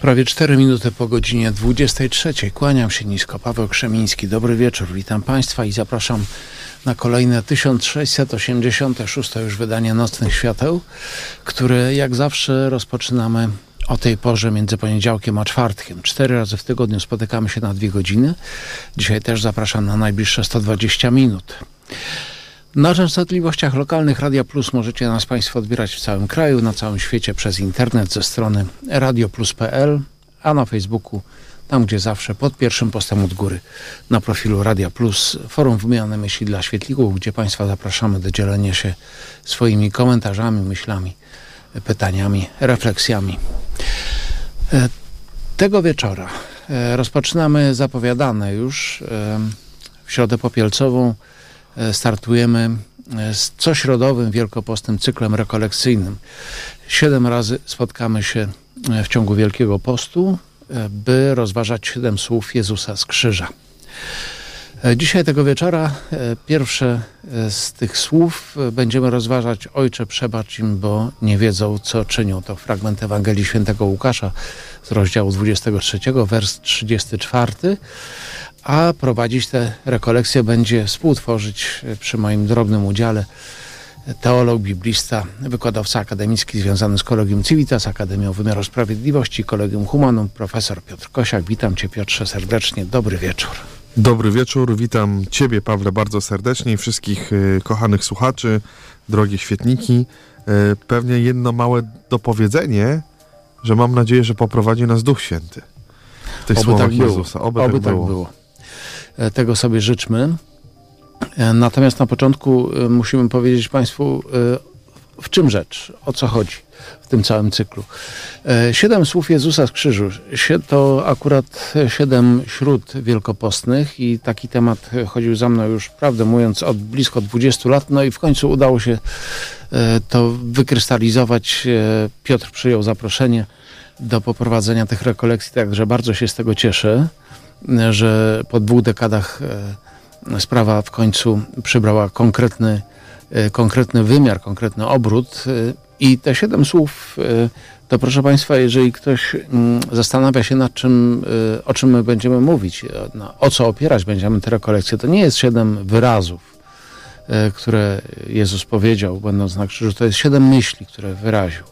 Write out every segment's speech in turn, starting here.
Prawie 4 minuty po godzinie 23. Kłaniam się nisko. Paweł Krzemiński. Dobry wieczór. Witam Państwa i zapraszam na kolejne 1686 już wydanie Nocnych Świateł, które jak zawsze rozpoczynamy o tej porze między poniedziałkiem a czwartkiem. Cztery razy w tygodniu spotykamy się na dwie godziny. Dzisiaj też zapraszam na najbliższe 120 minut. Na częstotliwościach lokalnych Radia Plus możecie nas Państwo odbierać w całym kraju, na całym świecie przez internet ze strony radioplus.pl, a na Facebooku, tam gdzie zawsze, pod pierwszym postem od góry, na profilu Radia Plus, forum wymiany myśli dla świetlików, gdzie Państwa zapraszamy do dzielenia się swoimi komentarzami, myślami, pytaniami, refleksjami. E, tego wieczora e, rozpoczynamy zapowiadane już e, w Środę Popielcową E, startujemy e, z cośrodowym wielkopostnym cyklem rekolekcyjnym. Siedem razy spotkamy się e, w ciągu Wielkiego Postu, by rozważać siedem słów Jezusa z krzyża. Dzisiaj tego wieczora pierwsze z tych słów będziemy rozważać Ojcze przebacz im, bo nie wiedzą co czynią. To fragment Ewangelii Świętego Łukasza z rozdziału 23, wers 34 a prowadzić tę rekolekcję będzie współtworzyć e, przy moim drobnym udziale teolog, biblista, wykładowca akademicki związany z Kolegium Civitas, Akademią Wymiaru Sprawiedliwości, Kolegium Humanum, profesor Piotr Kosiak. Witam Cię Piotrze serdecznie, dobry wieczór. Dobry wieczór, witam Ciebie Pawle bardzo serdecznie i wszystkich y, kochanych słuchaczy, drogie świetniki. Y, pewnie jedno małe dopowiedzenie, że mam nadzieję, że poprowadzi nas Duch Święty. W tych Oby słowach tak Jezusa. Oby, Oby tak, było. tak było. E, tego sobie życzmy. E, natomiast na początku e, musimy powiedzieć Państwu, w czym rzecz, o co chodzi w tym całym cyklu. Siedem słów Jezusa z krzyżu. To akurat siedem śród wielkopostnych i taki temat chodził za mną już, prawdę mówiąc, od blisko 20 lat. No i w końcu udało się to wykrystalizować. Piotr przyjął zaproszenie do poprowadzenia tych rekolekcji, także bardzo się z tego cieszę że po dwóch dekadach e, sprawa w końcu przybrała konkretny, e, konkretny wymiar, konkretny obrót. E, I te siedem słów, to proszę Państwa, jeżeli ktoś mm, zastanawia się nad czym, o czym my będziemy mówić, o co opierać będziemy tę rekolekcję, to nie jest siedem wyrazów, które Jezus powiedział, będąc na krzyżu, to jest siedem myśli, które wyraził.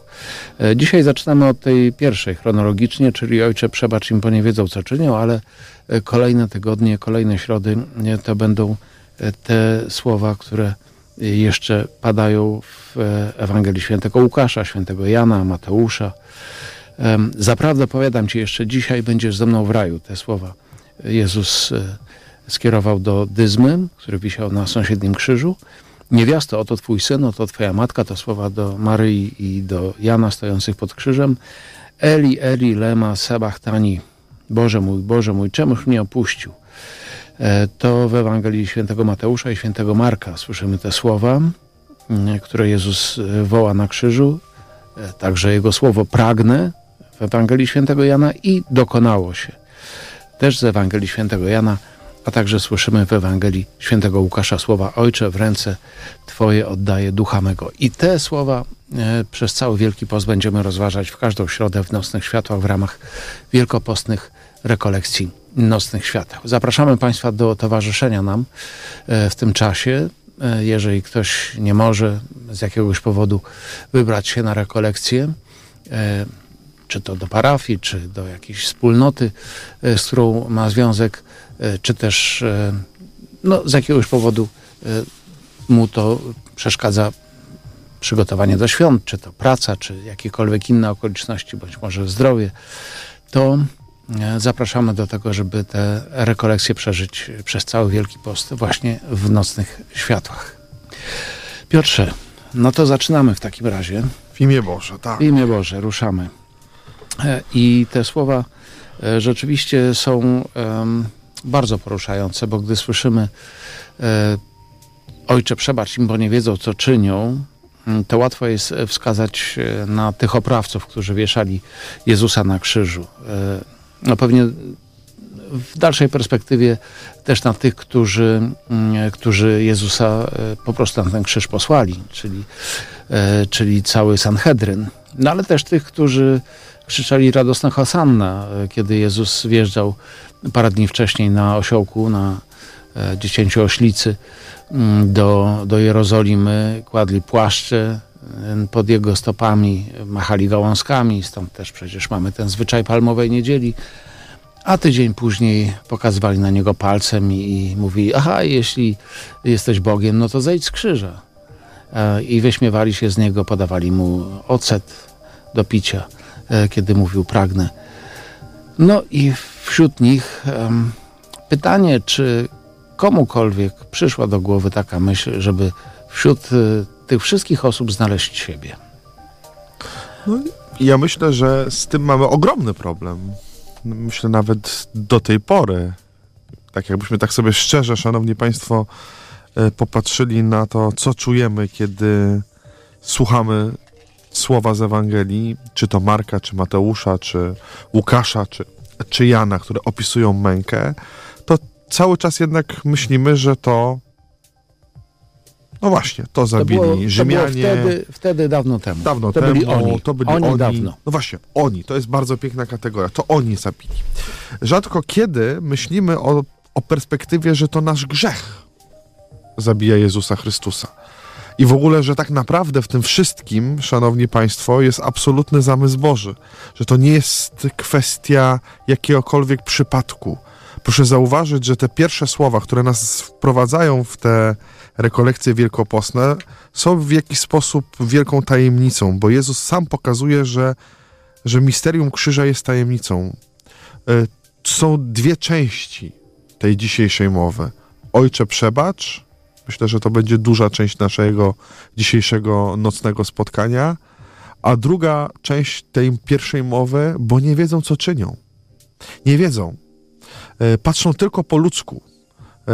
E, dzisiaj zaczynamy od tej pierwszej chronologicznie, czyli Ojcze przebacz im, bo nie wiedzą co czynią, ale e, kolejne tygodnie, kolejne środy to będą e, te słowa, które jeszcze padają w Ewangelii Świętego Łukasza, Świętego Jana, Mateusza. Zaprawdę powiadam Ci jeszcze dzisiaj będziesz ze mną w raju. Te słowa Jezus skierował do Dyzmy, który wisiał na sąsiednim krzyżu Niewiasto, oto twój syn, oto twoja matka, to słowa do Maryi i do Jana stojących pod krzyżem. Eli, Eli, lema sabachtani. Boże mój, Boże mój, czemuż mnie opuścił? E, to w Ewangelii świętego Mateusza i świętego Marka słyszymy te słowa, mm, które Jezus e, woła na krzyżu. E, także jego słowo pragnę w Ewangelii świętego Jana i dokonało się. Też z Ewangelii świętego Jana a także słyszymy w Ewangelii świętego Łukasza słowa Ojcze, w ręce Twoje oddaję ducha mego. I te słowa e, przez cały Wielki Post będziemy rozważać w każdą środę w Nocnych Światłach w ramach wielkopostnych rekolekcji Nocnych Świateł. Zapraszamy Państwa do towarzyszenia nam e, w tym czasie. E, jeżeli ktoś nie może z jakiegoś powodu wybrać się na rekolekcję, e, czy to do parafii, czy do jakiejś wspólnoty, e, z którą ma związek, E, czy też e, no, z jakiegoś powodu e, mu to przeszkadza przygotowanie do świąt, czy to praca, czy jakiekolwiek inne okoliczności, bądź może zdrowie, to zapraszamy do tego, żeby te rekolekcje przeżyć przez cały Wielki Post właśnie w nocnych światłach. Piotrze, no to zaczynamy w takim razie. W imię Boże, tak. W imię Boże, ruszamy. I te słowa rzeczywiście są um, bardzo poruszające, bo gdy słyszymy e, Ojcze, przebacz im, bo nie wiedzą, co czynią, mm, to łatwo jest e, wskazać e, na tych oprawców, którzy wieszali Jezusa na krzyżu. No pewnie w dalszej perspektywie też na tych, którzy, mm, którzy Jezusa po prostu na ten krzyż posłali, czyli, czyli cały Sanhedryn. No ale też tych, którzy krzyczeli radosna Hosanna, kiedy Jezus wjeżdżał parę dni wcześniej na osiołku, na e, dziecięcioślicy mm, do, do Jerozolimy, kładli płaszcze e, pod jego stopami, machali gałązkami, stąd też przecież mamy ten zwyczaj palmowej niedzieli. A tydzień później pokazywali na niego palcem i, i mówili, aha, jeśli jesteś Bogiem, no to zejdź z krzyża. E, I wyśmiewali się z niego, podawali mu ocet do picia, kiedy mówił pragnę. No i wśród nich pytanie, czy komukolwiek przyszła do głowy taka myśl, żeby wśród y, tych wszystkich osób znaleźć siebie. No, ja myślę, że z tym mamy ogromny problem. Myślę nawet do tej pory. Tak jakbyśmy tak sobie szczerze, szanowni państwo, e, popatrzyli na to, co czujemy, kiedy słuchamy słowa z Ewangelii, czy to Marka, czy Mateusza, czy Łukasza, czy czy Jana, które opisują mękę, to cały czas jednak myślimy, że to no właśnie, to zabili to było, Rzymianie. To wtedy, wtedy, dawno temu. Dawno to temu, byli oni. to byli oni, oni. Dawno. No właśnie, oni, to jest bardzo piękna kategoria, to oni zabili. Rzadko kiedy myślimy o, o perspektywie, że to nasz grzech zabija Jezusa Chrystusa. I w ogóle, że tak naprawdę w tym wszystkim, szanowni państwo, jest absolutny zamysł Boży, że to nie jest kwestia jakiegokolwiek przypadku. Proszę zauważyć, że te pierwsze słowa, które nas wprowadzają w te rekolekcje wielkopostne, są w jakiś sposób wielką tajemnicą, bo Jezus sam pokazuje, że, że misterium krzyża jest tajemnicą. E, są dwie części tej dzisiejszej mowy. Ojcze, przebacz Myślę, że to będzie duża część naszego dzisiejszego nocnego spotkania. A druga część tej pierwszej mowy, bo nie wiedzą, co czynią. Nie wiedzą. E, patrzą tylko po ludzku E,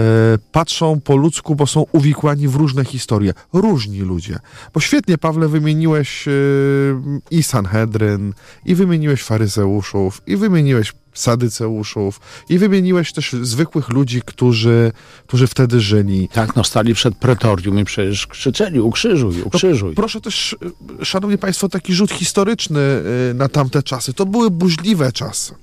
patrzą po ludzku, bo są uwikłani w różne historie. Różni ludzie. Bo świetnie, Pawle, wymieniłeś e, i Sanhedryn, i wymieniłeś faryzeuszów, i wymieniłeś sadyceuszów i wymieniłeś też zwykłych ludzi, którzy, którzy wtedy żyli. Tak, no stali przed pretorium i przecież krzyczeli ukrzyżuj, no, ukrzyżuj. No, proszę też, e, szanowni państwo, taki rzut historyczny na tamte czasy. To były burzliwe czasy.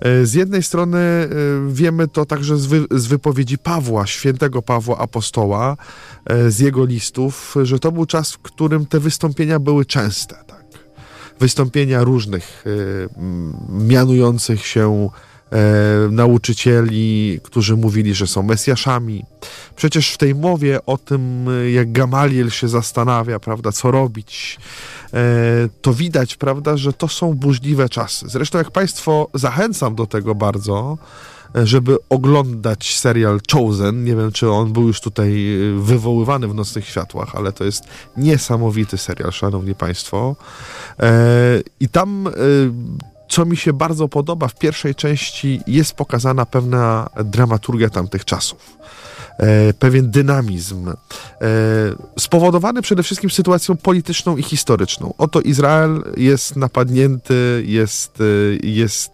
E, z jednej strony e, wiemy to także z, wy, z wypowiedzi Pawła, świętego Pawła Apostoła, e, z jego listów, że to był czas, w którym te wystąpienia były częste. Tak? Wystąpienia różnych mianujących się nauczycieli, którzy mówili, że są Mesjaszami. Przecież w tej mowie o tym, jak Gamaliel się zastanawia, prawda, co robić, E, to widać, prawda, że to są burzliwe czasy. Zresztą jak Państwo zachęcam do tego bardzo, e, żeby oglądać serial Chosen. Nie wiem, czy on był już tutaj e, wywoływany w Nocnych Światłach, ale to jest niesamowity serial, szanowni Państwo. I tam co mi się bardzo podoba, w pierwszej części jest pokazana pewna dramaturgia tamtych czasów. E, pewien dynamizm, e, spowodowany przede wszystkim sytuacją polityczną i historyczną. Oto Izrael jest napadnięty, jest, e, jest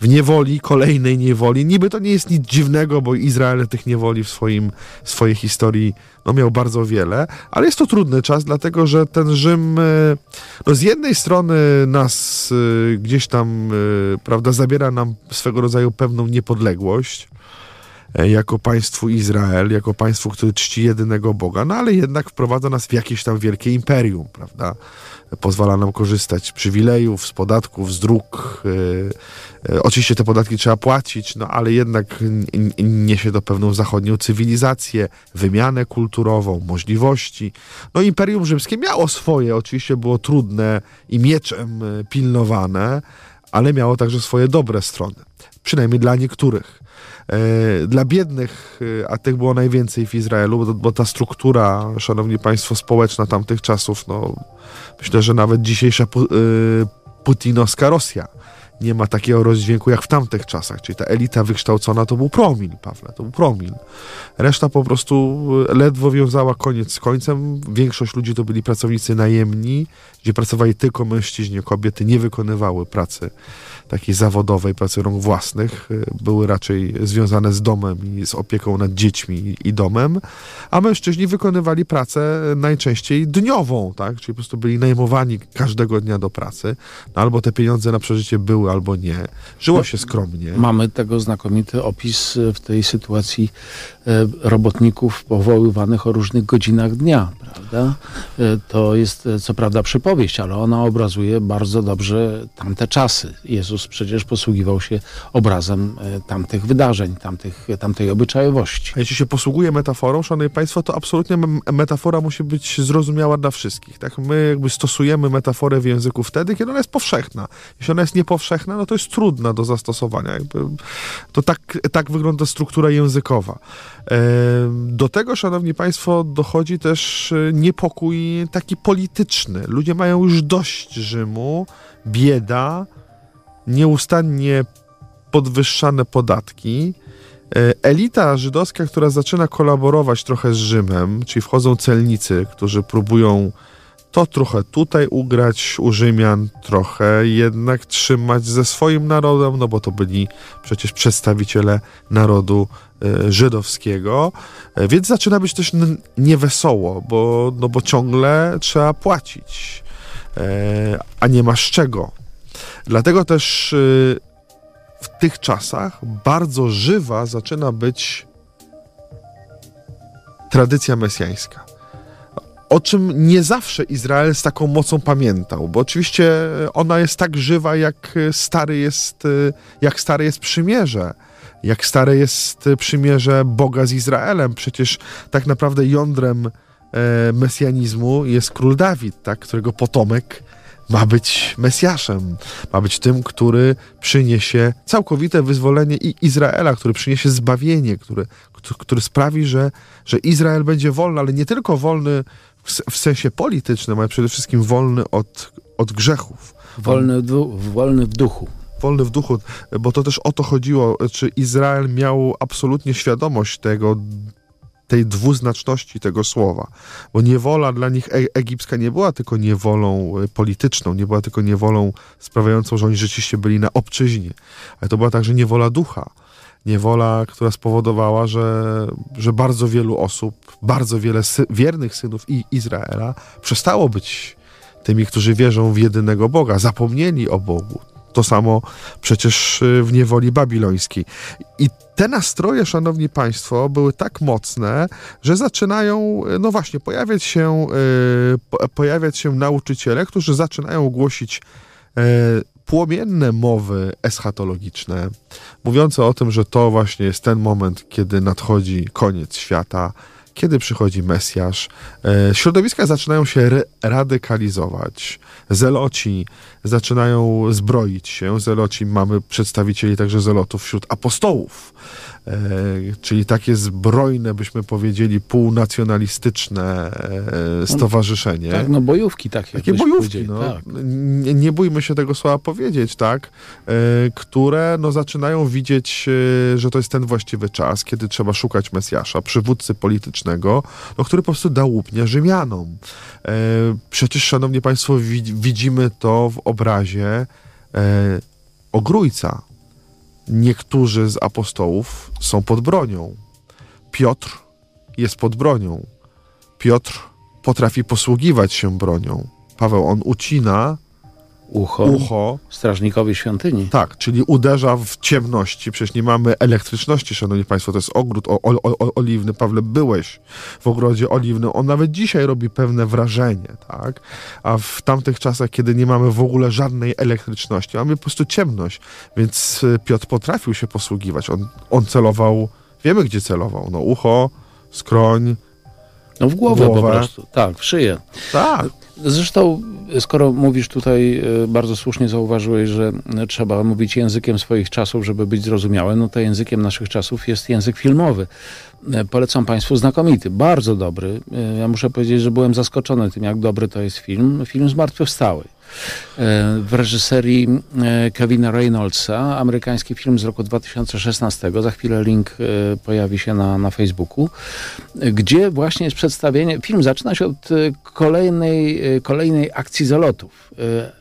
w niewoli, kolejnej niewoli. Niby to nie jest nic dziwnego, bo Izrael tych niewoli w swoim, swojej historii no, miał bardzo wiele, ale jest to trudny czas, dlatego że ten Rzym no, z jednej strony nas gdzieś tam, prawda, zabiera nam swego rodzaju pewną niepodległość, E, jako państwu Izrael, jako państwu, które czci jedynego Boga, no ale jednak wprowadza nas w jakieś tam wielkie imperium, prawda? Pozwala nam korzystać z przywilejów, z podatków, z dróg. E, e, oczywiście te podatki trzeba płacić, no ale jednak niesie to pewną zachodnią cywilizację, wymianę kulturową, możliwości. No Imperium Rzymskie miało swoje, oczywiście było trudne i mieczem pilnowane, ale miało także swoje dobre strony, przynajmniej dla niektórych. E, dla biednych, e, a tych było najwięcej w Izraelu, bo, bo ta struktura, szanowni państwo, społeczna tamtych czasów, no myślę, że nawet dzisiejsza e, putinowska Rosja nie ma takiego rozdźwięku jak w tamtych czasach. Czyli ta elita wykształcona to był promil, Pawle, to był promil. Reszta po prostu ledwo wiązała koniec z końcem. Większość ludzi to byli pracownicy najemni, gdzie pracowali tylko mężczyźni, kobiety nie wykonywały pracy takiej zawodowej, pracy rąk własnych, y, były raczej związane z domem i z opieką nad dziećmi i domem, a mężczyźni wykonywali pracę y, najczęściej dniową, tak? czyli po prostu byli najmowani każdego dnia do pracy, no, albo te pieniądze na przeżycie były, albo nie. Żyło no, się skromnie. Mamy tego znakomity opis y, w tej sytuacji robotników powoływanych o różnych godzinach dnia, prawda? E, to jest e, co prawda przypowieść, ale ona obrazuje bardzo dobrze tamte czasy. Jezus przecież posługiwał się obrazem e, tamtych wydarzeń, tamtych, tamtej obyczajowości. A jeśli się posługuje metaforą, szanowni państwo, to absolutnie metafora musi być zrozumiała dla wszystkich. Tak? My jakby stosujemy metaforę w języku wtedy, kiedy ona jest powszechna. Jeśli ona jest niepowszechna, no to jest trudna do zastosowania. Jakby to tak, tak wygląda struktura językowa. Do tego, szanowni państwo, dochodzi też niepokój taki polityczny. Ludzie mają już dość Rzymu, bieda, nieustannie podwyższane podatki. E, elita żydowska, która zaczyna kolaborować trochę z Rzymem, czyli wchodzą celnicy, którzy próbują to trochę tutaj ugrać u Rzymian, trochę jednak trzymać ze swoim narodem, no bo to byli przecież przedstawiciele narodu e, żydowskiego, e, więc zaczyna być też niewesoło, bo, no bo ciągle trzeba płacić, e, a nie ma z czego. Dlatego też w tych czasach bardzo żywa zaczyna być tradycja mesjańska o czym nie zawsze Izrael z taką mocą pamiętał, bo oczywiście ona jest tak żywa, jak stary jest, jak stare jest przymierze jak stare jest przymierze Boga z Izraelem. Przecież tak naprawdę jądrem e, mesjanizmu jest król Dawid, tak, którego potomek ma być Mesjaszem, ma być tym, który przyniesie całkowite wyzwolenie i Izraela, który przyniesie zbawienie, który, który, który sprawi, że, że Izrael będzie wolny, ale nie tylko wolny w sensie politycznym, ale przede wszystkim wolny od, od grzechów. Wolny, w wolny w duchu wolny w duchu, bo to też o to chodziło, czy Izrael miał absolutnie świadomość tego, tej dwuznaczności tego słowa. Bo niewola dla nich e- egipska nie była tylko niewolą e, polityczną, nie była tylko niewolą sprawiającą, że oni rzeczywiście byli na obczyźnie, ale to była także niewola ducha niewola, która spowodowała, że, że bardzo wielu osób, bardzo wiele sy wiernych synów i Izraela przestało być tymi, którzy wierzą w jedynego Boga, zapomnieli o Bogu. To samo przecież y, w niewoli babilońskiej. I te nastroje, szanowni państwo, były tak mocne, że zaczynają, y, no właśnie, pojawiać się, y, pojawiać się nauczyciele, którzy zaczynają głosić płomienne mowy eschatologiczne, mówiące o tym, że to właśnie jest ten moment, kiedy nadchodzi koniec świata, kiedy przychodzi Mesjasz, e, środowiska zaczynają się radykalizować. Zeloci zaczynają zbroić się. Zeloci mamy przedstawicieli także zelotów wśród apostołów. E, czyli takie zbrojne, byśmy powiedzieli, półnacjonalistyczne e, no, stowarzyszenie. Tak, no bojówki takie. Takie bojówki, no. tak. nie, nie, bójmy się tego słowa powiedzieć, tak, e, które no, zaczynają widzieć, że to jest ten właściwy czas, kiedy trzeba szukać Mesjasza, przywódcy politycznego, no, który po prostu dał łupnia Rzymianom. Przecież, szanowni państwo, widzimy to w obrazie Ogrójca, niektórzy z apostołów są pod bronią. Piotr jest pod bronią. Piotr potrafi posługiwać się bronią. Paweł on ucina ucho, ucho strażnikowi świątyni. Tak, czyli uderza w ciemności. Przecież nie mamy elektryczności, szanowni państwo. To jest ogród o, o, o, oliwny. Pawle, byłeś w ogrodzie oliwnym. On nawet dzisiaj robi pewne wrażenie, tak? A w tamtych czasach, kiedy nie mamy w ogóle żadnej elektryczności, mamy po prostu ciemność. Więc y, Piotr potrafił się posługiwać. On, on celował, wiemy gdzie celował. No ucho, skroń, no w głowę, głowę. po prostu. Tak, w szyję. Tak. Zresztą, skoro mówisz tutaj, e, bardzo słusznie zauważyłeś, że trzeba mówić językiem swoich czasów, żeby być zrozumiałym, no to językiem naszych czasów jest język filmowy. E, polecam Państwu znakomity, bardzo dobry. E, ja muszę powiedzieć, że byłem zaskoczony tym, jak dobry to jest film. Film Zmartwychwstały w reżyserii e, Kevina Reynoldsa, amerykański film z roku 2016, za chwilę link e, pojawi się na, na Facebooku, gdzie właśnie jest przedstawienie, film zaczyna się od e, kolejnej, kolejnej akcji zelotów.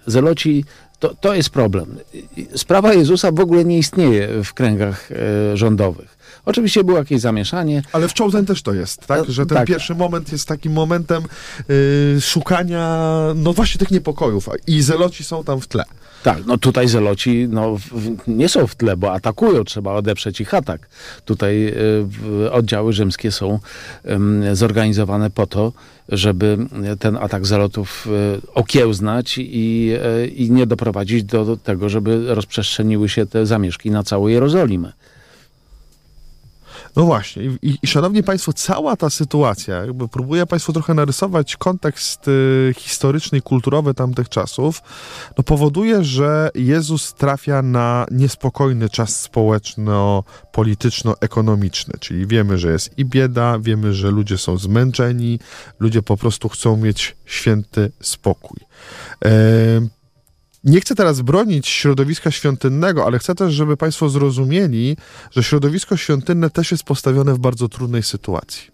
Zeloci to, to jest problem. Sprawa Jezusa w ogóle nie istnieje w kręgach rządowych. Oczywiście było jakieś zamieszanie. Ale w Chosen też to jest, tak? E, Że ten tak. pierwszy moment jest takim momentem yy, szukania, no właśnie tych niepokojów. I zeloci są tam w tle. Tak, no tutaj zeloci no, w, nie są w tle, bo atakują, trzeba odeprzeć ich atak. Tutaj y, oddziały rzymskie są y, zorganizowane po to, żeby ten atak zelotów y, okiełznać i, y, i nie doprowadzić do tego, żeby rozprzestrzeniły się te zamieszki na całą Jerozolimę. No właśnie. I, I, szanowni państwo, cała ta sytuacja, jakby próbuję państwu trochę narysować kontekst y, historyczny i kulturowy tamtych czasów, no powoduje, że Jezus trafia na niespokojny czas społeczno-polityczno-ekonomiczny. Czyli wiemy, że jest i bieda, wiemy, że ludzie są zmęczeni, ludzie po prostu chcą mieć święty spokój nie chcę teraz bronić środowiska świątynnego, ale chcę też, żeby Państwo zrozumieli, że środowisko świątynne też jest postawione w bardzo trudnej sytuacji.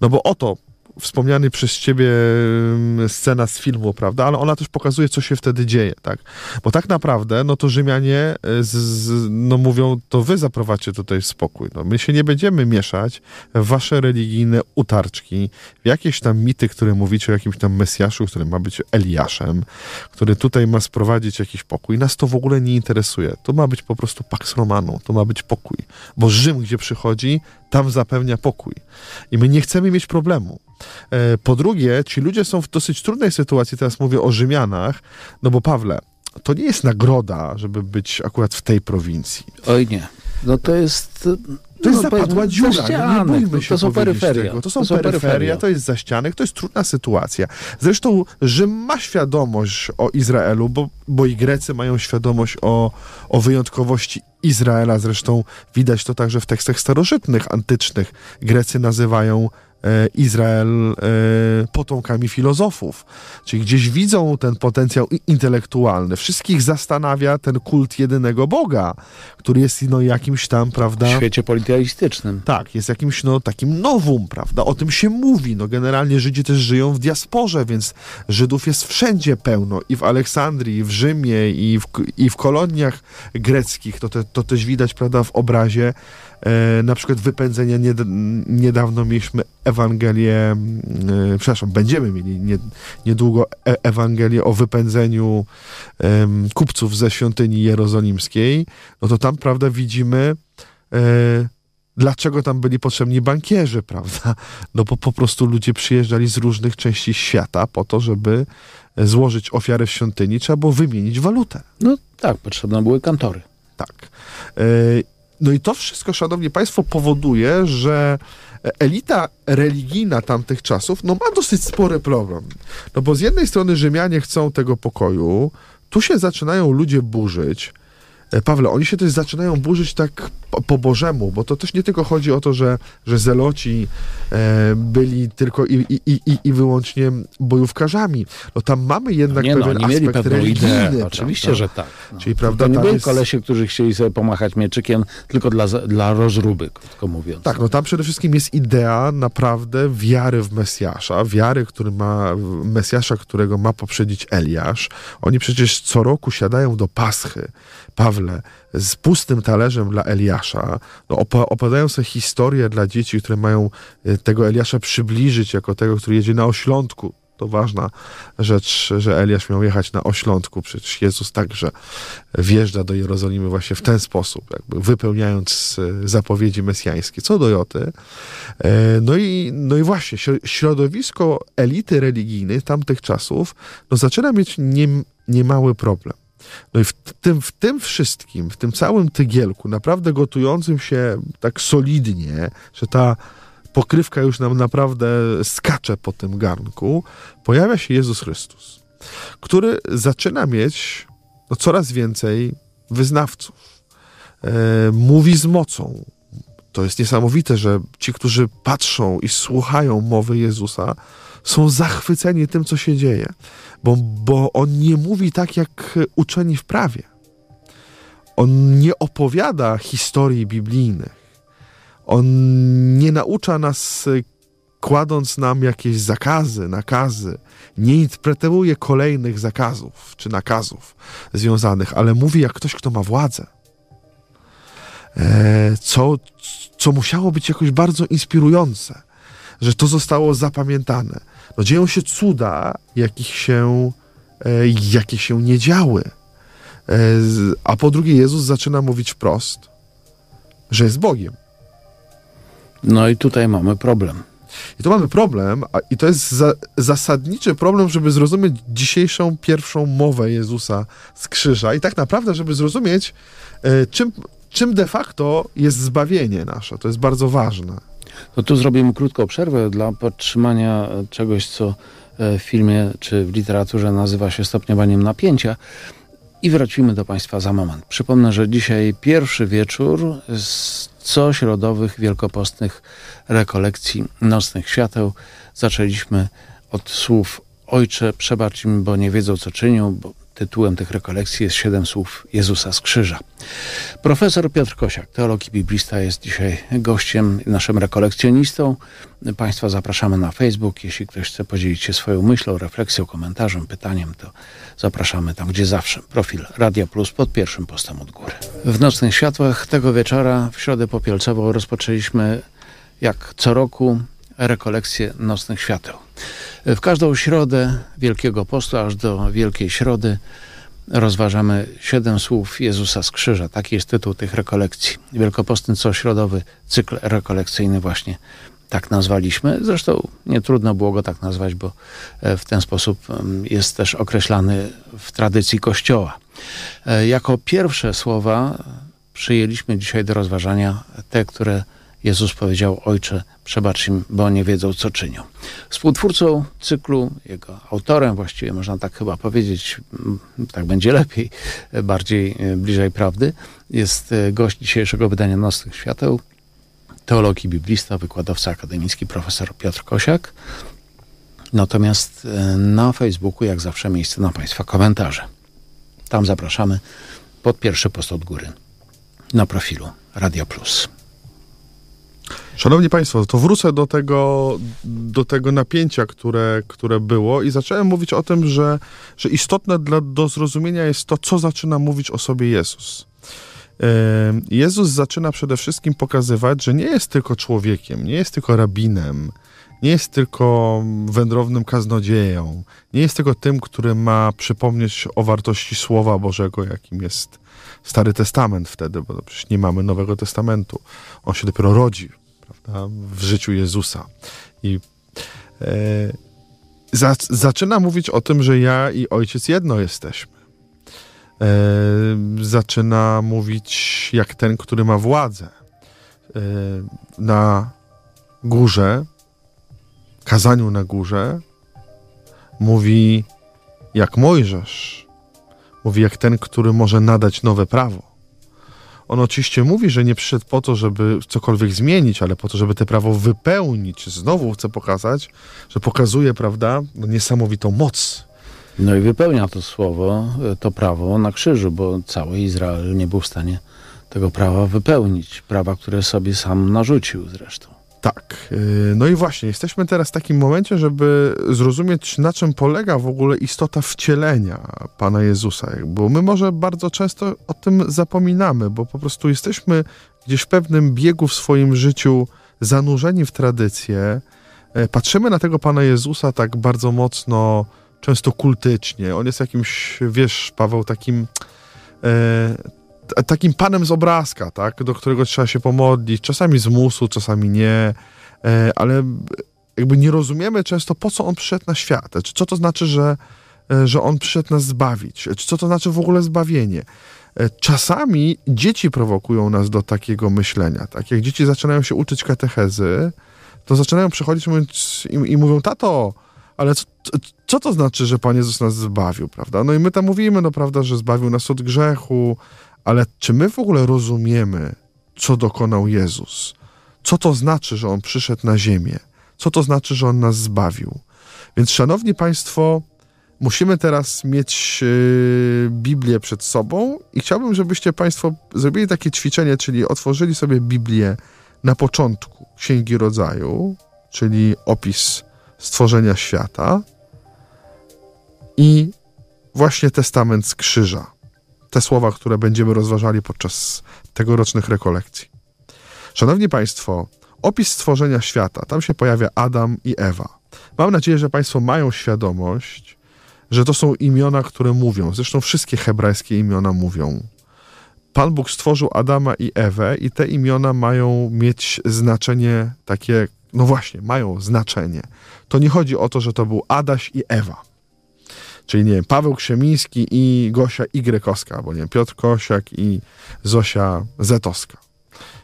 No bo oto wspomniany przez ciebie scena z filmu, prawda? Ale ona też pokazuje, co się wtedy dzieje, tak? Bo tak naprawdę, no to Rzymianie e, z, z, no mówią, to wy zaprowadźcie tutaj spokój. No, my się nie będziemy mieszać w wasze religijne utarczki, w jakieś tam mity, które mówicie o jakimś tam Mesjaszu, który ma być Eliaszem, który tutaj ma sprowadzić jakiś pokój. Nas to w ogóle nie interesuje. To ma być po prostu Pax Romanum, to ma być pokój. Bo Rzym, gdzie przychodzi, tam zapewnia pokój. I my nie chcemy mieć problemu. E, po drugie, ci ludzie są w dosyć trudnej sytuacji, teraz mówię o Rzymianach, no bo Pawle, to nie jest nagroda, żeby być akurat w tej prowincji. Oj nie. No to jest. To jest no, zapadła dziura. Nie bójmy się no to są peryferia. Tego. To są, to są peryferia, to jest zaścianek, to jest trudna sytuacja. Zresztą Rzym ma świadomość o Izraelu, bo, bo i Grecy mają świadomość o, o wyjątkowości Izraela. Zresztą widać to także w tekstach starożytnych, antycznych. Grecy nazywają E, Izrael e, potomkami filozofów. Czyli gdzieś widzą ten potencjał intelektualny. Wszystkich zastanawia ten kult jedynego Boga, który jest no, jakimś tam, prawda... W świecie politeistycznym. Tak, jest jakimś no, takim nowum, prawda? O tym się mówi. No, generalnie Żydzi też żyją w diasporze, więc Żydów jest wszędzie pełno. I w Aleksandrii, i w Rzymie, i w, i w koloniach greckich. To, te, to też widać, prawda, w obrazie E, na przykład wypędzenia niedawno mieliśmy Ewangelię, e, przepraszam, będziemy mieli niedługo e, Ewangelię o wypędzeniu kupców ze świątyni jerozolimskiej. No to tam, prawda, widzimy dlaczego tam byli potrzebni bankierzy, prawda? No bo po prostu ludzie przyjeżdżali z różnych części świata po to, żeby złożyć ofiarę w świątyni, trzeba było wymienić walutę. No tak, potrzebne były kantory. Tak. No i to wszystko, szanowni państwo, powoduje, że elita religijna tamtych czasów no, ma dosyć spory problem. No bo z jednej strony Rzymianie chcą tego pokoju, tu się zaczynają ludzie burzyć. E, Pawle, oni się też zaczynają burzyć tak po, po Bożemu, bo to też nie tylko chodzi o to, że, że zeloci e, byli tylko i, i, i, i wyłącznie bojówkarzami. No tam mamy jednak nie no, pewien no, oni aspekt mieli religijny. Ideę, oczywiście, że tak. No. Czyli, prawda, to nie byli jest... kolesie, którzy chcieli sobie pomachać mieczykiem tylko dla, dla rozruby, krótko mówiąc. Tak, no tam przede wszystkim jest idea naprawdę wiary w Mesjasza, wiary, który ma Mesjasza, którego ma poprzedzić Eliasz. Oni przecież co roku siadają do Paschy. Pawle, z pustym talerzem dla Eliasza. No, op- opowiadają sobie historię dla dzieci, które mają y, tego Eliasza przybliżyć jako tego, który jedzie na oślątku. To ważna rzecz, że Eliasz miał jechać na oślątku. Przecież Jezus także wjeżdża do Jerozolimy właśnie w ten sposób, jakby wypełniając y, zapowiedzi mesjańskie. Co do Joty. Y, no i, no i właśnie, środowisko elity religijnej tamtych czasów no, zaczyna mieć nie, niemały problem. No i w tym, w tym wszystkim, w tym całym tygielku, naprawdę gotującym się tak solidnie, że ta pokrywka już nam naprawdę skacze po tym garnku, pojawia się Jezus Chrystus, który zaczyna mieć no, coraz więcej wyznawców. E, mówi z mocą. To jest niesamowite, że ci, którzy patrzą i słuchają mowy Jezusa, są zachwyceni tym, co się dzieje, bo, bo on nie mówi tak, jak uczeni w prawie. On nie opowiada historii biblijnych. On nie naucza nas, y, kładąc nam jakieś zakazy, nakazy. Nie interpretuje kolejnych zakazów czy nakazów związanych, ale mówi jak ktoś, kto ma władzę. E, co, co musiało być jakoś bardzo inspirujące, że to zostało zapamiętane no dzieją się cuda, jakich się, e, jakie się nie działy. E, a po drugie, Jezus zaczyna mówić wprost, że jest Bogiem. No i tutaj mamy problem. I to mamy problem, a, i to jest za, zasadniczy problem, żeby zrozumieć dzisiejszą pierwszą mowę Jezusa z krzyża i tak naprawdę, żeby zrozumieć, y, czym, czym de facto jest zbawienie nasze. To jest bardzo ważne. To tu zrobimy krótką przerwę dla podtrzymania czegoś, co e, w filmie czy w literaturze nazywa się stopniowaniem napięcia. I wrócimy do Państwa za moment. Przypomnę, że dzisiaj pierwszy wieczór z cośrodowych wielkopostnych rekolekcji Nocnych Świateł. Zaczęliśmy od słów Ojcze, przebacz im, bo nie wiedzą, co czynią, bo Tytułem tych rekolekcji jest Siedem słów Jezusa z krzyża. Profesor Piotr Kosiak, teolog i biblista, jest dzisiaj gościem, naszym rekolekcjonistą. Państwa zapraszamy na Facebook. Jeśli ktoś chce podzielić się swoją myślą, refleksją, komentarzem, pytaniem, to zapraszamy tam, gdzie zawsze. Profil Radia Plus pod pierwszym postem od góry. W Nocnych Światłach tego wieczora, w środę popielcową, rozpoczęliśmy, jak co roku, rekolekcje nocnych świateł. W każdą środę Wielkiego Postu, aż do Wielkiej Środy, rozważamy siedem słów Jezusa z Krzyża. Taki jest tytuł tych rekolekcji. Wielkopostny cośrodowy cykl rekolekcyjny właśnie tak nazwaliśmy. Zresztą nie trudno było go tak nazwać, bo e, w ten sposób jest też określany w tradycji Kościoła. E, jako pierwsze słowa przyjęliśmy dzisiaj do rozważania te, które Jezus powiedział, Ojcze, przebacz im, bo nie wiedzą, co czynią. Współtwórcą cyklu, jego autorem właściwie, można tak chyba powiedzieć, mm, tak będzie lepiej, bardziej e, bliżej prawdy, jest e, gość dzisiejszego wydania Nocnych Świateł, teolog i biblista, wykładowca akademicki, profesor Piotr Kosiak. Natomiast e, na Facebooku, jak zawsze, miejsce na Państwa komentarze. Tam zapraszamy pod pierwszy post od góry na profilu Radio Plus. Szanowni Państwo, to wrócę do tego, do tego napięcia, które, które było i zacząłem mówić o tym, że, że istotne dla, do zrozumienia jest to, co zaczyna mówić o sobie Jezus. Jezus zaczyna przede wszystkim pokazywać, że nie jest tylko człowiekiem, nie jest tylko rabinem, nie jest tylko wędrownym kaznodzieją, nie jest tylko tym, który ma przypomnieć o wartości Słowa Bożego, jakim jest Stary Testament wtedy, bo przecież nie mamy Nowego Testamentu. On się dopiero rodzi w życiu Jezusa. I e, za, zaczyna mówić o tym, że ja i ojciec jedno jesteśmy. E, zaczyna mówić jak ten, który ma władzę. E, na górze, kazaniu na górze, mówi jak Mojżesz, mówi jak ten, który może nadać nowe prawo. On oczywiście mówi, że nie przyszedł po to, żeby cokolwiek zmienić, ale po to, żeby te prawo wypełnić. Znowu chce pokazać, że pokazuje, prawda, niesamowitą moc. No i wypełnia to słowo, e, to prawo na krzyżu, bo cały Izrael nie był w stanie tego prawa wypełnić. Prawa, które sobie sam narzucił zresztą. Tak. Y, no i właśnie, jesteśmy teraz w takim momencie, żeby zrozumieć, na czym polega w ogóle istota wcielenia Pana Jezusa. Bo my może bardzo często o tym zapominamy, bo po prostu jesteśmy gdzieś w pewnym biegu w swoim życiu zanurzeni w tradycję. E, patrzymy na tego Pana Jezusa tak bardzo mocno, często kultycznie. On jest jakimś, wiesz, Paweł, takim. E, takim panem z obrazka, tak, do którego trzeba się pomodlić, czasami z musu, czasami nie, e, ale jakby nie rozumiemy często, po co on przyszedł na świat, czy co to znaczy, że, e, że on przyszedł nas zbawić, czy co to znaczy w ogóle zbawienie. E, czasami dzieci prowokują nas do takiego myślenia, tak, jak dzieci zaczynają się uczyć katechezy, to zaczynają przychodzić i, i mówią, tato, ale co, co, to znaczy, że Pan Jezus nas zbawił, prawda? No i my tam mówimy, no prawda, że zbawił nas od grzechu, ale czy my w ogóle rozumiemy, co dokonał Jezus? Co to znaczy, że On przyszedł na ziemię? Co to znaczy, że On nas zbawił? Więc, szanowni Państwo, musimy teraz mieć yy, Biblię przed sobą i chciałbym, żebyście Państwo zrobili takie ćwiczenie, czyli otworzyli sobie Biblię na początku Księgi Rodzaju, czyli opis stworzenia świata i właśnie testament z krzyża te słowa, które będziemy rozważali podczas tegorocznych rekolekcji. Szanowni Państwo, opis stworzenia świata. Tam się pojawia Adam i Ewa. Mam nadzieję, że Państwo mają świadomość, że to są imiona, które mówią. Zresztą wszystkie hebrajskie imiona mówią. Pan Bóg stworzył Adama i Ewę, i te imiona mają mieć znaczenie takie, no właśnie, mają znaczenie. To nie chodzi o to, że to był Adaś i Ewa. Czyli nie wiem, Paweł Krzemiński i Gosia y bo albo nie wiem, Piotr Kosiak i Zosia Zetowska.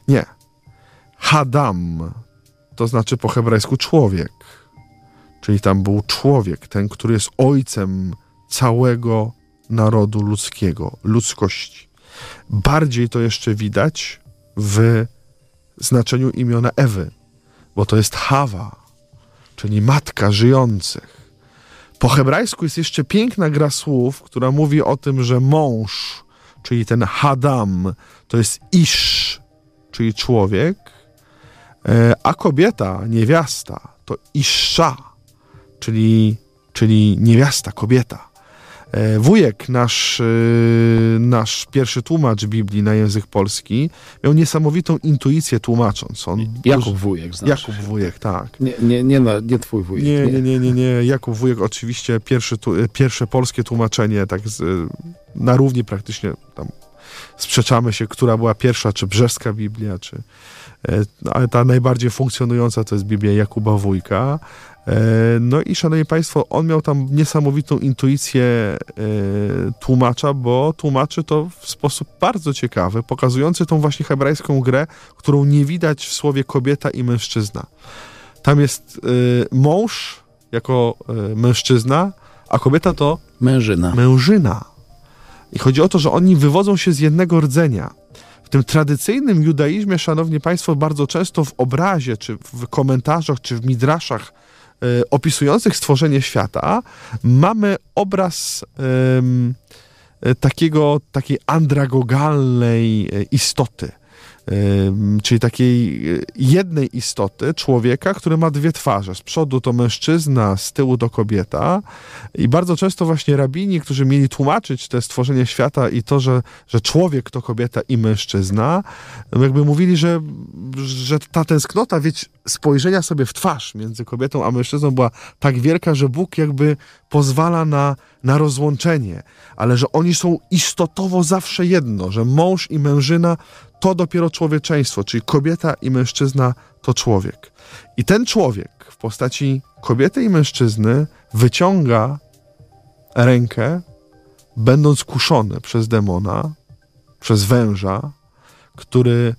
Nie. Hadam to znaczy po hebrajsku człowiek. Czyli tam był człowiek, ten, który jest ojcem całego narodu ludzkiego, ludzkości. Bardziej to jeszcze widać w znaczeniu imiona Ewy, bo to jest Hawa, czyli matka żyjących. Po hebrajsku jest jeszcze piękna gra słów, która mówi o tym, że mąż, czyli ten Hadam, to jest Ish, czyli człowiek, e, a kobieta, niewiasta, to Isha, czyli, czyli niewiasta, kobieta. E, wujek, nasz, e, nasz pierwszy tłumacz Biblii na język polski, miał niesamowitą intuicję tłumacząc. On Jakub Wujek, znaczy. Jakub Wujek, tak. tak. Nie, nie, nie, nie twój wujek. Nie, nie, nie, nie, nie. Jakub Wujek oczywiście pierwszy, e, pierwsze polskie tłumaczenie, tak z, na równi praktycznie tam sprzeczamy się, która była pierwsza, czy brzeska Biblia, czy, ale ta najbardziej funkcjonująca to jest Biblia Jakuba Wójka. E, no i szanowni państwo, on miał tam niesamowitą intuicję e, tłumacza, bo tłumaczy to w sposób bardzo ciekawy, pokazujący tą właśnie hebrajską grę, którą nie widać w słowie kobieta i mężczyzna. Tam jest e, mąż jako mężczyzna, a kobieta to mężyna. mężyna. I chodzi o to, że oni wywodzą się z jednego rdzenia. W tym tradycyjnym judaizmie, szanowni państwo, bardzo często w obrazie, czy w komentarzach, czy w midraszach Y, opisujących stworzenie świata mamy obraz y, takiego, takiej andragogalnej y, istoty. Czyli takiej jednej istoty człowieka, który ma dwie twarze. Z przodu to mężczyzna, z tyłu to kobieta. I bardzo często właśnie rabini, którzy mieli tłumaczyć te stworzenie świata i to, że, że człowiek to kobieta i mężczyzna, jakby mówili, że, że ta tęsknota, wiecie, spojrzenia sobie w twarz między kobietą a mężczyzną była tak wielka, że Bóg jakby pozwala na, na rozłączenie, ale że oni są istotowo zawsze jedno, że mąż i mężyna to dopiero człowieczeństwo, czyli kobieta i mężczyzna to człowiek. I ten człowiek w postaci kobiety i mężczyzny wyciąga rękę, będąc kuszony przez demona, przez węża, który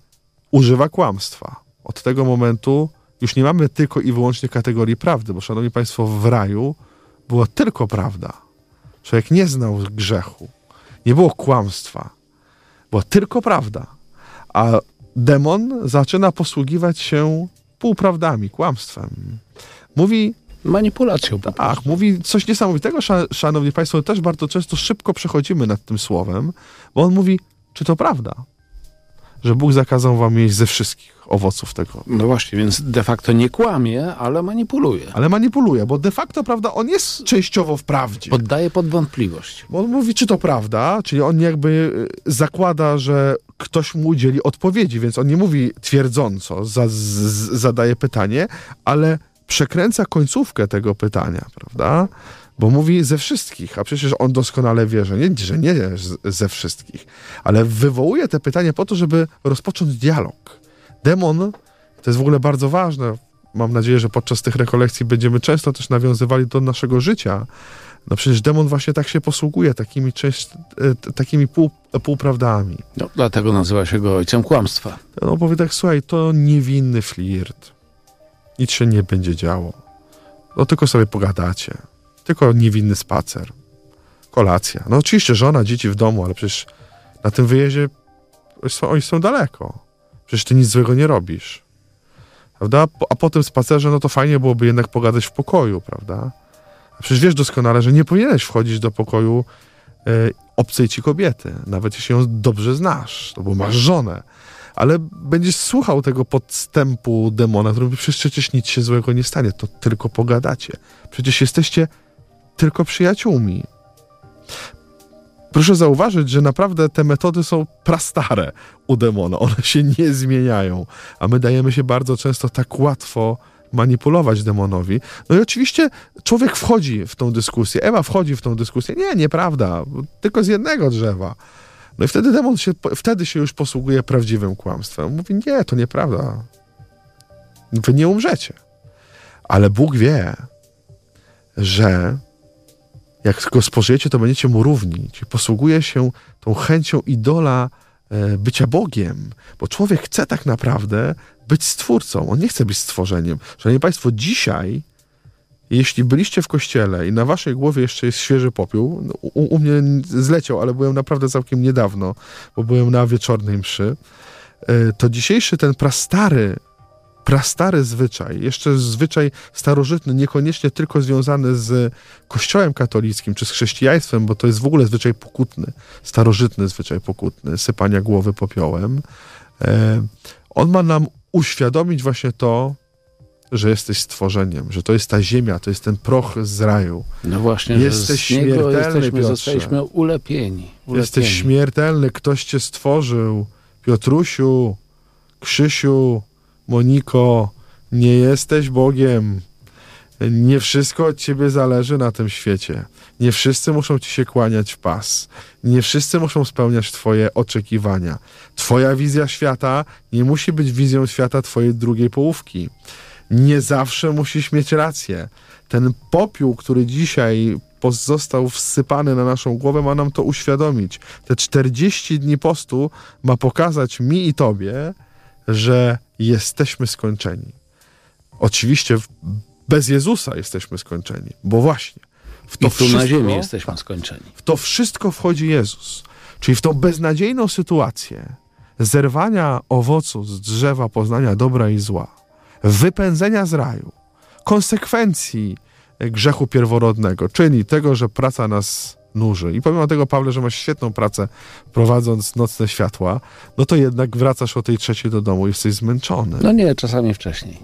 używa kłamstwa. Od tego momentu już nie mamy tylko i wyłącznie kategorii prawdy, bo szanowni państwo, w raju była tylko prawda. Człowiek nie znał grzechu, nie było kłamstwa, była tylko prawda. A demon zaczyna posługiwać się półprawdami, kłamstwem. Mówi manipulacją. Tak, mówi coś niesamowitego, szanowni państwo, też bardzo często szybko przechodzimy nad tym słowem, bo on mówi, czy to prawda? że Bóg zakazał wam jeść ze wszystkich owoców tego. No właśnie, więc de facto nie kłamie, ale manipuluje. Ale manipuluje, bo de facto, prawda, on jest częściowo w prawdzie. Poddaje pod wątpliwość. Bo on mówi, czy to prawda, czyli on jakby y, zakłada, że ktoś mu udzieli odpowiedzi, więc on nie mówi twierdząco, za, z, zadaje pytanie, ale przekręca końcówkę tego pytania, prawda? Bo mówi ze wszystkich, a przecież on doskonale wie, że nie, że nie ze wszystkich. Ale wywołuje te pytania po to, żeby rozpocząć dialog. Demon, to jest w ogóle bardzo ważne, mam nadzieję, że podczas tych rekolekcji będziemy często też nawiązywali do naszego życia. No przecież demon właśnie tak się posługuje takimi, część, takimi pół, półprawdami. No, dlatego nazywa się go ojcem kłamstwa. No powie tak, słuchaj, to niewinny flirt. Nic się nie będzie działo. No tylko sobie pogadacie tylko niewinny spacer, kolacja. No oczywiście żona, dzieci w domu, ale przecież na tym wyjeździe oni są daleko. Przecież ty nic złego nie robisz. Prawda? A po tym spacerze, no to fajnie byłoby jednak pogadać w pokoju, prawda? A przecież wiesz doskonale, że nie powinieneś wchodzić do pokoju y, obcej ci kobiety, nawet jeśli ją dobrze znasz, no bo masz żonę. Ale będziesz słuchał tego podstępu demona, który mówi, przecież, przecież nic się złego nie stanie, to tylko pogadacie. Przecież jesteście tylko przyjaciółmi. Proszę zauważyć, że naprawdę te metody są prastare u demona. One się nie zmieniają, a my dajemy się bardzo często tak łatwo manipulować demonowi. No i oczywiście człowiek wchodzi w tą dyskusję, Ewa wchodzi w tą dyskusję. Nie, nieprawda, tylko z jednego drzewa. No i wtedy demon się, wtedy się już posługuje prawdziwym kłamstwem. Mówi, nie, to nieprawda. Wy nie umrzecie. Ale Bóg wie, że jak go spożyjecie, to będziecie mu równi. Czyli posługuje się tą chęcią idola e, bycia Bogiem, bo człowiek chce tak naprawdę być stwórcą, on nie chce być stworzeniem. Szanowni Państwo, dzisiaj, jeśli byliście w kościele i na waszej głowie jeszcze jest świeży popiół, no, u, u mnie zleciał, ale byłem naprawdę całkiem niedawno, bo byłem na wieczornej mszy, e, to dzisiejszy ten prastary prastary zwyczaj, jeszcze zwyczaj starożytny, niekoniecznie tylko związany z kościołem katolickim czy z chrześcijaństwem, bo to jest w ogóle zwyczaj pokutny, starożytny zwyczaj pokutny, sypania głowy popiołem. E, on ma nam uświadomić właśnie to, że jesteś stworzeniem, że to jest ta ziemia, to jest ten proch z raju. No właśnie, jesteś że z niego jesteśmy, zostaliśmy ulepieni, ulepieni. Jesteś śmiertelny, ktoś cię stworzył. Piotrusiu, Krzysiu, Moniko, nie jesteś Bogiem. Nie wszystko od ciebie zależy na tym świecie. Nie wszyscy muszą ci się kłaniać w pas. Nie wszyscy muszą spełniać twoje oczekiwania. Twoja wizja świata nie musi być wizją świata twojej drugiej połówki. Nie zawsze musisz mieć rację. Ten popiół, który dzisiaj pozostał wsypany na naszą głowę, ma nam to uświadomić. Te 40 dni postu ma pokazać mi i tobie, że jesteśmy skończeni. Oczywiście bez Jezusa jesteśmy skończeni, bo właśnie. W to I tu wszystko, na ziemi jesteśmy skończeni. W to wszystko wchodzi Jezus. Czyli w tą beznadziejną sytuację zerwania owocu z drzewa poznania dobra i zła, wypędzenia z raju, konsekwencji grzechu pierworodnego, czyli tego, że praca nas nuży. I pomimo tego, Pawle, że masz świetną pracę prowadząc nocne światła, no to jednak wracasz o tej trzeciej do domu i jesteś zmęczony. No nie, czasami wcześniej.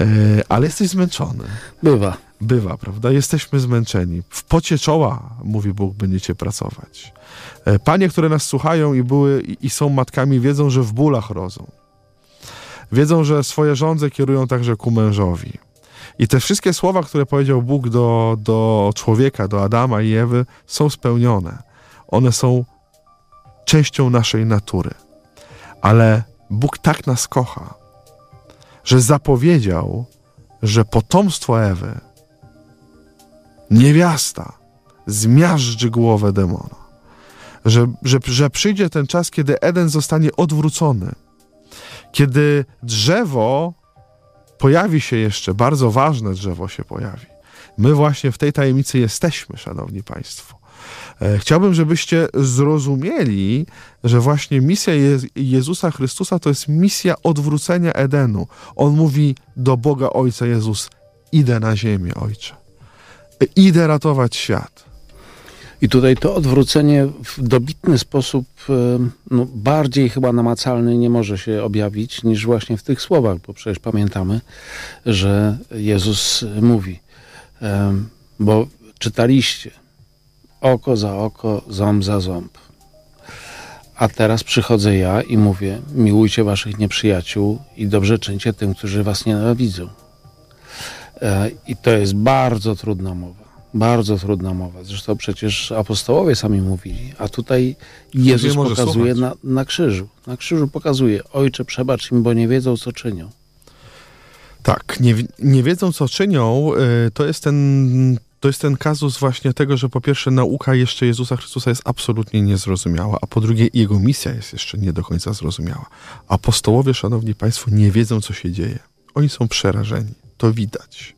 Yy, ale jesteś zmęczony. Bywa. Bywa, prawda? Jesteśmy zmęczeni. W pocie czoła, mówi Bóg, będziecie pracować. Yy, panie, które nas słuchają i były i, i są matkami, wiedzą, że w bólach rodzą. Wiedzą, że swoje żądze kierują także ku mężowi. I te wszystkie słowa, które powiedział Bóg do, do człowieka, do Adama i Ewy, są spełnione. One są częścią naszej natury. Ale Bóg tak nas kocha, że zapowiedział, że potomstwo Ewy, niewiasta, zmiażdży głowę demona. Że, że, że przyjdzie ten czas, kiedy Eden zostanie odwrócony. Kiedy drzewo pojawi się jeszcze, bardzo ważne drzewo się pojawi. My właśnie w tej tajemnicy jesteśmy, szanowni państwo. E, chciałbym, żebyście zrozumieli, że właśnie misja Je Jezusa Chrystusa to jest misja odwrócenia Edenu. On mówi do Boga Ojca Jezus: Idę na ziemię, Ojcze. E, idę ratować świat. I tutaj to odwrócenie w dobitny sposób, e, no, bardziej chyba namacalny nie może się objawić niż właśnie w tych słowach, bo przecież pamiętamy, że Jezus mówi, e, bo czytaliście oko za oko, ząb za ząb. A teraz przychodzę ja i mówię: miłujcie waszych nieprzyjaciół i dobrze czyńcie tym, którzy was nienawidzą. E, I to jest bardzo trudna mowa. Bardzo trudna mowa. Zresztą przecież apostołowie sami mówili, a tutaj Jezus pokazuje na, na, krzyżu. Na krzyżu pokazuje, ojcze przebacz im, bo nie wiedzą co czynią. Tak, nie, nie wiedzą co czynią, y, to jest ten to jest ten kazus właśnie tego, że po pierwsze nauka jeszcze Jezusa Chrystusa jest absolutnie niezrozumiała, a po drugie jego misja jest jeszcze nie do końca zrozumiała. Apostołowie, szanowni państwo, nie wiedzą co się dzieje. Oni są przerażeni, to widać.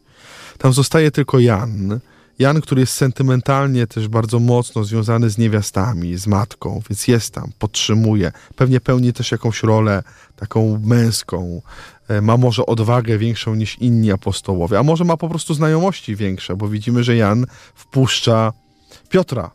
Tam zostaje tylko Jan, Jan, który jest sentymentalnie też bardzo mocno związany z niewiastami, z matką, więc jest tam, podtrzymuje. Pewnie pełni też jakąś rolę taką męską. E, ma może odwagę większą niż inni apostołowie, a może ma po prostu znajomości większe, bo widzimy, że Jan wpuszcza Piotra,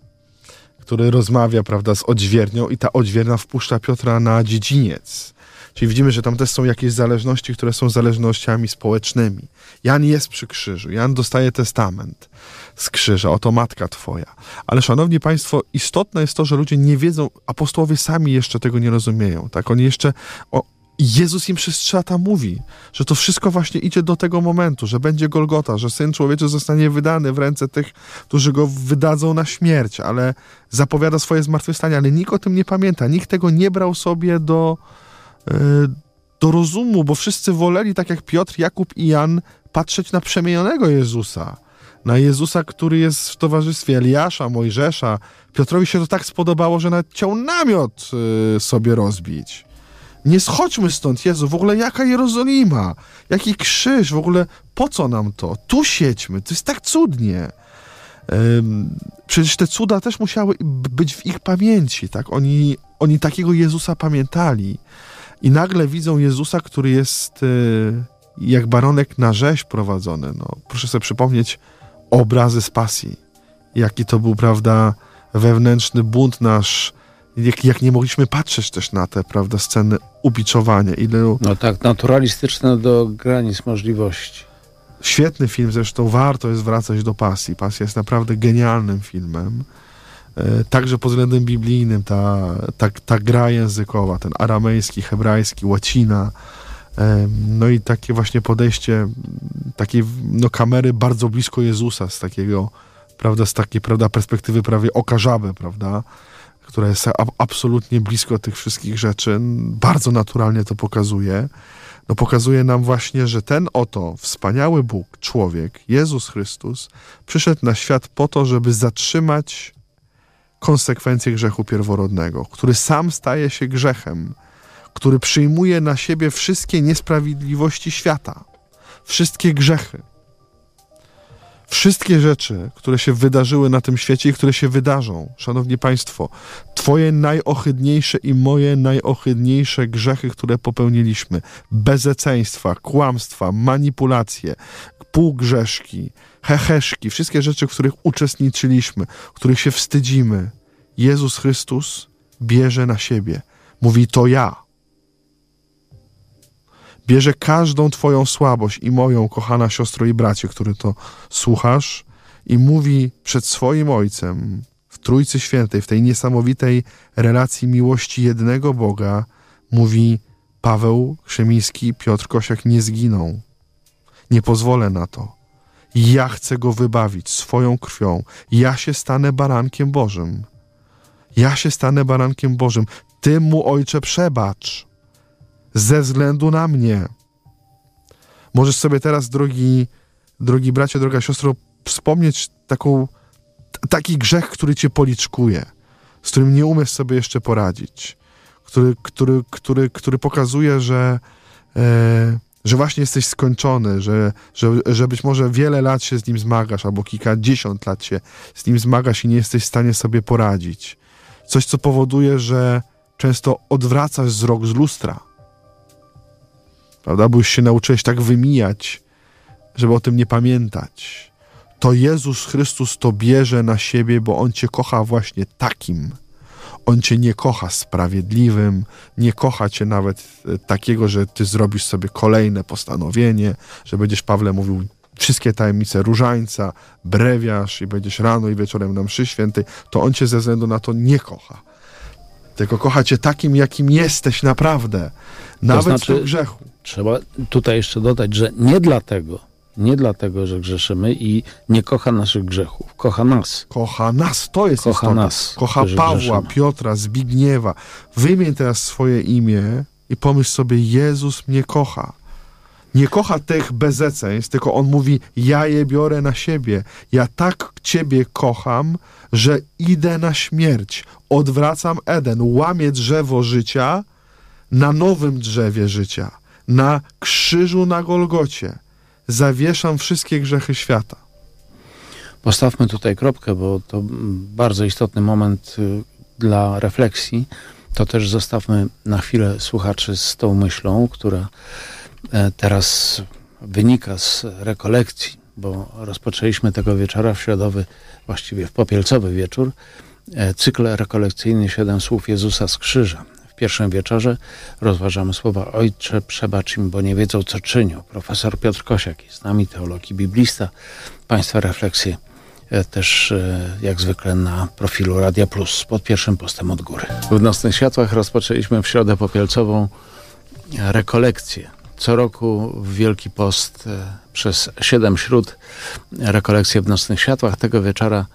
który rozmawia, prawda, z odźwiernią i ta odźwierna wpuszcza Piotra na dziedziniec Czyli widzimy, że tam też są jakieś zależności, które są zależnościami społecznymi. Jan jest przy krzyżu, Jan dostaje testament z krzyża, oto matka twoja. Ale szanowni państwo, istotne jest to, że ludzie nie wiedzą, apostołowie sami jeszcze tego nie rozumieją, tak? Oni jeszcze, o, Jezus im przez trzy lata mówi, że to wszystko właśnie idzie do tego momentu, że będzie Golgota, że Syn Człowieczy zostanie wydany w ręce tych, którzy go wydadzą na śmierć, ale zapowiada swoje zmartwychwstanie, ale nikt o tym nie pamięta, nikt tego nie brał sobie do, E, do rozumu, bo wszyscy woleli, tak jak Piotr, Jakub i Jan, patrzeć na przemienionego Jezusa. Na Jezusa, który jest w towarzystwie Eliasza, Mojżesza. Piotrowi się to tak spodobało, że nawet chciał namiot e, sobie rozbić. Nie schodźmy stąd, Jezu, w ogóle jaka Jerozolima, jaki krzyż, w ogóle po co nam to? Tu siedźmy, to jest tak cudnie. Przecież te cuda też musiały być w ich pamięci, tak? Oni, oni takiego Jezusa pamiętali i nagle widzą Jezusa, który jest e, jak baronek na rzeź prowadzony. No, proszę sobie przypomnieć obrazy z pasji. Jaki to był, prawda, wewnętrzny bunt nasz, jak, jak nie mogliśmy patrzeć też na te, prawda, sceny ubiczowania. Ile No tak, naturalistyczne do granic możliwości. Świetny film, zresztą warto jest wracać do pasji. Pasja jest naprawdę genialnym filmem. E, także pod względem biblijnym ta, ta, ta gra językowa, ten aramejski, hebrajski, łacina, e, no i takie właśnie podejście takiej no, kamery bardzo blisko Jezusa, z takiego, prawda, z takiej prawda, perspektywy prawie oka żaby, prawda, która jest absolutnie blisko tych wszystkich rzeczy, bardzo naturalnie to pokazuje. No pokazuje nam właśnie, że ten oto wspaniały Bóg, człowiek, Jezus Chrystus, przyszedł na świat po to, żeby zatrzymać konsekwencje grzechu pierworodnego, który sam staje się grzechem, który przyjmuje na siebie wszystkie niesprawiedliwości świata, wszystkie grzechy, wszystkie rzeczy, które się wydarzyły na tym świecie i które się wydarzą. Szanowni Państwo, Twoje najohydniejsze i moje najohydniejsze grzechy, które popełniliśmy, bezeceństwa, kłamstwa, manipulacje, półgrzeszki, heheszki, wszystkie rzeczy, w których uczestniczyliśmy, których się wstydzimy, Jezus Chrystus bierze na siebie. Mówi to ja. Bierze każdą Twoją słabość i moją, kochana siostro i bracie, który to słuchasz, i mówi przed swoim Ojcem w Trójcy Świętej, w tej niesamowitej relacji miłości jednego Boga, mówi Paweł Krzemiński Piotr Kosiak nie zginą. Nie pozwolę na to. Ja chcę go wybawić swoją krwią. Ja się stanę barankiem Bożym. Ja się stanę barankiem Bożym. Ty mu, ojcze, przebacz ze względu na mnie. Możesz sobie teraz, drogi, drogi bracie, droga siostro, wspomnieć taką, taki grzech, który cię policzkuje, z którym nie umiesz sobie jeszcze poradzić, który, który, który, który pokazuje, że, e, że właśnie jesteś skończony, że, że, że być może wiele lat się z nim zmagasz, albo kilkadziesiąt lat się z nim zmagasz i nie jesteś w stanie sobie poradzić. Coś, co powoduje, że często odwracasz wzrok z lustra. Prawda? Bo już się nauczyłeś tak wymijać, żeby o tym nie pamiętać. To Jezus Chrystus to bierze na siebie, bo On cię kocha właśnie takim. On cię nie kocha sprawiedliwym, nie kocha cię nawet e, takiego, że ty zrobisz sobie kolejne postanowienie, że będziesz Pawle mówił wszystkie tajemnice różańca, brewiarz i będziesz rano i wieczorem na mszy świętej, to on cię ze względu na to nie kocha. Tylko kocha cię takim, jakim jesteś naprawdę. Nawet to znaczy, w grzechu. Trzeba tutaj jeszcze dodać, że nie dlatego, nie dlatego, że grzeszymy i nie kocha naszych grzechów. Kocha nas. Kocha nas, to jest kocha istotne. nas. Kocha Pawła, grzeszymy. Piotra, Zbigniewa. Wymień teraz swoje imię i pomyśl sobie, Jezus mnie kocha nie kocha tych bezeceństw, tylko on mówi: Ja je biorę na siebie. Ja tak ciebie kocham, że idę na śmierć. Odwracam Eden, łamię drzewo życia na nowym drzewie życia, na krzyżu na Golgocie. Zawieszam wszystkie grzechy świata. Postawmy tutaj kropkę, bo to bardzo istotny moment y, dla refleksji. To też zostawmy na chwilę słuchaczy z tą myślą, która E, teraz wynika z rekolekcji, bo rozpoczęliśmy tego wieczora w środowy, właściwie w popielcowy wieczór, e, cykl rekolekcyjny Siedem Słów Jezusa z Krzyża. W pierwszym wieczorze rozważamy słowa Ojcze, przebacz im, bo nie wiedzą, co czynią. Profesor Piotr Kosiak jest z nami, teolog i biblista. Państwa refleksje e, też jak zwykle na profilu Radia Plus pod pierwszym postem od góry. W Nocnych Światłach rozpoczęliśmy w środę popielcową rekolekcję co roku w Wielki Post e, przez siedem śród e, rekolekcje w Nocnych Światłach. Tego wieczora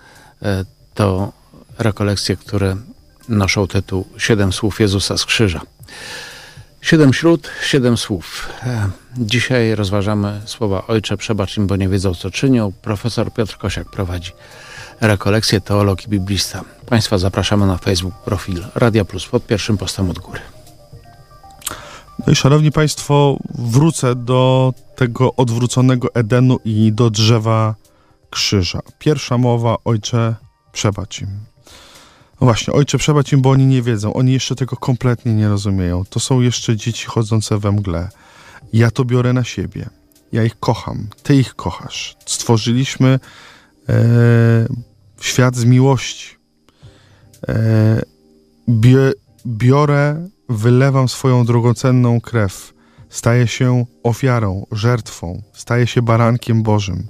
e, to rekolekcje, które noszą tytuł Siedem słów Jezusa z krzyża. Siedem śród, siedem słów. Dzisiaj rozważamy słowa Ojcze, przebacz im, bo nie wiedzą, co czynią. Profesor Piotr Kosiak prowadzi rekolekcję teologii biblista. Państwa zapraszamy na Facebook profil Radia Plus pod pierwszym postem od góry. No i szanowni Państwo, wrócę do tego odwróconego Edenu i do drzewa krzyża. Pierwsza mowa, ojcze, przebacz im. No właśnie, ojcze, przebacz im, bo oni nie wiedzą. Oni jeszcze tego kompletnie nie rozumieją. To są jeszcze dzieci chodzące we mgle. Ja to biorę na siebie. Ja ich kocham. Ty ich kochasz. Stworzyliśmy e, świat z miłości. E, bie, biorę wylewam swoją drogocenną krew, staję się ofiarą, żertwą, staję się barankiem Bożym,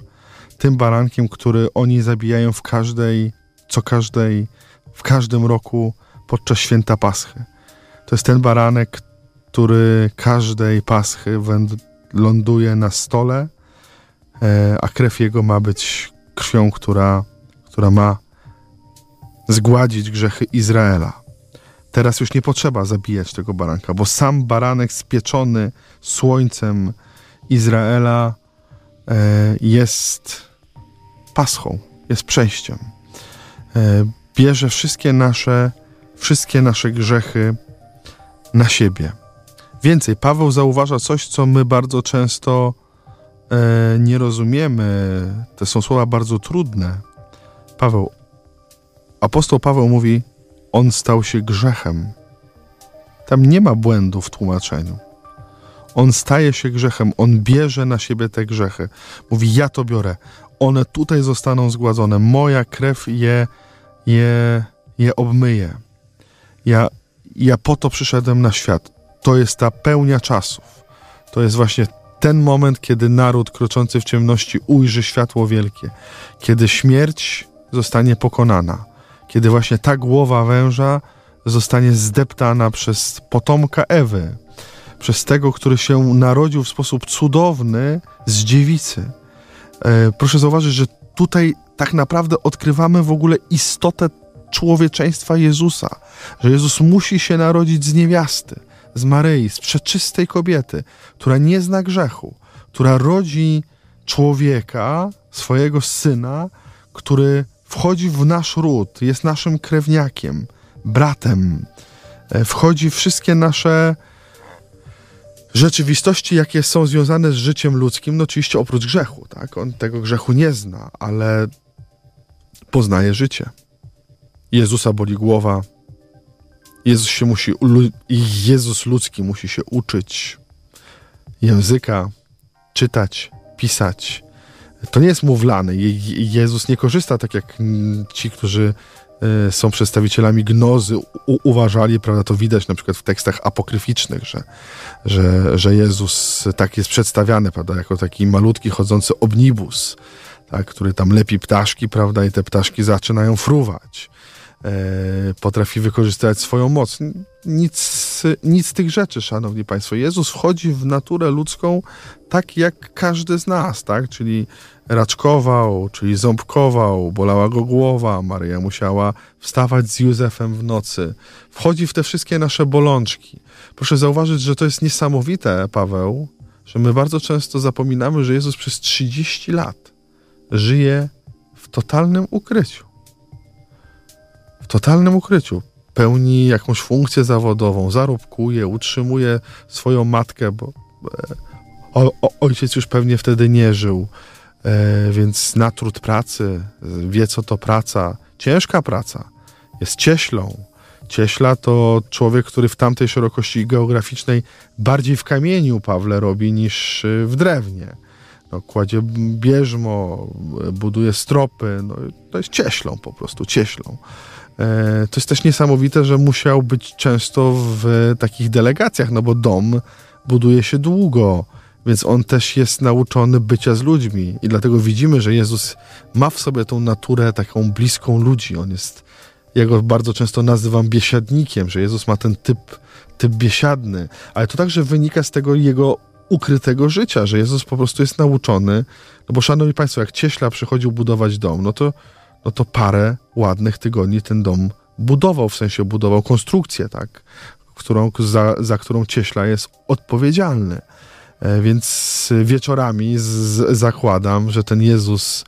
tym barankiem, który oni zabijają w każdej, co każdej, w każdym roku podczas święta Paschy. To jest ten baranek, który każdej Paschy ląduje na stole, e, a krew jego ma być krwią, która, która ma zgładzić grzechy Izraela. Teraz już nie potrzeba zabijać tego baranka, bo sam baranek spieczony słońcem Izraela e, jest paschą, jest przejściem. E, bierze wszystkie nasze, wszystkie nasze grzechy na siebie. Więcej, Paweł zauważa coś, co my bardzo często e, nie rozumiemy. To są słowa bardzo trudne. Paweł, apostoł Paweł mówi: on stał się grzechem. Tam nie ma błędu w tłumaczeniu. On staje się grzechem, on bierze na siebie te grzechy. Mówi: Ja to biorę. One tutaj zostaną zgładzone. Moja krew je, je, je obmyje. Ja, ja po to przyszedłem na świat. To jest ta pełnia czasów. To jest właśnie ten moment, kiedy naród kroczący w ciemności ujrzy światło wielkie, kiedy śmierć zostanie pokonana kiedy właśnie ta głowa węża zostanie zdeptana przez potomka Ewy, przez tego, który się narodził w sposób cudowny z dziewicy. E, proszę zauważyć, że tutaj tak naprawdę odkrywamy w ogóle istotę człowieczeństwa Jezusa, że Jezus musi się narodzić z niewiasty, z Maryi, z przeczystej kobiety, która nie zna grzechu, która rodzi człowieka, swojego syna, który wchodzi w nasz ród, jest naszym krewniakiem, bratem. E, wchodzi wszystkie nasze rzeczywistości, jakie są związane z życiem ludzkim, no oczywiście oprócz grzechu, tak? On tego grzechu nie zna, ale poznaje życie. Jezusa boli głowa. Jezus się musi, Jezus ludzki musi się uczyć języka, czytać, pisać, to nie jest mowlane. Jezus nie korzysta tak jak ci, którzy e, są przedstawicielami gnozy, uważali, prawda, to widać na przykład w tekstach apokryficznych, że, że, że Jezus tak jest przedstawiany, prawda, jako taki malutki, chodzący omnibus, tak, który tam lepi ptaszki, prawda, i te ptaszki zaczynają fruwać. E, potrafi wykorzystać swoją moc. Nic, nic z tych rzeczy, szanowni państwo. Jezus wchodzi w naturę ludzką tak jak każdy z nas, tak? Czyli raczkował, czyli ząbkował, bolała go głowa, Maryja musiała wstawać z Józefem w nocy. Wchodzi w te wszystkie nasze bolączki. Proszę zauważyć, że to jest niesamowite, Paweł, że my bardzo często zapominamy, że Jezus przez 30 lat żyje w totalnym ukryciu totalnym ukryciu. Pełni jakąś funkcję zawodową, zarobkuje, utrzymuje swoją matkę, bo e, o, o, ojciec już pewnie wtedy nie żył, e, więc na trud pracy, wie co to praca, ciężka praca, jest cieślą. Cieśla to człowiek, który w tamtej szerokości geograficznej bardziej w kamieniu Pawle robi niż y, w drewnie. No, kładzie bierzmo, buduje stropy, no, to jest cieślą po prostu, cieślą. E, to jest też niesamowite, że musiał być często w takich delegacjach, no bo dom buduje się długo, więc on też jest nauczony bycia z ludźmi. I dlatego widzimy, że Jezus ma w sobie tą naturę taką bliską ludzi. On jest, ja go bardzo często nazywam biesiadnikiem, że Jezus ma ten typ, typ biesiadny. Ale to także wynika z tego jego ukrytego życia, że Jezus po prostu jest nauczony. No bo szanowni Państwo, jak cieśla przychodził budować dom, no to no to parę ładnych tygodni ten dom budował, w sensie budował konstrukcję, tak, którą, za, za którą cieśla jest odpowiedzialny. E, więc wieczorami z, zakładam, że ten Jezus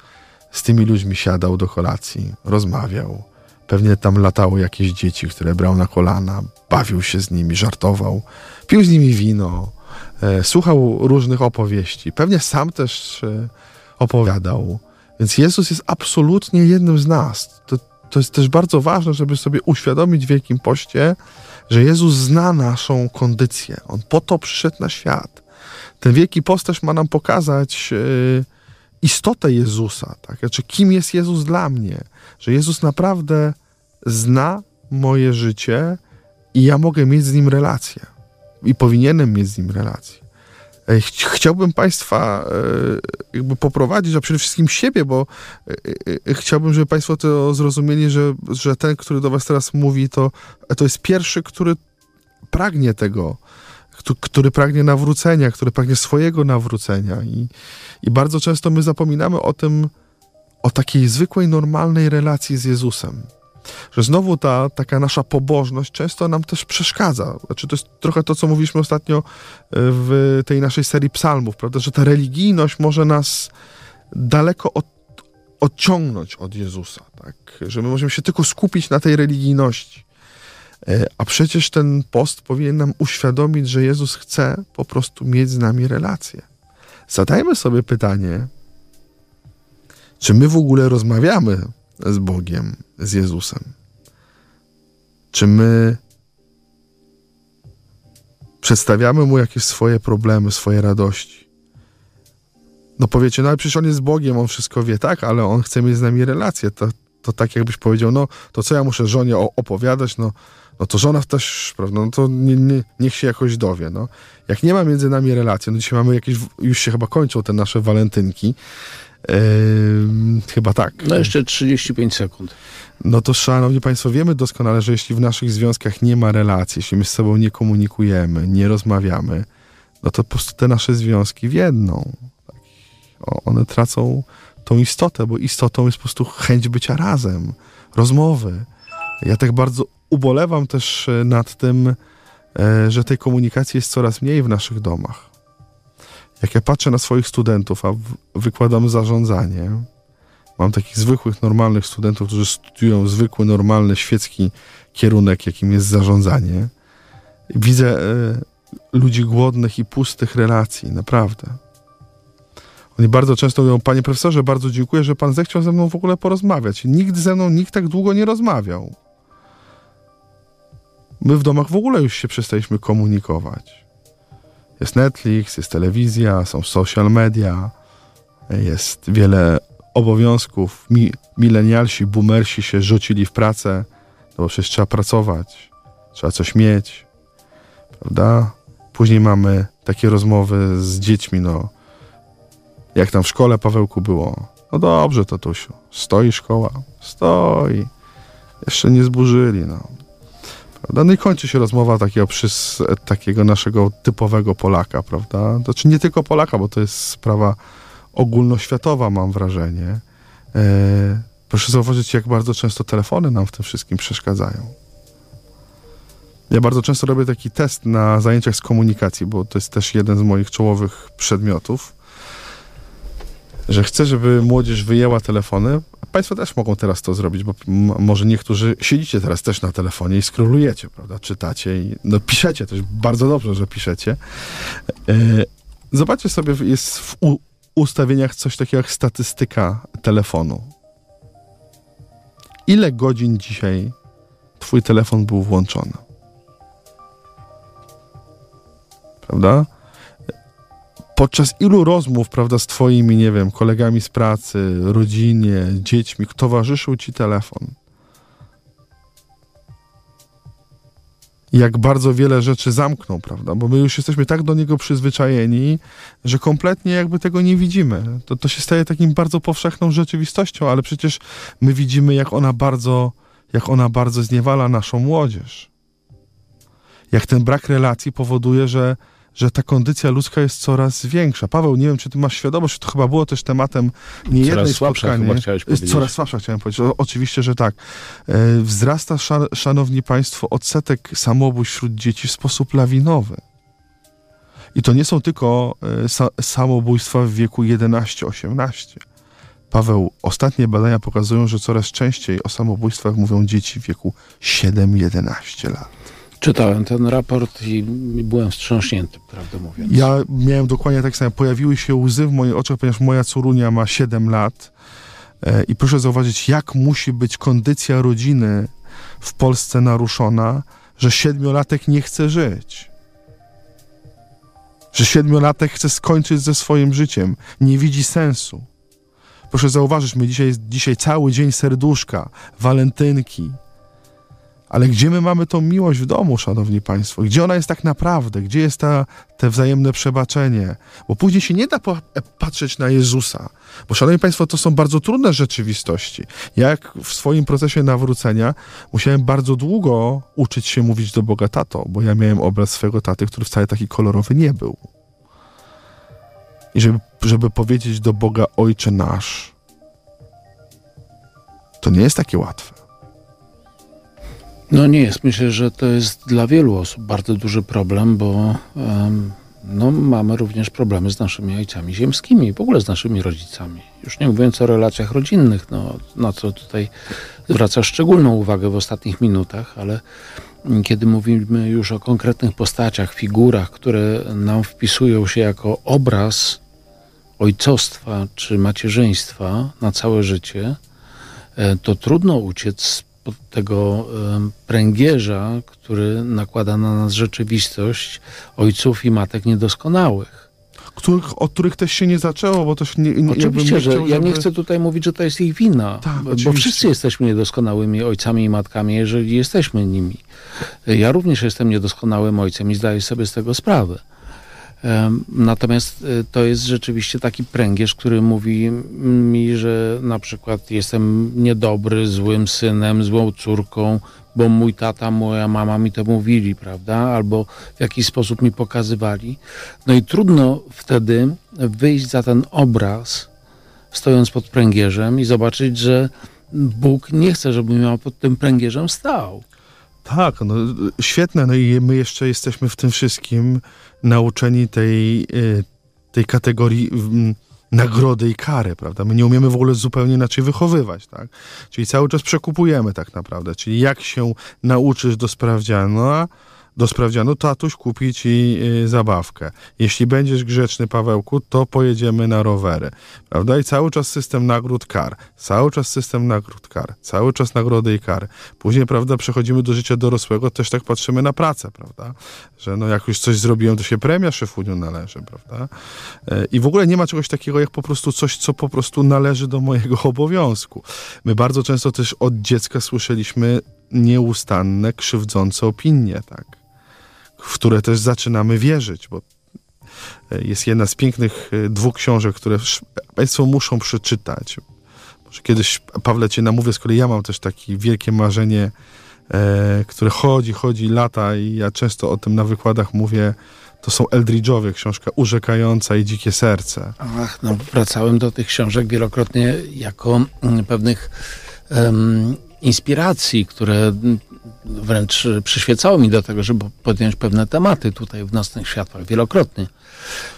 z tymi ludźmi siadał do kolacji, rozmawiał. Pewnie tam latało jakieś dzieci, które brał na kolana, bawił się z nimi, żartował, pił z nimi wino, e, słuchał różnych opowieści. Pewnie sam też e, opowiadał. Więc Jezus jest absolutnie jednym z nas. To, to jest też bardzo ważne, żeby sobie uświadomić w Wielkim Poście, że Jezus zna naszą kondycję. On po to przyszedł na świat. Ten Wielki Post też ma nam pokazać yy, istotę Jezusa, tak? Znaczy, kim jest Jezus dla mnie, że Jezus naprawdę zna moje życie i ja mogę mieć z Nim relację i powinienem mieć z Nim relację. E, chciałbym Państwa e, jakby poprowadzić, a przede wszystkim siebie, bo e, chciałbym, żeby Państwo to zrozumieli, że, że ten, który do Was teraz mówi, to, to jest pierwszy, który pragnie tego, który pragnie nawrócenia, który pragnie swojego nawrócenia. I, i bardzo często my zapominamy o tym, o takiej zwykłej, normalnej relacji z Jezusem że znowu ta taka nasza pobożność często nam też przeszkadza. Znaczy, to jest trochę to, co mówiliśmy ostatnio e, w tej naszej serii psalmów, prawda, że ta religijność może nas daleko od, odciągnąć od Jezusa, tak? że my możemy się tylko skupić na tej religijności. E, a przecież ten post powinien nam uświadomić, że Jezus chce po prostu mieć z nami relację. Zadajmy sobie pytanie, czy my w ogóle rozmawiamy z Bogiem, z Jezusem? Czy my przedstawiamy mu jakieś swoje problemy, swoje radości? No powiecie, no ale przecież on jest Bogiem, on wszystko wie, tak, ale on chce mieć z nami relację. To, to tak jakbyś powiedział, no to co ja muszę żonie opowiadać, no, no to żona też, prawda, no to nie, nie, niech się jakoś dowie, no. Jak nie ma między nami relacji, no dzisiaj mamy jakieś, już się chyba kończą te nasze walentynki, chyba tak. No jeszcze 35 sekund. No to szanowni Państwo, wiemy doskonale, że jeśli w naszych związkach nie ma relacji, jeśli my z sobą nie komunikujemy, nie rozmawiamy, no to po prostu te nasze związki wiedną. Tak. One tracą tą istotę, bo istotą jest po prostu chęć bycia razem, rozmowy. Ja tak bardzo ubolewam też e, nad tym, e, że tej komunikacji jest coraz mniej w naszych domach jak ja patrzę na swoich studentów, a wykładam zarządzanie, mam takich zwykłych, normalnych studentów, którzy studiują zwykły, normalny, świecki kierunek, jakim jest zarządzanie. Widzę y, ludzi głodnych i pustych relacji, naprawdę. Oni bardzo często mówią, panie profesorze, bardzo dziękuję, że pan zechciał ze mną w ogóle porozmawiać. Nikt ze mną, nikt tak długo nie rozmawiał. My w domach w ogóle już się przestaliśmy komunikować. Jest Netflix, jest telewizja, są social media, jest wiele obowiązków. Mi, milenialsi, boomersi się rzucili w pracę, no bo przecież trzeba pracować, trzeba coś mieć, prawda? Później mamy takie rozmowy z dziećmi, no jak tam w szkole Pawełku było. No dobrze, tatusiu, stoi szkoła, stoi. Jeszcze nie zburzyli, no. Prawda? No i kończy się rozmowa takiego, takiego naszego typowego Polaka, prawda? Znaczy nie tylko Polaka, bo to jest sprawa ogólnoświatowa, mam wrażenie. E, proszę zauważyć, jak bardzo często telefony nam w tym wszystkim przeszkadzają. Ja bardzo często robię taki test na zajęciach z komunikacji, bo to jest też jeden z moich czołowych przedmiotów że chcę, żeby młodzież wyjęła telefony. Państwo też mogą teraz to zrobić, bo może niektórzy siedzicie teraz też na telefonie i skrolujecie, prawda? Czytacie i no, piszecie też. Bardzo dobrze, że piszecie. E, zobaczcie sobie, jest w ustawieniach coś takiego jak statystyka telefonu. Ile godzin dzisiaj Twój telefon był włączony? Prawda? Podczas ilu rozmów, prawda, z twoimi, nie wiem, kolegami z pracy, rodzinie, dziećmi, towarzyszył ci telefon? jak bardzo wiele rzeczy zamknął, prawda? Bo my już jesteśmy tak do niego przyzwyczajeni, że kompletnie jakby tego nie widzimy. To, to się staje takim bardzo powszechną rzeczywistością, ale przecież my widzimy, jak ona bardzo, jak ona bardzo zniewala naszą młodzież. Jak ten brak relacji powoduje, że że ta kondycja ludzka jest coraz większa. Paweł, nie wiem, czy ty masz świadomość, to chyba było też tematem nie coraz słabsza chyba chciałeś powiedzieć. Coraz słabsza chciałem powiedzieć. O, oczywiście, że tak. E, wzrasta, szan szanowni państwo, odsetek samobójstw wśród dzieci w sposób lawinowy. I to nie są tylko e, sa samobójstwa w wieku 11-18. Paweł, ostatnie badania pokazują, że coraz częściej o samobójstwach mówią dzieci w wieku 7-11 lat. Czytałem ten raport i byłem wstrząśnięty, prawdę mówiąc. Ja miałem dokładnie tak samo. Pojawiły się łzy w moich oczach, ponieważ moja córunia ma 7 lat. E, I proszę zauważyć, jak musi być kondycja rodziny w Polsce naruszona, że siedmiolatek nie chce żyć. Że siedmiolatek chce skończyć ze swoim życiem, nie widzi sensu. Proszę zauważyć, my dzisiaj, dzisiaj cały dzień serduszka, walentynki, ale gdzie my mamy tą miłość w domu, szanowni państwo? Gdzie ona jest tak naprawdę? Gdzie jest ta, te wzajemne przebaczenie? Bo później się nie da e, patrzeć na Jezusa. Bo, szanowni państwo, to są bardzo trudne rzeczywistości. Jak w swoim procesie nawrócenia musiałem bardzo długo uczyć się mówić do Boga tato, bo ja miałem obraz swojego taty, który wcale taki kolorowy nie był. I żeby, żeby powiedzieć do Boga Ojcze nasz, to nie jest takie łatwe. No nie jest. Myślę, że to jest dla wielu osób bardzo duży problem, bo um, no, mamy również problemy z naszymi ojcami ziemskimi i w ogóle z naszymi rodzicami. Już nie mówiąc o relacjach rodzinnych, no, na co tutaj zwraca szczególną uwagę w ostatnich minutach, ale kiedy mówimy już o konkretnych postaciach, figurach, które nam wpisują się jako obraz ojcostwa czy macierzyństwa na całe życie, e, to trudno uciec z tego pręgierza, który nakłada na nas rzeczywistość ojców i matek niedoskonałych. Których, od których też się nie zaczęło, bo to się nie, nie Oczywiście, nie że chciał, ja żeby... nie chcę tutaj mówić, że to jest ich wina, tak, bo wszyscy jesteśmy niedoskonałymi ojcami i matkami, jeżeli jesteśmy nimi. Ja również jestem niedoskonałym ojcem i zdaję sobie z tego sprawę. Natomiast y, to jest rzeczywiście taki pręgierz, który mówi mi, że na przykład jestem niedobry, złym synem, złą córką, bo mój tata, moja mama mi to mówili, prawda? Albo w jakiś sposób mi pokazywali. No i trudno wtedy wyjść za ten obraz, stojąc pod pręgierzem i zobaczyć, że Bóg nie chce, żebym ja pod tym pręgierzem stał. Tak, no, świetne. No i my jeszcze jesteśmy w tym wszystkim nauczeni tej, y, tej kategorii nagrody i kary, prawda? My nie umiemy w ogóle zupełnie inaczej wychowywać, tak? Czyli cały czas przekupujemy tak naprawdę. Czyli jak się nauczysz do sprawdziania, no, do sprawdzianu, tatuś kupi ci y, zabawkę. Jeśli będziesz grzeczny, Pawełku, to pojedziemy na rowery. Prawda? I cały czas system nagród kar. Cały czas system nagród kar. Cały czas nagrody i kary. Później, prawda, przechodzimy do życia dorosłego, też tak patrzymy na pracę, prawda? Że no jak już coś zrobiłem, to się premia szefuniu należy, prawda? E, I w ogóle nie ma czegoś takiego jak po prostu coś, co po prostu należy do mojego obowiązku. My bardzo często też od dziecka słyszeliśmy nieustanne, krzywdzące opinie, tak? w które też zaczynamy wierzyć, bo e, jest jedna z pięknych e, dwóch książek, które Państwo muszą przeczytać. Może kiedyś, Pawle, Cię namówię, skoro ja mam też takie wielkie marzenie, e, które chodzi, chodzi lata i ja często o tym na wykładach mówię, to są Eldridge'owie, książka urzekająca i dzikie serce. Ach, no wracałem do tych książek wielokrotnie jako mm, pewnych um, inspiracji, które mm, wręcz przyświecało mi do tego, żeby podjąć pewne tematy tutaj w Nocnych Światłach wielokrotnie.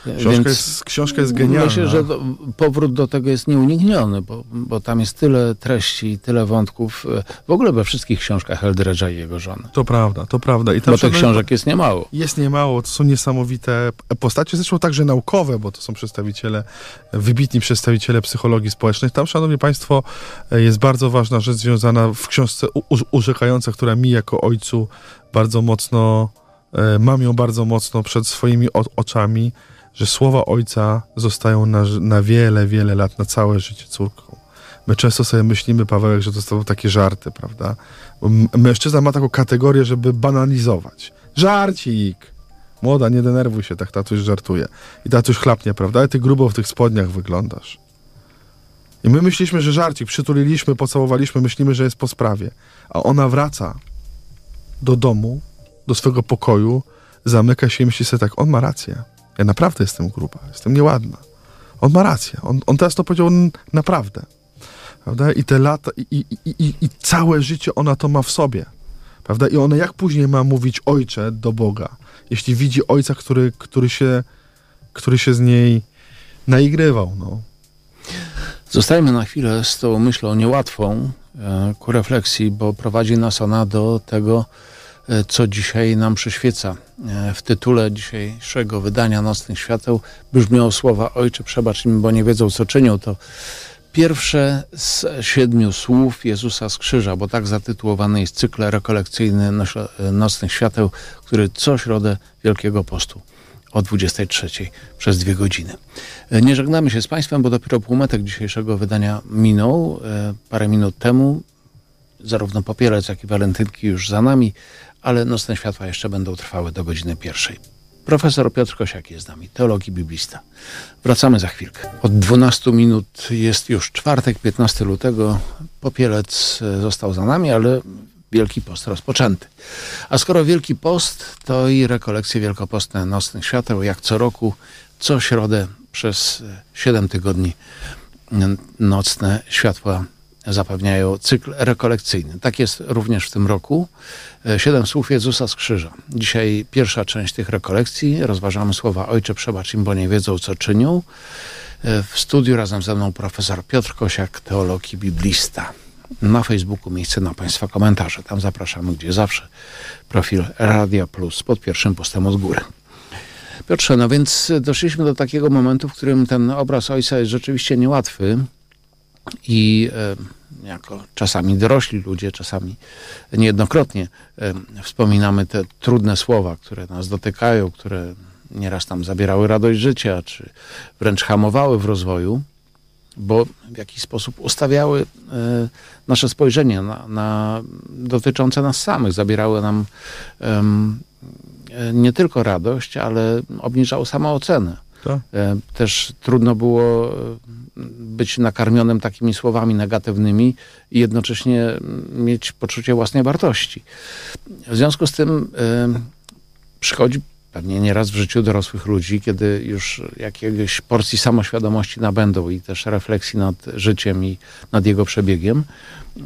Książka, Więc jest, książka jest genialna. Myślę, że powrót do tego jest nieunikniony, bo, bo tam jest tyle treści, tyle wątków. E, w ogóle we wszystkich książkach Eldredża i jego żony. To prawda, to prawda. I tam bo tych książek jest niemało. Jest niemało, to są niesamowite postacie, zresztą także naukowe, bo to są przedstawiciele, wybitni przedstawiciele psychologii społecznej. Tam, szanowni państwo, e, jest bardzo ważna rzecz związana w książce urzekająca, która mi jako ojcu bardzo mocno E, mam ją bardzo mocno przed swoimi oczami, że słowa ojca zostają na, na wiele, wiele lat, na całe życie córką. My często sobie myślimy, Pawełek, że to są takie żarty, prawda? mężczyzna ma taką kategorię, żeby banalizować. Żarcik! Młoda, nie denerwuj się, tak tatuś żartuje. I tatuś chlapnie, prawda? Ale ty grubo w tych spodniach wyglądasz. I my myśleliśmy, że żarcik, przytuliliśmy, pocałowaliśmy, myślimy, że jest po sprawie. A ona wraca do domu do swojego pokoju, zamyka się i myśli sobie tak, on ma rację. Ja naprawdę jestem gruba, jestem nieładna. On ma rację. On, on teraz to powiedział naprawdę. Prawda? I te lata, i, i, i, i całe życie ona to ma w sobie. Prawda? I ona jak później ma mówić ojcze do Boga, jeśli widzi ojca, który, który, się, który się z niej naigrywał. No. Zostajmy na chwilę z tą myślą niełatwą e, ku refleksji, bo prowadzi nas ona do tego, E, co dzisiaj nam przyświeca. E, w tytule dzisiejszego wydania Nocnych Świateł brzmiało słowa Ojcze przebacz im, bo nie wiedzą co czynią. To pierwsze z siedmiu słów Jezusa z krzyża, bo tak zatytułowany jest cykl rekolekcyjny e, Nocnych Świateł, który co środę Wielkiego Postu o 23 przez dwie godziny. Nie żegnamy się z Państwem, bo dopiero półmetek dzisiejszego wydania minął parę minut temu. Zarówno Popielec, jak i walentynki już za nami ale nocne światła jeszcze będą trwały do godziny pierwszej. Profesor Piotr Kosiak jest z nami, teolog i biblista. Wracamy za chwilkę. Od 12 minut jest już czwartek, 15 lutego. Popielec e, został za nami, ale Wielki Post rozpoczęty. A skoro Wielki Post, to i rekolekcje wielkopostne Nocnych Świateł, jak co roku, co środę przez 7 e, tygodni nocne światła zapewniają cykl rekolekcyjny. Tak jest również w tym roku. E, Siedem słów Jezusa z krzyża. Dzisiaj pierwsza część tych rekolekcji. Rozważamy słowa Ojcze przebacz im, bo nie wiedzą co czynią. E, w studiu razem ze mną profesor Piotr Kosiak, teolog i biblista. Na Facebooku miejsce na Państwa komentarze. Tam zapraszamy, gdzie zawsze. Profil Radia Plus pod pierwszym postem od góry. Piotrze, no więc doszliśmy do takiego momentu, w którym ten obraz ojca jest rzeczywiście niełatwy i jako czasami dorośli ludzie, czasami niejednokrotnie wspominamy te trudne słowa, które nas dotykają, które nieraz tam zabierały radość życia, czy wręcz hamowały w rozwoju, bo w jakiś sposób ustawiały e, nasze spojrzenie na, na dotyczące nas samych, zabierały nam e, nie tylko radość, ale obniżały samoocenę. E, też trudno było e, być nakarmionym takimi słowami negatywnymi i jednocześnie mm, mieć poczucie własnej wartości. W związku z tym e, przychodzi pewnie nieraz w życiu dorosłych ludzi, kiedy już jakiegoś porcji samoświadomości nabędą i też refleksji nad życiem i nad jego przebiegiem,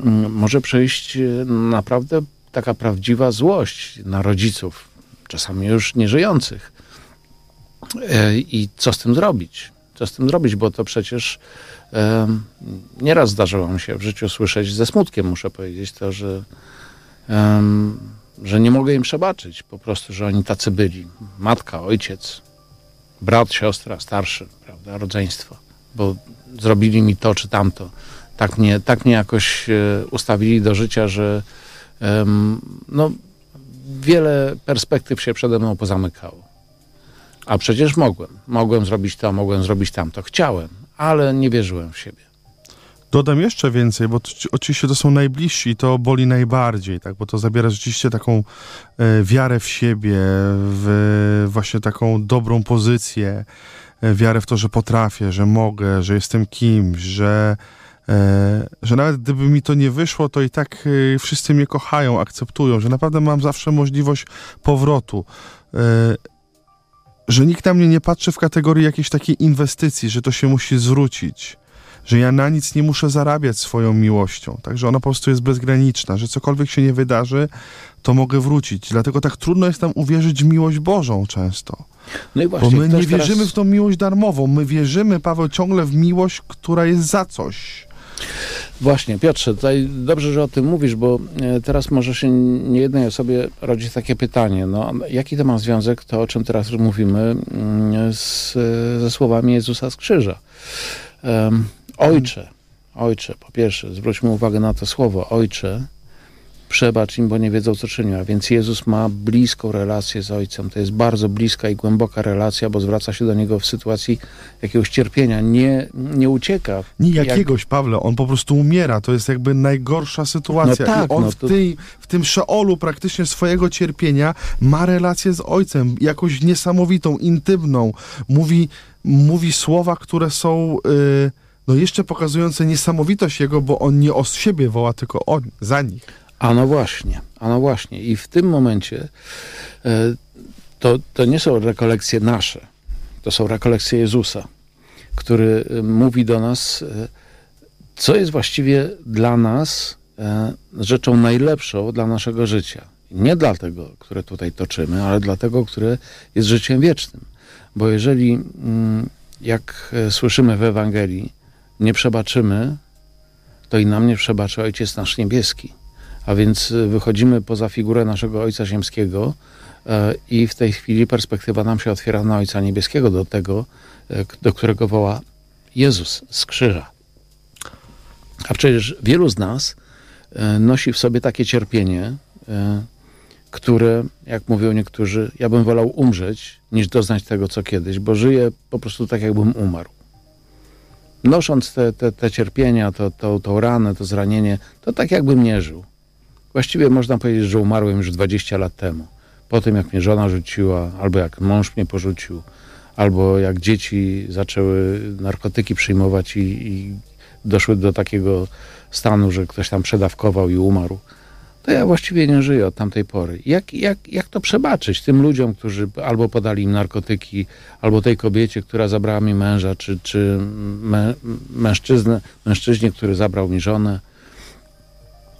mm, może przyjść naprawdę taka prawdziwa złość na rodziców, czasami już nieżyjących, E, I co z tym zrobić? Co z tym zrobić? Bo to przecież nieraz zdarzyło mi się w życiu słyszeć ze smutkiem, muszę powiedzieć to, że, że nie mogę im przebaczyć. Po prostu, że oni tacy byli. Matka, ojciec, brat, siostra, starszy, prawda, rodzeństwo. Bo zrobili mi to czy tamto. Tak mnie, tak mnie jakoś e, ustawili do życia, że no, wiele perspektyw się przede mną pozamykało. A przecież mogłem. Mogłem zrobić to, mogłem zrobić tamto. Chciałem, ale nie wierzyłem w siebie. Dodam jeszcze więcej, bo oczywiście to są najbliżsi i to boli najbardziej, tak? bo to zabiera rzeczywiście taką e, wiarę w siebie, w e, właśnie taką dobrą pozycję, e, wiarę w to, że potrafię, że mogę, że jestem kimś, że, e, że nawet gdyby mi to nie wyszło, to i tak e, wszyscy mnie kochają, akceptują, że naprawdę mam zawsze możliwość powrotu e, że nikt na mnie nie patrzy w kategorii jakiejś takiej inwestycji, że to się musi zwrócić, że ja na nic nie muszę zarabiać swoją miłością, także ona po prostu jest bezgraniczna, że cokolwiek się nie wydarzy, to mogę wrócić. Dlatego tak trudno jest nam uwierzyć w miłość Bożą często. No i właśnie, Bo my nie wierzymy teraz... w tą miłość darmową, my wierzymy, Paweł, ciągle w miłość, która jest za coś. Właśnie, Piotrze, tutaj dobrze, że o tym mówisz, bo e, teraz może się nie jednej osobie rodzi takie pytanie, no jaki to ma związek, to o czym teraz mówimy, mm, z, ze słowami Jezusa z krzyża. Um, ojcze, ojcze, po pierwsze, zwróćmy uwagę na to słowo, ojcze, przebacz im, bo nie wiedzą, co czynią. A więc Jezus ma bliską relację z Ojcem. To jest bardzo bliska i głęboka relacja, bo zwraca się do Niego w sytuacji jakiegoś cierpienia. Nie, nie ucieka. Nie jakiegoś, Jak... Pawle. On po prostu umiera. To jest jakby najgorsza sytuacja. No tak, on no, to... w, tej, w tym szeolu praktycznie swojego cierpienia ma relację z Ojcem. Jakąś niesamowitą, intymną. Mówi, mówi słowa, które są... Yy, no jeszcze pokazujące niesamowitość Jego, bo On nie o siebie woła, tylko on, za nich. A no właśnie, a no właśnie. I w tym momencie e, to, to nie są rekolekcje nasze, to są rekolekcje Jezusa, który e, mówi do nas, e, co jest właściwie dla nas rzeczą najlepszą dla naszego życia. Nie dla tego, które tutaj toczymy, ale dla tego, które jest życiem wiecznym. Bo jeżeli, mm, jak słyszymy w Ewangelii, nie przebaczymy, to i nam nie przebaczy Ojciec nasz niebieski. A więc y, wychodzimy poza figurę naszego Ojca Ziemskiego e, i w tej chwili perspektywa nam się otwiera na Ojca Niebieskiego, do tego, e, do którego woła Jezus z krzyża. A przecież wielu z nas e, nosi w sobie takie cierpienie, które, jak mówią niektórzy, ja bym wolał umrzeć, niż doznać tego, co kiedyś, bo żyję po prostu tak, jakbym umarł. Nosząc te, te, te cierpienia, to, to, tą ranę, to zranienie, to tak jakbym nie żył. Właściwie można powiedzieć, że umarłem już 20 lat temu. Po tym, jak mnie żona rzuciła, albo jak mąż mnie porzucił, albo jak dzieci zaczęły narkotyki przyjmować i, i doszły do takiego stanu, że ktoś tam przedawkował i umarł, to ja właściwie nie żyję od tamtej pory. Jak, jak, jak to przebaczyć tym ludziom, którzy albo podali im narkotyki, albo tej kobiecie, która zabrała mi męża, czy, czy mężczyznę, mężczyźnie, który zabrał mi żonę?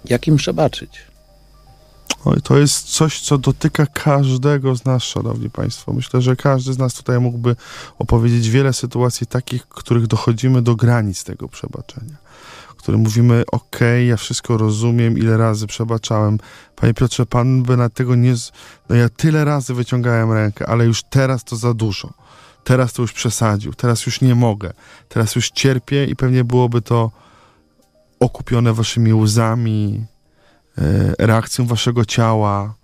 Jak im przebaczyć? Oj, to jest coś, co dotyka każdego z nas, szanowni państwo. Myślę, że każdy z nas tutaj mógłby opowiedzieć wiele sytuacji takich, których dochodzimy do granic tego przebaczenia. Który mówimy, ok, ja wszystko rozumiem, ile razy przebaczałem. Panie Piotrze, pan by na tego nie. Z... No ja tyle razy wyciągałem rękę, ale już teraz to za dużo. Teraz to już przesadził, teraz już nie mogę, teraz już cierpię i pewnie byłoby to okupione waszymi łzami, e, reakcją waszego ciała.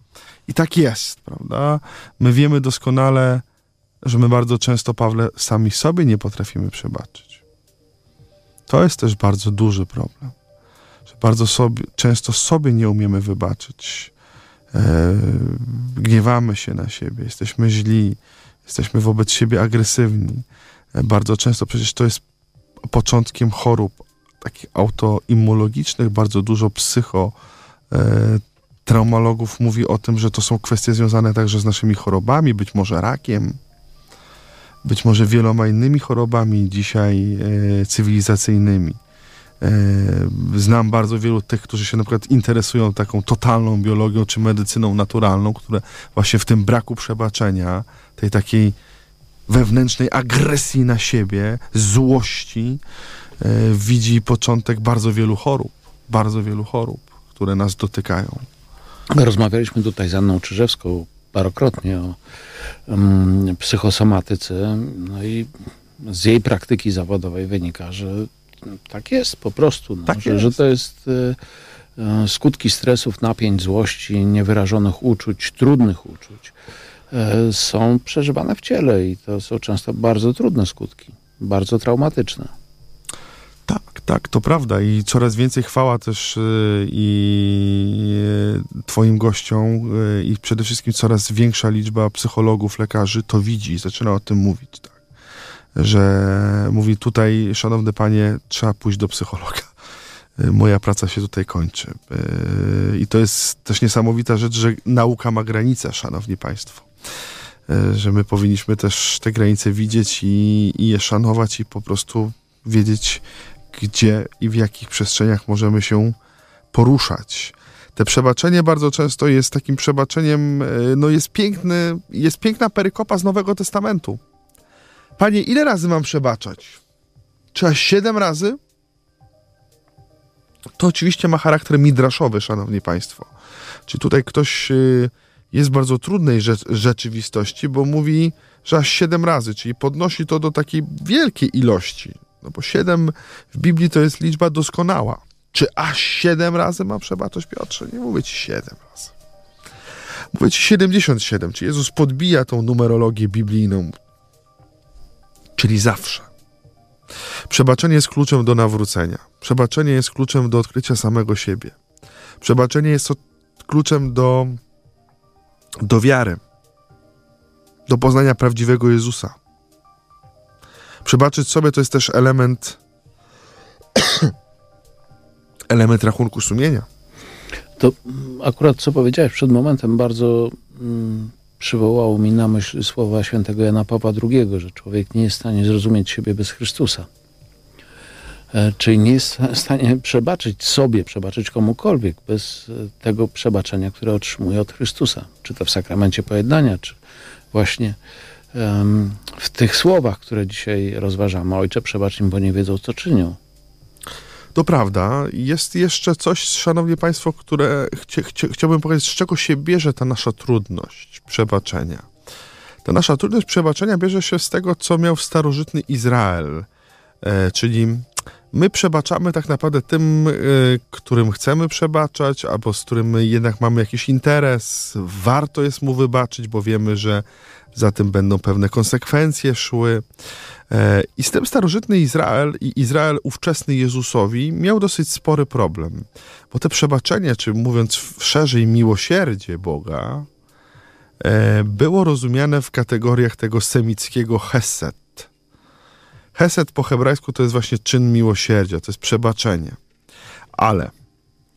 I tak jest, prawda? My wiemy doskonale, że my bardzo często, Pawle, sami sobie nie potrafimy przebaczyć. To jest też bardzo duży problem, że bardzo sobie, często sobie nie umiemy wybaczyć. E, gniewamy się na siebie, jesteśmy źli, jesteśmy wobec siebie agresywni. E, bardzo często przecież to jest początkiem chorób, takich autoimmunologicznych, bardzo dużo psycho e, traumalogów mówi o tym, że to są kwestie związane także z naszymi chorobami, być może rakiem, być może wieloma innymi chorobami dzisiaj e, cywilizacyjnymi. E, znam bardzo wielu tych, którzy się na przykład interesują taką totalną biologią czy medycyną naturalną, które właśnie w tym braku przebaczenia, tej takiej wewnętrznej agresji na siebie, złości, E, widzi początek bardzo wielu chorób, bardzo wielu chorób, które nas dotykają. Rozmawialiśmy tutaj z Anną Czyżewską parokrotnie o um, psychosomatyce, no i z jej praktyki zawodowej wynika, że tak jest po prostu, no, tak że, jest. że, to jest e, e, skutki stresów, napięć, złości, niewyrażonych uczuć, trudnych uczuć są przeżywane w ciele i to są często bardzo trudne skutki, bardzo traumatyczne. Tak, to prawda i coraz więcej chwała też y, i y, twoim gościom y, i przede wszystkim coraz większa liczba psychologów, lekarzy to widzi i zaczyna o tym mówić, tak. Że mówi tutaj, szanowny panie, trzeba pójść do psychologa. Moja praca się tutaj kończy. I to jest też niesamowita rzecz, że nauka ma granice, szanowni państwo że my powinniśmy też te granice widzieć i, i, je szanować i po prostu wiedzieć, gdzie i w jakich przestrzeniach możemy się poruszać. Te przebaczenie bardzo często jest takim przebaczeniem, e, no jest piękny, jest piękna perykopa z Nowego Testamentu. Panie, ile razy mam przebaczać? Czy aż siedem razy? To oczywiście ma charakter midraszowy, szanowni państwo. Czy tutaj ktoś y, jest w bardzo trudnej rzeczywistości, bo mówi, że aż siedem razy, czyli podnosi to do takiej wielkiej ilości. No bo siedem w Biblii to jest liczba doskonała. Czy aż siedem razy ma przebaczyć Piotrze? Nie mówię ci siedem razy. Mówię ci 77, czy Jezus podbija tą numerologię biblijną. Czyli zawsze. Przebaczenie jest kluczem do nawrócenia. Przebaczenie jest kluczem do odkrycia samego siebie. Przebaczenie jest kluczem do, do wiary, do poznania prawdziwego Jezusa. Przebaczyć sobie to jest też element element rachunku sumienia. To akurat co powiedziałeś przed momentem bardzo mm, przywołało mi na myśl słowa świętego Jana Papa II, że człowiek nie jest w stanie zrozumieć siebie bez Chrystusa. E, czyli nie jest w stanie przebaczyć sobie, przebaczyć komukolwiek bez e, tego przebaczenia, które otrzymuje od Chrystusa. Czy to w sakramencie pojednania, czy właśnie w tych słowach, które dzisiaj rozważamy. Ojcze, przebacz im, bo nie wiedzą, co czynią. To prawda. Jest jeszcze coś, szanowni państwo, które chci, chci, chciałbym powiedzieć, z czego się bierze ta nasza trudność przebaczenia. Ta nasza trudność przebaczenia bierze się z tego, co miał starożytny Izrael, e, czyli my przebaczamy tak naprawdę tym, e, którym chcemy przebaczać, albo z którym jednak mamy jakiś interes. Warto jest mu wybaczyć, bo wiemy, że za tym będą pewne konsekwencje szły. E, I z tym starożytny Izrael i Izrael ówczesny Jezusowi miał dosyć spory problem, bo te przebaczenie, czy mówiąc szerzej, miłosierdzie Boga, e, było rozumiane w kategoriach tego semickiego Hesed. Hesed po hebrajsku to jest właśnie czyn miłosierdzia, to jest przebaczenie. Ale,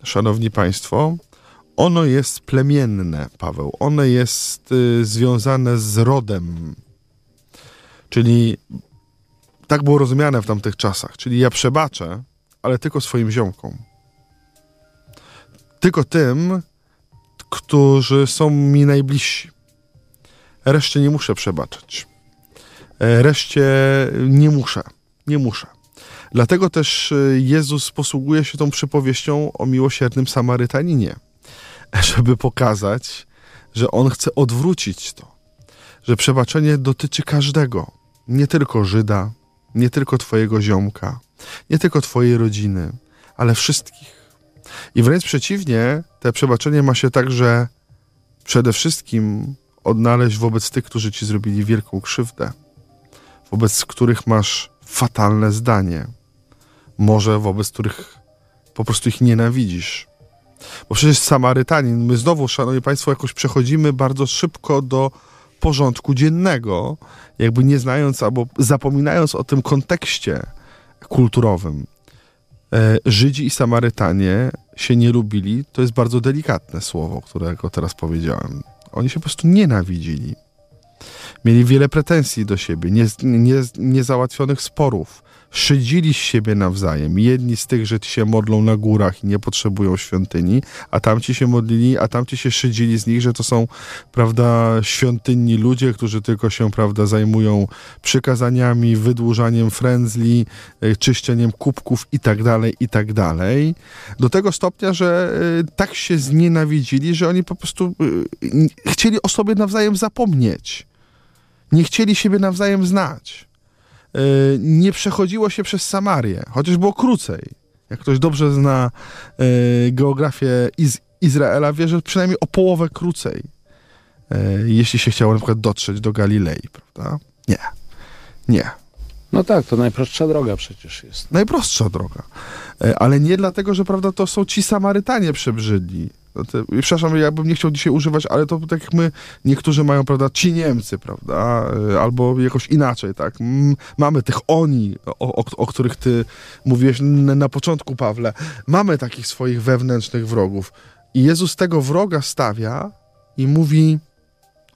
szanowni państwo, ono jest plemienne, Paweł. Ono jest y, związane z rodem. Czyli tak było rozumiane w tamtych czasach. Czyli ja przebaczę, ale tylko swoim ziomkom. Tylko tym, którzy są mi najbliżsi. Reszcie nie muszę przebaczać. E, reszcie nie muszę. Nie muszę. Dlatego też y, Jezus posługuje się tą przypowieścią o miłosiernym Samarytaninie żeby pokazać, że on chce odwrócić to, że przebaczenie dotyczy każdego, nie tylko Żyda, nie tylko Twojego ziomka, nie tylko Twojej rodziny, ale wszystkich. I wręcz przeciwnie, te przebaczenie ma się także przede wszystkim odnaleźć wobec tych, którzy ci zrobili wielką krzywdę, wobec których masz fatalne zdanie, może wobec których po prostu ich nienawidzisz. Bo przecież Samarytanin, my znowu, szanowni państwo, jakoś przechodzimy bardzo szybko do porządku dziennego, jakby nie znając albo zapominając o tym kontekście kulturowym. E, Żydzi i Samarytanie się nie lubili, to jest bardzo delikatne słowo, którego teraz powiedziałem. Oni się po prostu nienawidzili. Mieli wiele pretensji do siebie, niezałatwionych nie, nie sporów szydzili siebie nawzajem. Jedni z tych, że się modlą na górach i nie potrzebują świątyni, a tamci się modlili, a tamci się szydzili z nich, że to są, prawda, świątynni ludzie, którzy tylko się, prawda, zajmują przykazaniami, wydłużaniem frędzli, e, czyszczeniem kubków i tak dalej, i tak dalej. Do tego stopnia, że e, tak się znienawidzili, że oni po prostu e, chcieli o sobie nawzajem zapomnieć. Nie chcieli siebie nawzajem znać. E, nie przechodziło się przez Samarię, chociaż było krócej. Jak ktoś dobrze zna e, geografię Iz Izraela, wie, że przynajmniej o połowę krócej, e, jeśli się chciało na przykład dotrzeć do Galilei, prawda? Nie. Nie. No tak, to najprostsza droga przecież jest. Najprostsza droga. Ale nie dlatego, że prawda, to są ci Samarytanie przebrzydli. No przepraszam, ja bym nie chciał dzisiaj używać, ale to tak jak my, niektórzy mają, prawda, ci Niemcy, prawda, y, albo jakoś inaczej, tak. Mamy tych oni, o, o, o których ty mówiłeś na początku, Pawle. Mamy takich swoich wewnętrznych wrogów. I Jezus tego wroga stawia i mówi,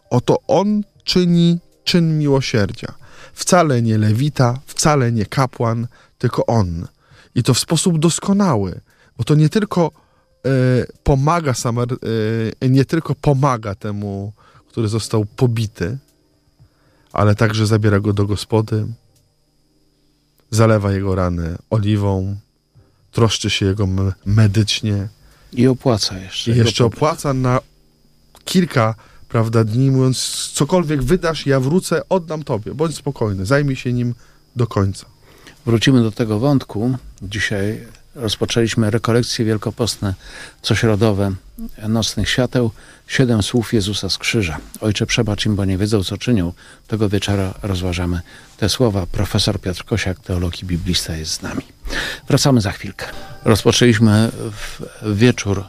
oto on czyni czyn miłosierdzia. Wcale nie lewita, wcale nie kapłan, tylko on. I to w sposób doskonały, bo to nie tylko Y, pomaga Samar, y, nie tylko pomaga temu, który został pobity, ale także zabiera go do gospody, zalewa jego rany oliwą, troszczy się jego medycznie. I opłaca jeszcze. I jeszcze opłaca na kilka prawda, dni, mówiąc, cokolwiek wydasz, ja wrócę, oddam tobie, bądź spokojny, zajmij się nim do końca. Wrócimy do tego wątku dzisiaj rozpoczęliśmy rekolekcje wielkopostne cośrodowe nocnych świateł, siedem słów Jezusa z krzyża. Ojcze przebacz im, bo nie wiedzą co czynią. Tego wieczora rozważamy te słowa. Profesor Piotr Kosiak, teolog i biblista jest z nami. Wracamy za chwilkę. Rozpoczęliśmy wieczór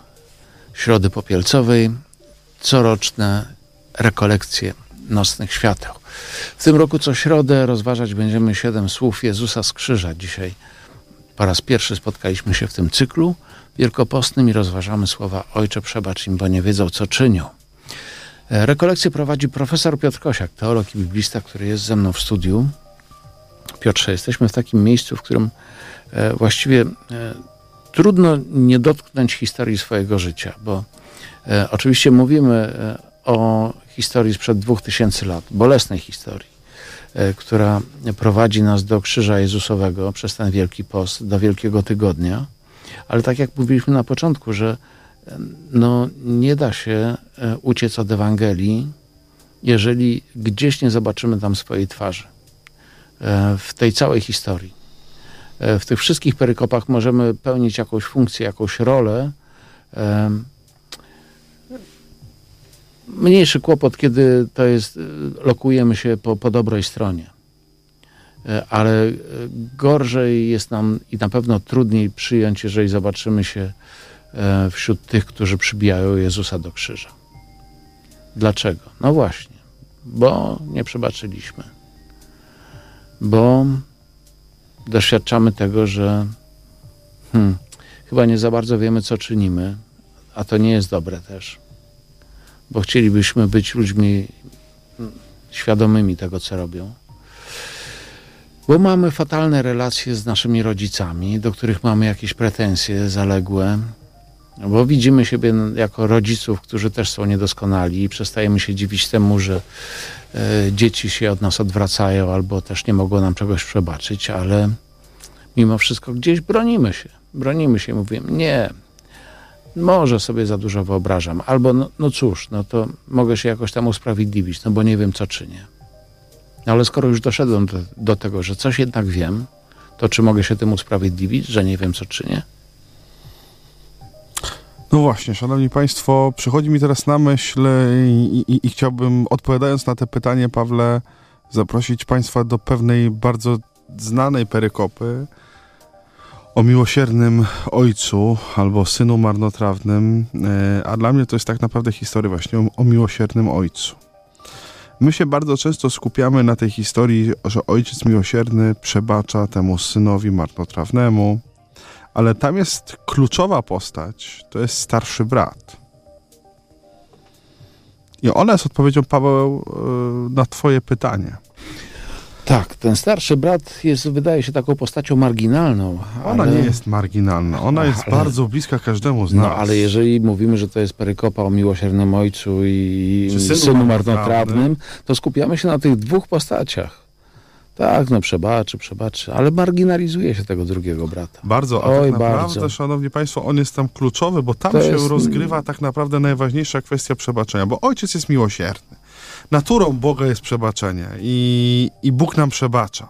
Środy Popielcowej coroczne rekolekcje nocnych świateł. W tym roku co środę rozważać będziemy siedem słów Jezusa z krzyża. Dzisiaj po raz pierwszy spotkaliśmy się w tym cyklu wielkopostnym i rozważamy słowa Ojcze przebacz im, bo nie wiedzą co czynią. E, rekolekcję prowadzi profesor Piotr Kosiak, teolog i biblista, który jest ze mną w studiu. Piotrze, jesteśmy w takim miejscu, w którym e, właściwie e, trudno nie dotknąć historii swojego życia, bo oczywiście mówimy o historii sprzed 2000 lat, bolesnej historii E, która prowadzi nas do Krzyża Jezusowego przez ten Wielki Post, do Wielkiego Tygodnia. Ale tak jak mówiliśmy na początku, że no, nie da się e, uciec od Ewangelii, jeżeli gdzieś nie zobaczymy tam swojej twarzy. E, w tej całej historii. W tych wszystkich perykopach możemy pełnić jakąś funkcję, jakąś rolę, mniejszy kłopot, kiedy to jest, y, lokujemy się po, po dobrej stronie. E, ale e, gorzej jest nam i na pewno trudniej przyjąć, jeżeli zobaczymy się e, wśród tych, którzy przybijają Jezusa do krzyża. Dlaczego? No właśnie, bo nie przebaczyliśmy. Bo doświadczamy tego, że hmm, chyba nie za bardzo wiemy, co czynimy, a to nie jest dobre też bo chcielibyśmy być ludźmi mm, świadomymi tego, co robią. Bo mamy fatalne relacje z naszymi rodzicami, do których mamy jakieś pretensje zaległe, bo widzimy siebie jako rodziców, którzy też są niedoskonali i przestajemy się dziwić temu, że e, dzieci się od nas odwracają albo też nie mogą nam czegoś przebaczyć, ale mimo wszystko gdzieś bronimy się. Bronimy się mówimy, nie, może sobie za dużo wyobrażam, albo no, no cóż, no to mogę się jakoś tam usprawiedliwić, no bo nie wiem, co czynię. No ale skoro już doszedłem do, do tego, że coś jednak wiem, to czy mogę się tym usprawiedliwić, że nie wiem, co czynię? No właśnie, szanowni państwo, przychodzi mi teraz na myśl i, i, i chciałbym, odpowiadając na te pytanie, Pawle, zaprosić państwa do pewnej bardzo znanej perykopy, o miłosiernym ojcu albo synu marnotrawnym, e, a dla mnie to jest tak naprawdę historia właśnie o miłosiernym ojcu. My się bardzo często skupiamy na tej historii, że ojciec miłosierny przebacza temu synowi marnotrawnemu, ale tam jest kluczowa postać, to jest starszy brat. I ona jest odpowiedzią, Paweł, e, na Twoje pytanie. Tak, ten starszy brat jest, wydaje się, taką postacią marginalną. Ona nie jest marginalna, ona jest ale... bardzo bliska każdemu z no, nas. No, ale jeżeli mówimy, że to jest perykopa o miłosiernym ojcu i synu, synu marnotrawnym, to skupiamy się na tych dwóch postaciach. Tak, no przebaczy, przebaczy, ale marginalizuje się tego drugiego brata. Bardzo, a Oj, tak naprawdę, bardzo. szanowni państwo, on jest tam kluczowy, bo tam to się jest... rozgrywa tak naprawdę najważniejsza kwestia przebaczenia, bo ojciec jest miłosierny naturą Boga jest przebaczenie i, i Bóg nam przebacza.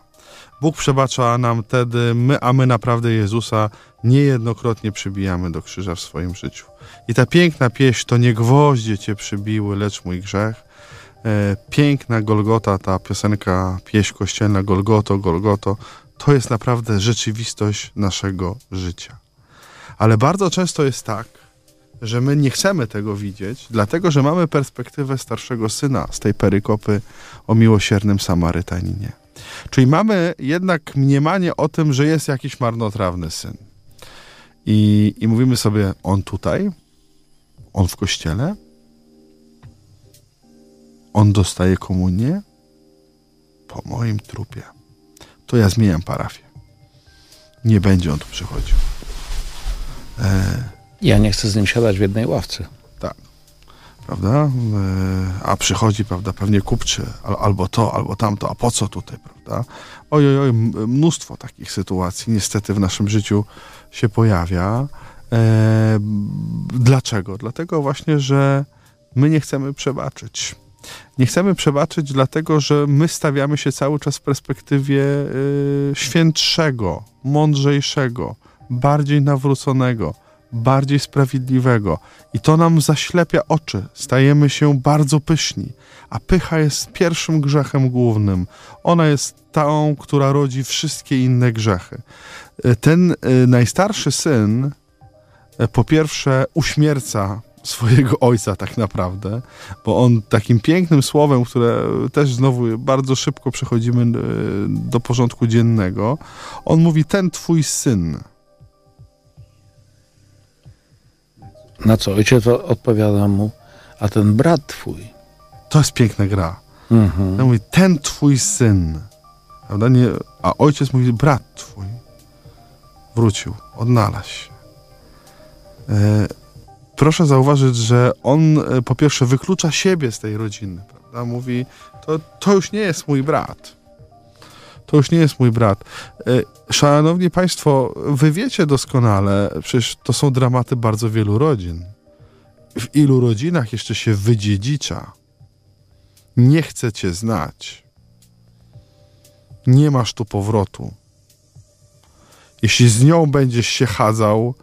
Bóg przebacza nam wtedy, my, a my naprawdę Jezusa niejednokrotnie przybijamy do krzyża w swoim życiu. I ta piękna pieśń to nie gwoździe cię przybiły, lecz mój grzech. E, piękna Golgota, ta piosenka, pieśń kościelna Golgoto, Golgoto, to jest naprawdę rzeczywistość naszego życia. Ale bardzo często jest tak, że my nie chcemy tego widzieć, dlatego że mamy perspektywę starszego syna z tej perykopy o miłosiernym Samarytaninie. Czyli mamy jednak mniemanie o tym, że jest jakiś marnotrawny syn. I, i mówimy sobie, on tutaj, on w kościele, on dostaje komunię po moim trupie. To ja zmieniam parafię. Nie będzie on tu przychodził. E, ja nie chcę z nim siadać w jednej ławce. Tak. Prawda? E, a przychodzi, prawda, pewnie kupczy albo to, albo tamto, a po co tutaj, prawda? Oj, oj, oj, mnóstwo takich sytuacji niestety w naszym życiu się pojawia. E, dlaczego? Dlatego właśnie, że my nie chcemy przebaczyć. Nie chcemy przebaczyć, dlatego że my stawiamy się cały czas w perspektywie e, świętszego, mądrzejszego, bardziej nawróconego bardziej sprawiedliwego. I to nam zaślepia oczy, stajemy się bardzo pyszni. A pycha jest pierwszym grzechem głównym. Ona jest tą, która rodzi wszystkie inne grzechy. E, ten e, najstarszy syn, e, po pierwsze, uśmierca swojego ojca tak naprawdę, bo on takim pięknym słowem, które też znowu bardzo szybko przechodzimy do porządku dziennego, on mówi ten twój syn. Na co ojciec odpowiada mu, a ten brat twój. To jest piękna gra. Mhm. Ja mówi, ten twój syn. Prawda? Nie, a ojciec mówi, brat twój. Wrócił, odnalazł się. E, proszę zauważyć, że on e, po pierwsze wyklucza siebie z tej rodziny. Prawda? Mówi, to, to już nie jest mój brat to już nie jest mój brat. Y, szanowni Państwo, wy wiecie doskonale, przecież to są dramaty bardzo wielu rodzin. W ilu rodzinach jeszcze się wydziedzicza? Nie chce cię znać. Nie masz tu powrotu. Jeśli z nią będziesz się chadzał,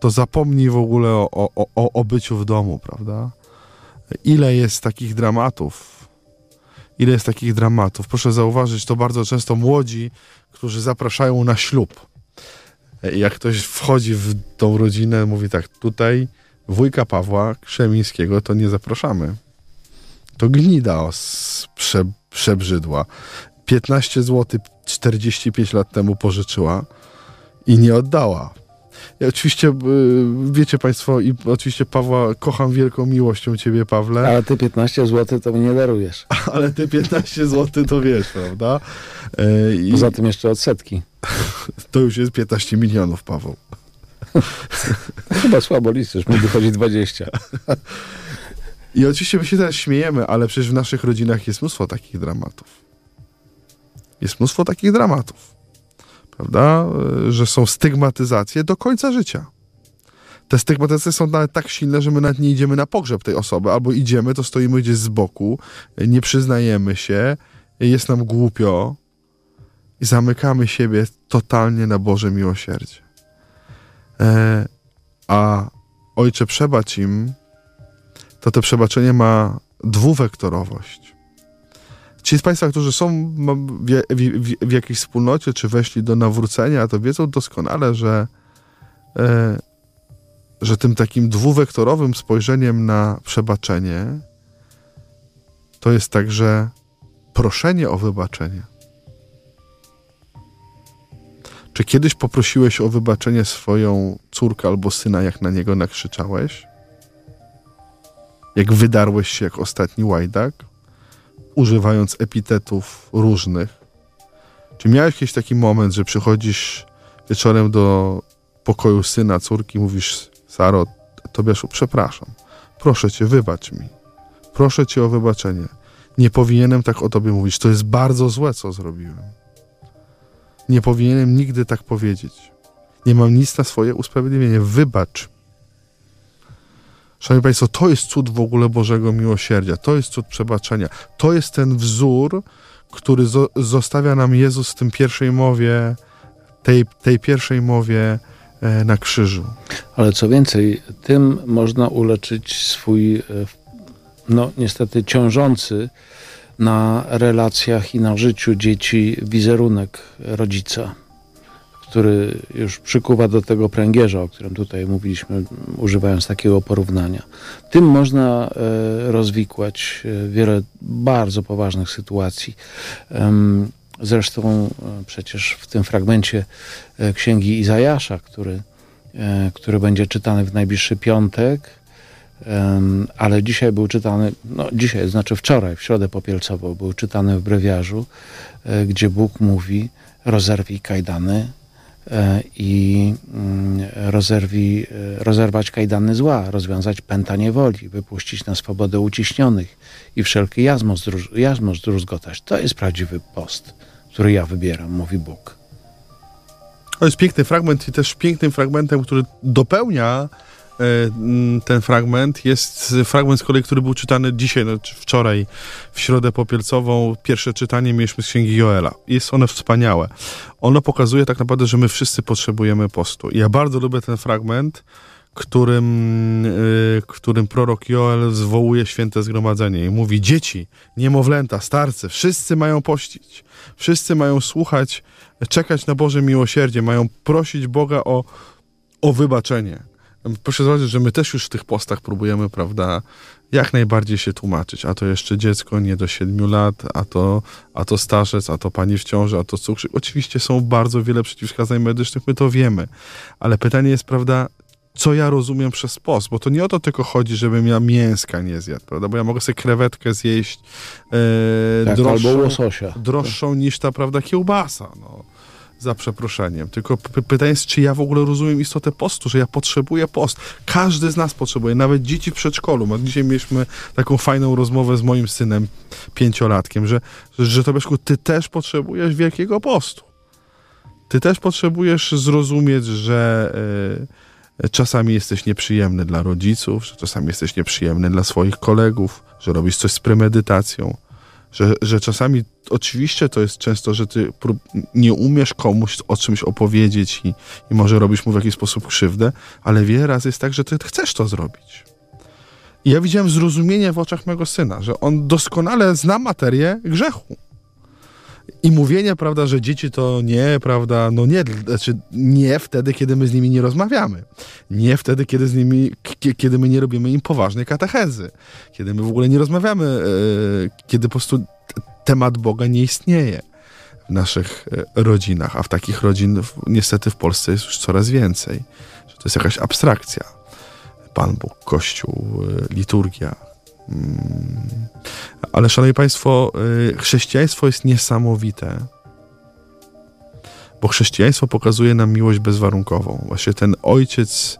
to zapomnij w ogóle o, o, o, o byciu w domu, prawda? Ile jest takich dramatów ile jest takich dramatów. Proszę zauważyć, to bardzo często młodzi, którzy zapraszają na ślub. Jak ktoś wchodzi w tą rodzinę, mówi tak, tutaj wujka Pawła Krzemińskiego to nie zapraszamy. To gnida prze, przebrzydła. 15 zł 45 lat temu pożyczyła i nie oddała. Ja oczywiście y, wiecie Państwo i oczywiście Pawła kocham wielką miłością Ciebie, Pawle. Ale ty 15 zł to mi nie darujesz. Ale ty 15 zł to wiesz, prawda? E, i... Poza tym jeszcze odsetki. To już jest 15 milionów, Paweł. Chyba słabo liczysz, mi wychodzi 20. I oczywiście my się teraz śmiejemy, ale przecież w naszych rodzinach jest mnóstwo takich dramatów. Jest mnóstwo takich dramatów prawda, e, że są stygmatyzacje do końca życia. Te stygmatyzacje są nawet tak silne, że my nawet nie idziemy na pogrzeb tej osoby, albo idziemy, to stoimy gdzieś z boku, nie przyznajemy się, jest nam głupio i zamykamy siebie totalnie na Boże miłosierdzie. E, a Ojcze przebacz im, to to przebaczenie ma dwuwektorowość. Ci z Państwa, którzy są w, w, w, jakiejś wspólnocie, czy weszli do nawrócenia, to wiedzą doskonale, że, e, że tym takim dwuwektorowym spojrzeniem na przebaczenie to jest także proszenie o wybaczenie. Czy kiedyś poprosiłeś o wybaczenie swoją córkę albo syna, jak na niego nakrzyczałeś? Jak wydarłeś się jak ostatni łajdak? używając epitetów różnych. Czy miałeś jakiś taki moment, że przychodzisz wieczorem do pokoju syna, córki, mówisz, Saro, Tobiaszu, przepraszam, proszę cię, wybacz mi. Proszę cię o wybaczenie. Nie powinienem tak o tobie mówić. To jest bardzo złe, co zrobiłem. Nie powinienem nigdy tak powiedzieć. Nie mam nic na swoje usprawiedliwienie. Wybacz Szanowni Państwo, to jest cud w ogóle Bożego miłosierdzia, to jest cud przebaczenia, to jest ten wzór, który zo zostawia nam Jezus w tym pierwszej mowie, tej, tej pierwszej mowie e, na krzyżu. Ale co więcej, tym można uleczyć swój, e, no niestety ciążący na relacjach i na życiu dzieci wizerunek rodzica który już przykuwa do tego pręgierza, o którym tutaj mówiliśmy, używając takiego porównania. Tym można e, rozwikłać e, wiele bardzo poważnych sytuacji. Zresztą e, przecież w tym fragmencie księgi Izajasza, który, który będzie czytany w najbliższy piątek, ale dzisiaj był czytany, no dzisiaj, znaczy wczoraj, w środę popielcowo był czytany w brewiarzu, gdzie Bóg mówi: rozerwij kajdany i mm, rozerwi, e, rozerwać kajdany zła, rozwiązać pęta niewoli, wypuścić na swobodę uciśnionych i wszelkie jazmo jazmos To jest prawdziwy post, który ja wybieram, mówi Bóg. To jest piękny fragment i też pięknym fragmentem, który dopełnia E, ten fragment. Jest fragment z kolei, który był czytany dzisiaj, no, wczoraj, w środę popielcową. Pierwsze czytanie mieliśmy z Księgi Joela. Jest one wspaniałe. Ono pokazuje tak naprawdę, że my wszyscy potrzebujemy postu. ja bardzo lubię ten fragment, którym, e, którym prorok Joel zwołuje święte zgromadzenie i mówi: Dzieci, niemowlęta, starcy, wszyscy mają pościć, wszyscy mają słuchać, czekać na Boże miłosierdzie, mają prosić Boga o, o wybaczenie. Proszę zobaczyć, że my też już w tych postach próbujemy, prawda, jak najbardziej się tłumaczyć. A to jeszcze dziecko nie do siedmiu lat, a to, a to starzec, a to pani w ciąży, a to cukrzyk. Oczywiście są bardzo wiele przeciwwskazań medycznych, my to wiemy. Ale pytanie jest, prawda, co ja rozumiem przez post, bo to nie o to tylko chodzi, żebym ja mięska nie zjadł, prawda? Bo ja mogę sobie krewetkę zjeść e, tak, droższą, droższą niż ta, prawda, kiełbasa. No za przeproszeniem. Tylko pytanie jest, czy ja w ogóle rozumiem istotę postu, że ja potrzebuję post. Każdy z nas potrzebuje, nawet dzieci w przedszkolu. No, dzisiaj mieliśmy taką fajną rozmowę z moim synem pięciolatkiem, że, że, że ty też potrzebujesz wielkiego postu. Ty też potrzebujesz zrozumieć, że... E, czasami jesteś nieprzyjemny dla rodziców, że czasami jesteś nieprzyjemny dla swoich kolegów, że robisz coś z premedytacją. Że, że czasami oczywiście to jest często, że ty nie umiesz komuś o czymś opowiedzieć i, i może robisz mu w jakiś sposób krzywdę, ale wiele razy jest tak, że ty chcesz to zrobić. I ja widziałem zrozumienie w oczach mojego syna, że on doskonale zna materię grzechu i mówienia, prawda, że dzieci to nie, prawda, no nie, znaczy nie wtedy, kiedy my z nimi nie rozmawiamy. Nie wtedy, kiedy z nimi, kiedy my nie robimy im poważnej katechezy. Kiedy my w ogóle nie rozmawiamy, e, kiedy po prostu temat Boga nie istnieje w naszych e, rodzinach, a w takich rodzin niestety w Polsce jest już coraz więcej. Że to jest jakaś abstrakcja. Pan Bóg, Kościół, e, liturgia. Mm. Ale szanowni Państwo, y, chrześcijaństwo jest niesamowite, bo chrześcijaństwo pokazuje nam miłość bezwarunkową. Właśnie ten ojciec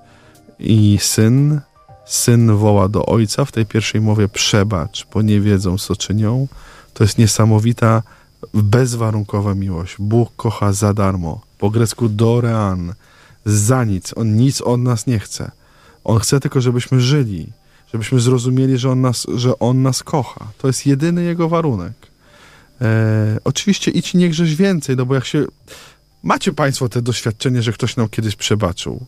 i syn, syn woła do ojca w tej pierwszej mowie przebacz, bo nie wiedzą, co czynią. To jest niesamowita, bezwarunkowa miłość. Bóg kocha za darmo. Po grecku dorean, za nic. On nic od nas nie chce. On chce tylko, żebyśmy żyli. Żebyśmy zrozumieli, że on nas, że on nas kocha. To jest jedyny jego warunek. E, oczywiście idź i nie grzesz więcej, no bo jak się... Macie państwo te doświadczenie, że ktoś nam kiedyś przebaczył.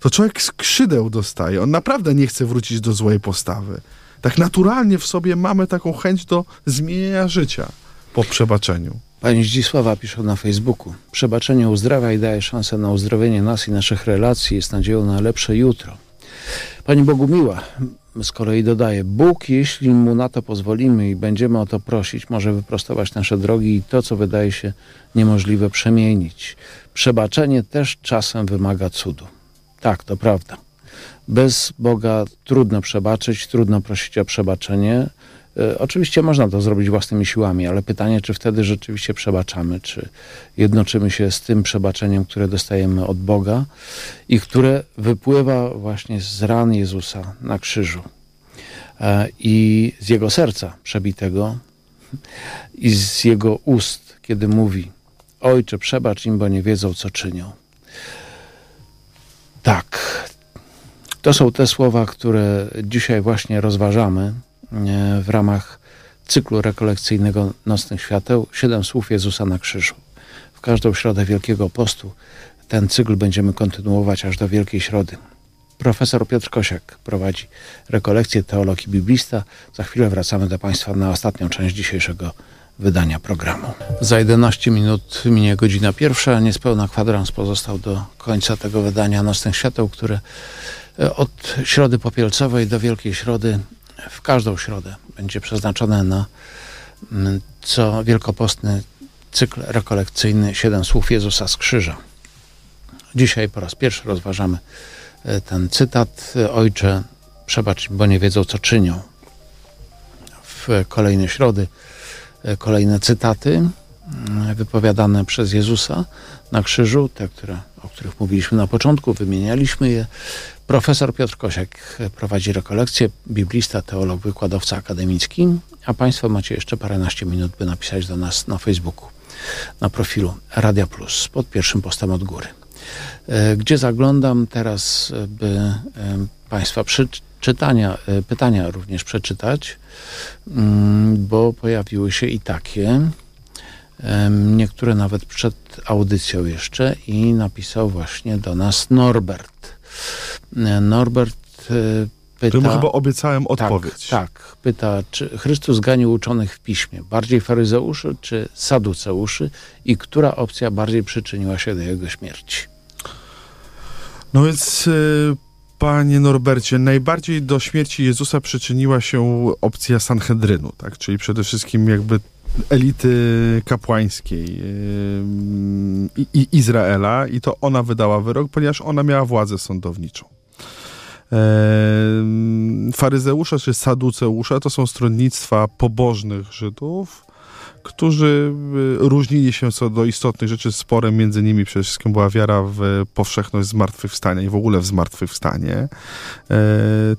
To człowiek skrzydeł dostaje. On naprawdę nie chce wrócić do złej postawy. Tak naturalnie w sobie mamy taką chęć do zmienienia życia po przebaczeniu. Pani Zdzisława pisze na Facebooku. Przebaczenie uzdrawia i daje szansę na uzdrowienie nas i naszych relacji. Jest nadzieją na lepsze jutro. Pani Bogumiła, z kolei dodaje, Bóg, jeśli mu na to pozwolimy i będziemy o to prosić, może wyprostować nasze drogi i to, co wydaje się niemożliwe, przemienić. Przebaczenie też czasem wymaga cudu. Tak, to prawda. Bez Boga trudno przebaczyć, trudno prosić o przebaczenie, E, oczywiście można to zrobić własnymi siłami, ale pytanie, czy wtedy rzeczywiście przebaczamy, czy jednoczymy się z tym przebaczeniem, które dostajemy od Boga i które wypływa właśnie z ran Jezusa na krzyżu e, i z jego serca przebitego i z jego ust, kiedy mówi: Ojcze, przebacz im, bo nie wiedzą, co czynią. Tak. To są te słowa, które dzisiaj właśnie rozważamy w ramach cyklu rekolekcyjnego Nocnych Świateł Siedem Słów Jezusa na Krzyżu. W każdą środę Wielkiego Postu ten cykl będziemy kontynuować aż do Wielkiej Środy. Profesor Piotr Kosiak prowadzi rekolekcję teologii biblista. Za chwilę wracamy do Państwa na ostatnią część dzisiejszego wydania programu. Za 11 minut minie godzina pierwsza. Niespełna kwadrans pozostał do końca tego wydania Nocnych Świateł, które e, od Środy Popielcowej do Wielkiej Środy w każdą środę będzie przeznaczone na mm, co wielkopostny cykl rekolekcyjny Siedem Słów Jezusa z Krzyża. Dzisiaj po raz pierwszy rozważamy e, ten cytat. Ojcze, przebacz, bo nie wiedzą, co czynią. W kolejne środy e, kolejne cytaty mm, wypowiadane przez Jezusa na krzyżu, te, które, o których mówiliśmy na początku, wymienialiśmy je. Profesor Piotr Kosiak prowadzi rekolekcję, biblista, teolog, wykładowca akademicki, a Państwo macie jeszcze paręnaście minut, by napisać do nas na Facebooku, na profilu Radia Plus pod pierwszym postem od góry. E, gdzie zaglądam teraz, by e, Państwa przeczytania, e, pytania również przeczytać, mm, bo pojawiły się i takie niektóre nawet przed audycją jeszcze i napisał właśnie do nas Norbert. E, Norbert e, pyta... Któremu chyba obiecałem tak, odpowiedź. Tak, tak, pyta, czy Chrystus ganił uczonych w piśmie, bardziej faryzeuszy czy saduceuszy i która opcja bardziej przyczyniła się do jego śmierci? No więc... Yy... Panie Norbercie, najbardziej do śmierci Jezusa przyczyniła się opcja Sanhedrynu, tak? czyli przede wszystkim jakby elity kapłańskiej yy, i, Izraela i to ona wydała wyrok, ponieważ ona miała władzę sądowniczą. Yy, faryzeusze czy Saduceusze to są stronnictwa pobożnych Żydów, którzy y, różnili się co do istotnych rzeczy sporem. Między nimi przede wszystkim była wiara w powszechność zmartwychwstania i w ogóle w zmartwychwstanie. E,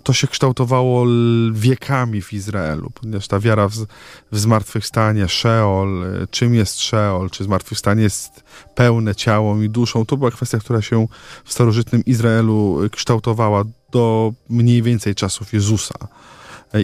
to się kształtowało wiekami w Izraelu, ponieważ ta wiara w, zmartwychwstanie, Szeol, e, czym jest Szeol, czy zmartwychwstanie jest pełne ciałą i duszą, to była kwestia, która się w starożytnym Izraelu e, kształtowała do mniej więcej czasów Jezusa.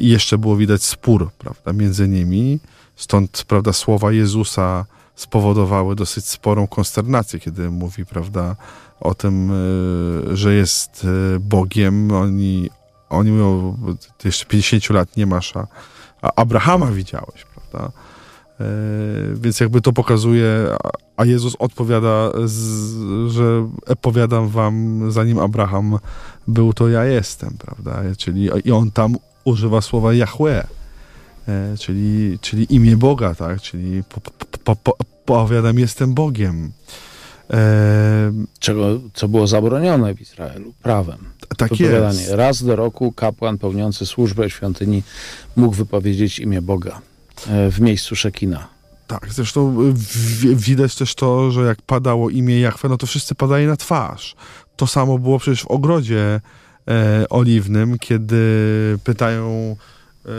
I jeszcze było widać spór prawda, między nimi. Stąd, prawda, słowa Jezusa spowodowały dosyć sporą konsternację, kiedy mówi, prawda, o tym, e, że jest e, Bogiem. Oni, oni mówią, ty jeszcze 50 lat nie masz, a, Abrahama widziałeś, prawda? E, więc jakby to pokazuje, a Jezus odpowiada, że opowiadam wam, zanim Abraham był, to ja jestem, prawda? Czyli i on tam używa słowa Yahweh. E, czyli, czyli imię Boga, tak? czyli po, po, po, powiadam, jestem Bogiem. E, Czego, co było zabronione w Izraelu prawem. Tak jest. Raz do roku kapłan pełniący służbę świątyni mógł wypowiedzieć imię Boga e, w miejscu Szekina. Tak, zresztą widać też to, że jak padało imię Jachwę, no to wszyscy padali na twarz. To samo było przecież w ogrodzie e, oliwnym, kiedy pytają e,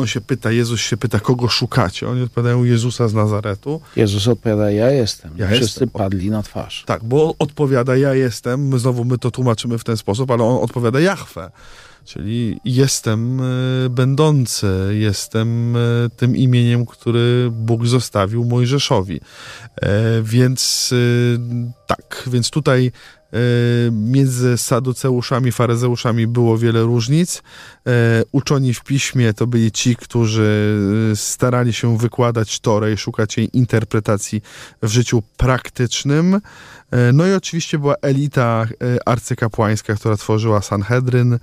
on się pyta, Jezus się pyta, kogo szukacie? Oni odpowiadają Jezusa z Nazaretu. Jezus odpowiada, ja jestem. Ja Wszyscy jestem. padli na twarz. Tak, bo odpowiada, ja jestem. My znowu my to tłumaczymy w ten sposób, ale on odpowiada Jachwę. Czyli jestem e, będący, jestem e, tym imieniem, który Bóg zostawił Mojżeszowi. E, więc tak, więc tutaj E, między saduceuszami, faryzeuszami było wiele różnic. E, uczoni w piśmie to byli ci, którzy e, starali się wykładać Torę i szukać jej interpretacji w życiu praktycznym. No i oczywiście była elita arcykapłańska, która tworzyła Sanhedryn,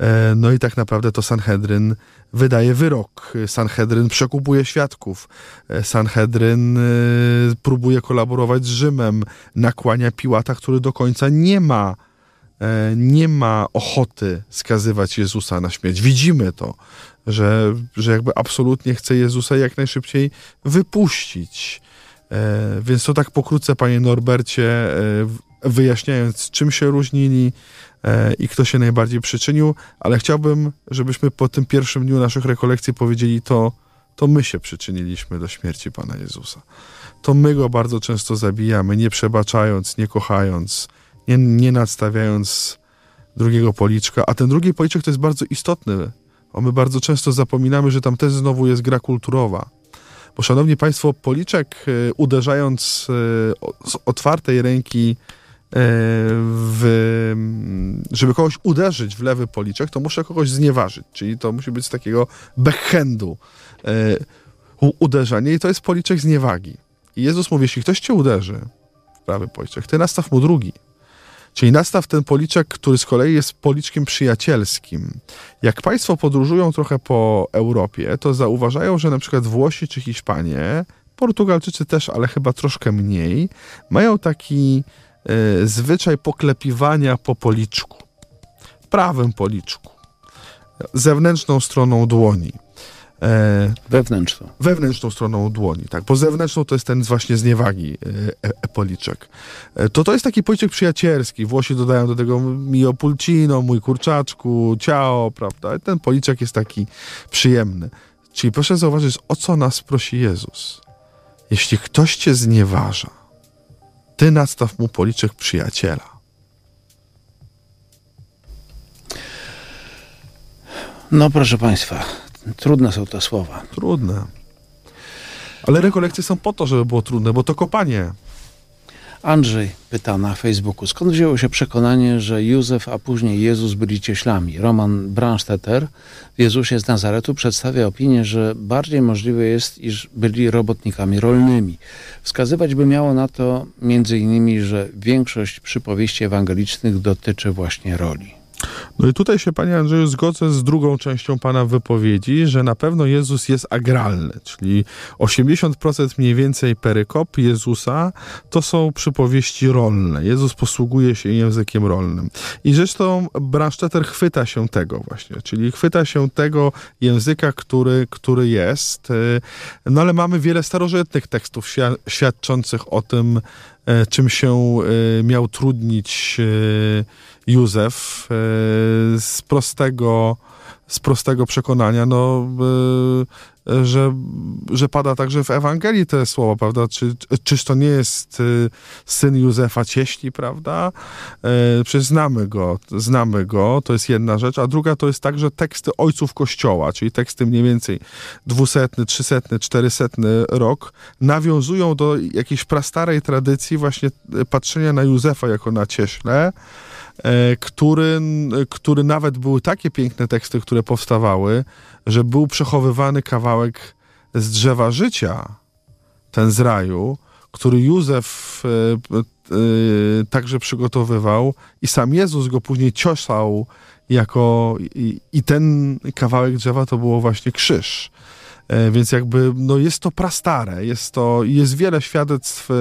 E, no i tak naprawdę to Sanhedryn wydaje wyrok. Sanhedryn przekupuje świadków. E, Sanhedryn e, próbuje kolaborować z Rzymem, nakłania Piłata, który do końca nie ma nie ma ochoty skazywać Jezusa na śmierć. Widzimy to, że, że jakby absolutnie chce Jezusa jak najszybciej wypuścić. Więc to tak pokrótce, panie Norbercie, wyjaśniając, czym się różnili E, i kto się najbardziej przyczynił, ale chciałbym, żebyśmy po tym pierwszym dniu naszych rekolekcji powiedzieli to, to my się przyczyniliśmy do śmierci Pana Jezusa. To my go bardzo często zabijamy, nie przebaczając, nie kochając, nie, nie nadstawiając drugiego policzka. A ten drugi policzek to jest bardzo istotny, bo my bardzo często zapominamy, że tam też znowu jest gra kulturowa. Bo szanowni Państwo, policzek e, uderzając e, z otwartej ręki E, w, żeby kogoś uderzyć w lewy policzek, to muszę kogoś znieważyć. Czyli to musi być z takiego backhandu e, uderzenie i to jest policzek zniewagi. I Jezus mówi, jeśli ktoś cię uderzy w prawy policzek, ty nastaw mu drugi. Czyli nastaw ten policzek, który z kolei jest policzkiem przyjacielskim. Jak Państwo podróżują trochę po Europie, to zauważają, że na przykład Włosi czy Hiszpanie, Portugalczycy też, ale chyba troszkę mniej, mają taki E, zwyczaj poklepiwania po policzku, prawym policzku, zewnętrzną stroną dłoni. E, Wewnętrzną. Wewnętrzną stroną dłoni, tak. Bo zewnętrzną to jest ten właśnie zniewagi e, e, e, policzek. to to jest taki policzek przyjacielski. Włosi dodają do tego mio pulcino, mój kurczaczku, ciao, prawda. Ten policzek jest taki przyjemny. Czyli proszę zauważyć, o co nas prosi Jezus. Jeśli ktoś cię znieważa, ty nastaw mu policzek przyjaciela. No proszę Państwa, trudne są te słowa. Trudne. Ale rekolekcje są po to, żeby było trudne, bo to kopanie. Andrzej pyta na Facebooku, skąd wzięło się przekonanie, że Józef, a później Jezus byli cieślami? Roman Branstetter w Jezusie z Nazaretu przedstawia opinię, że bardziej możliwe jest, iż byli robotnikami rolnymi. Wskazywać by miało na to między innymi, że większość przypowieści ewangelicznych dotyczy właśnie roli. No i tutaj się, panie Andrzeju, zgodzę z drugą częścią pana wypowiedzi, że na pewno Jezus jest agralny, czyli 80% mniej więcej perykop Jezusa to są przypowieści rolne. Jezus posługuje się językiem rolnym. I zresztą Branstetter chwyta się tego właśnie, czyli chwyta się tego języka, który, który jest. No ale mamy wiele starożytnych tekstów świadczących o tym, e, czym się e, miał trudnić e, Józef e, z prostego, z prostego przekonania, no, e, że, że pada także w Ewangelii te słowa, prawda? Czy, czyż to nie jest e, syn Józefa Cieśli, prawda? Przecież znamy go, znamy go, to jest jedna rzecz, a druga to jest także teksty ojców Kościoła, czyli teksty mniej więcej dwusetny, trzysetny, czterysetny rok, nawiązują do jakiejś prastarej tradycji właśnie patrzenia na Józefa jako na cieśle, E, który, który nawet były takie piękne teksty, które powstawały, że był przechowywany kawałek z drzewa życia, ten z raju, który Józef e, e, także przygotowywał i sam Jezus go później ciosał jako i, i, ten kawałek drzewa to było właśnie krzyż. E, więc jakby no jest to prastare, jest, to, jest wiele świadectw e,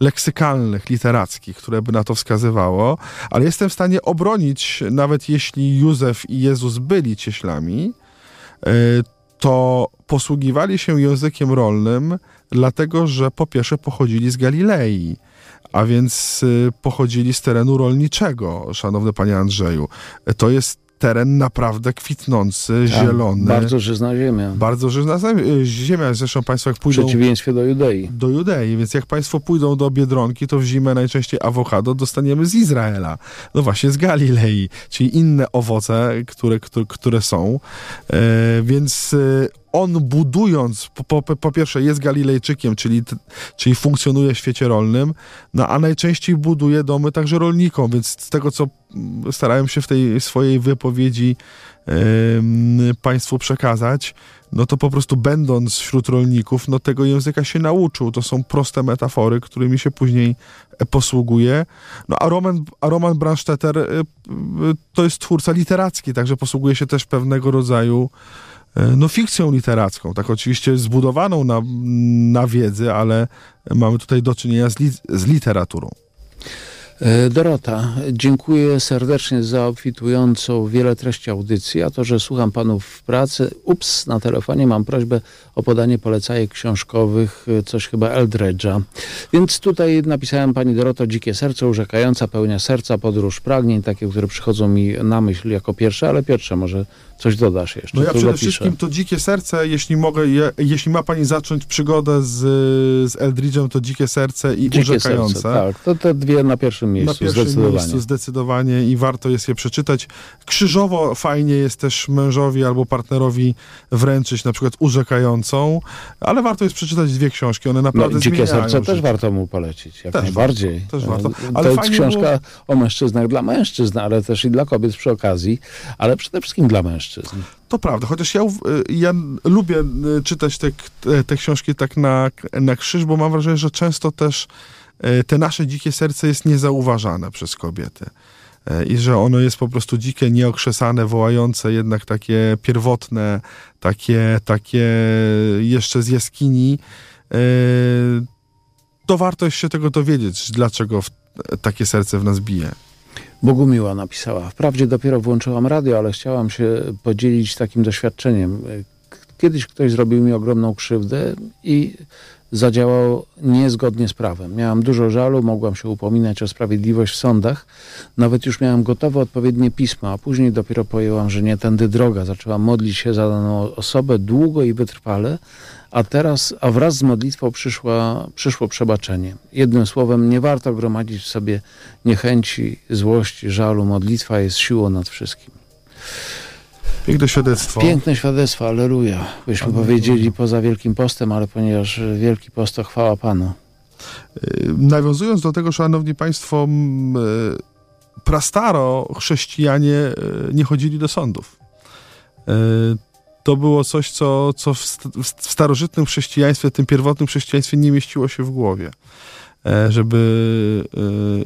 leksykalnych, literackich, które by na to wskazywało, ale jestem w stanie obronić, nawet jeśli Józef i Jezus byli cieślami, e, to posługiwali się językiem rolnym, dlatego że po pierwsze pochodzili z Galilei. A więc pochodzili z terenu rolniczego, szanowny panie Andrzeju. To jest teren naprawdę kwitnący, tak, zielony. Bardzo żyzna ziemia. Bardzo żyzna y, ziemia. Zresztą Państwo jak pójdą... W przeciwieństwie do Judei. Do Judei, więc jak Państwo pójdą do Biedronki, to w zimę najczęściej awokado dostaniemy z Izraela. No właśnie z Galilei, czyli inne owoce, które, które, które są. E, więc y, on budując, po, po, po, pierwsze jest Galilejczykiem, czyli, czyli funkcjonuje w świecie rolnym, no a najczęściej buduje domy także rolnikom, więc z tego co starałem się w tej swojej wypowiedzi yy, Państwu przekazać, no to po prostu będąc wśród rolników, no tego języka się nauczył. To są proste metafory, którymi się później e, posługuje. No a Roman, a Roman Brandstetter yy, yy, to jest twórca literacki, także posługuje się też pewnego rodzaju E, no, fikcją literacką, tak oczywiście zbudowaną na, na wiedzy, ale mamy tutaj do czynienia z, li, z literaturą. E, Dorota, dziękuję serdecznie za obfitującą wiele treści audycji, a to, że słucham panów w pracy. Ups, na telefonie mam prośbę o podanie polecajek książkowych, e, coś chyba Eldredge'a. Więc tutaj napisałem pani Doroto, dzikie serce, urzekająca, pełnia serca, podróż pragnień, takie, które przychodzą mi na myśl jako pierwsze, ale pierwsze może coś dodasz jeszcze. No ja przede wszystkim to dzikie serce, jeśli mogę, jeśli ma pani zacząć przygodę z, z Eldridge'em, to dzikie serce i dzikie urzekające. Serce, tak, to te dwie na pierwszym miejscu. Na pierwszym zdecydowanie. miejscu zdecydowanie i warto jest je przeczytać. Krzyżowo fajnie jest też mężowi albo partnerowi wręczyć na przykład urzekającą, ale warto jest przeczytać dwie książki, one no, naprawdę no, Dzikie serce życie. też warto mu polecić, jak też najbardziej. Warto, też warto. Ale to jest książka było... o mężczyznach dla mężczyzn, ale też i dla kobiet przy okazji, ale przede wszystkim dla mężczyzn mężczyzn. To prawda, chociaż ja, y, ja lubię y, czytać te, te książki tak na, na krzyż, bo mam wrażenie, że często też y, te nasze dzikie serce jest niezauważane przez kobiety. I że ono jest po prostu dzikie, nieokrzesane, wołające, jednak takie pierwotne, takie, takie jeszcze z jaskini. To warto się tego dowiedzieć, dlaczego takie serce w nas bije. Bogumiła napisała. Wprawdzie dopiero włączyłam radio, ale chciałam się podzielić takim doświadczeniem. Kiedyś ktoś zrobił mi ogromną krzywdę i zadziałał niezgodnie z prawem. Miałam dużo żalu, mogłam się upominać o sprawiedliwość w sądach. Nawet już miałam gotowe odpowiednie pisma, a później dopiero pojęłam, że nie tędy droga. Zaczęłam modlić się za daną osobę długo i wytrwale, a teraz, a wraz z modlitwą przyszła, przyszło przebaczenie. Jednym słowem, nie warto gromadzić w sobie niechęci, złości, żalu. Modlitwa jest siłą nad wszystkim. Piękne świadectwo. Piękne świadectwo, aleluja. Byśmy powiedzieli poza Wielkim Postem, ale ponieważ Wielki Post to chwała Panu. Yy, nawiązując do tego, szanowni państwo, yy, prastaro chrześcijanie yy, nie chodzili do sądów to było coś, co, co w, w starożytnym chrześcijaństwie, tym pierwotnym chrześcijaństwie nie mieściło się w głowie e, żeby,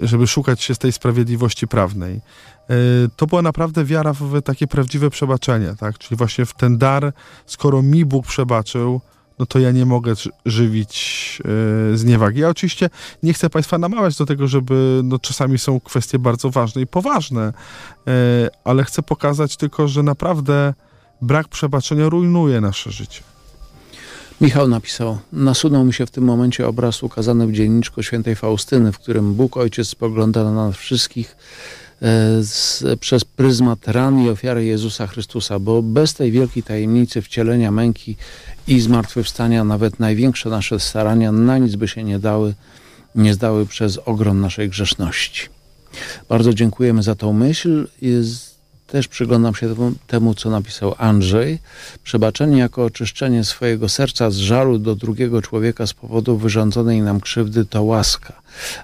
e, żeby szukać się tej sprawiedliwości prawnej. E, to była naprawdę wiara w takie prawdziwe przebaczenie, tak? Czyli właśnie w ten dar, skoro mi Bóg przebaczył, no to ja nie mogę żywić zniewagi. Ja oczywiście nie chcę Państwa namawiać do tego, żeby, no czasami są kwestie bardzo ważne i poważne, ale chcę pokazać tylko, że naprawdę brak przebaczenia rujnuje nasze życie. Michał napisał: Nasunął mi się w tym momencie obraz ukazany w dzienniczku świętej Faustyny, w którym Bóg Ojciec spogląda na nas wszystkich e, z, przez pryzmat ran i ofiary Jezusa Chrystusa, bo bez tej wielkiej tajemnicy wcielenia męki i zmartwychwstania nawet największe nasze starania na nic by się nie dały, nie zdały przez ogrom naszej grzeszności. Bardzo dziękujemy za tą myśl. Jest też przyglądam się temu, temu, co napisał Andrzej. Przebaczenie jako oczyszczenie swojego serca z żalu do drugiego człowieka z powodu wyrządzonej nam krzywdy to łaska.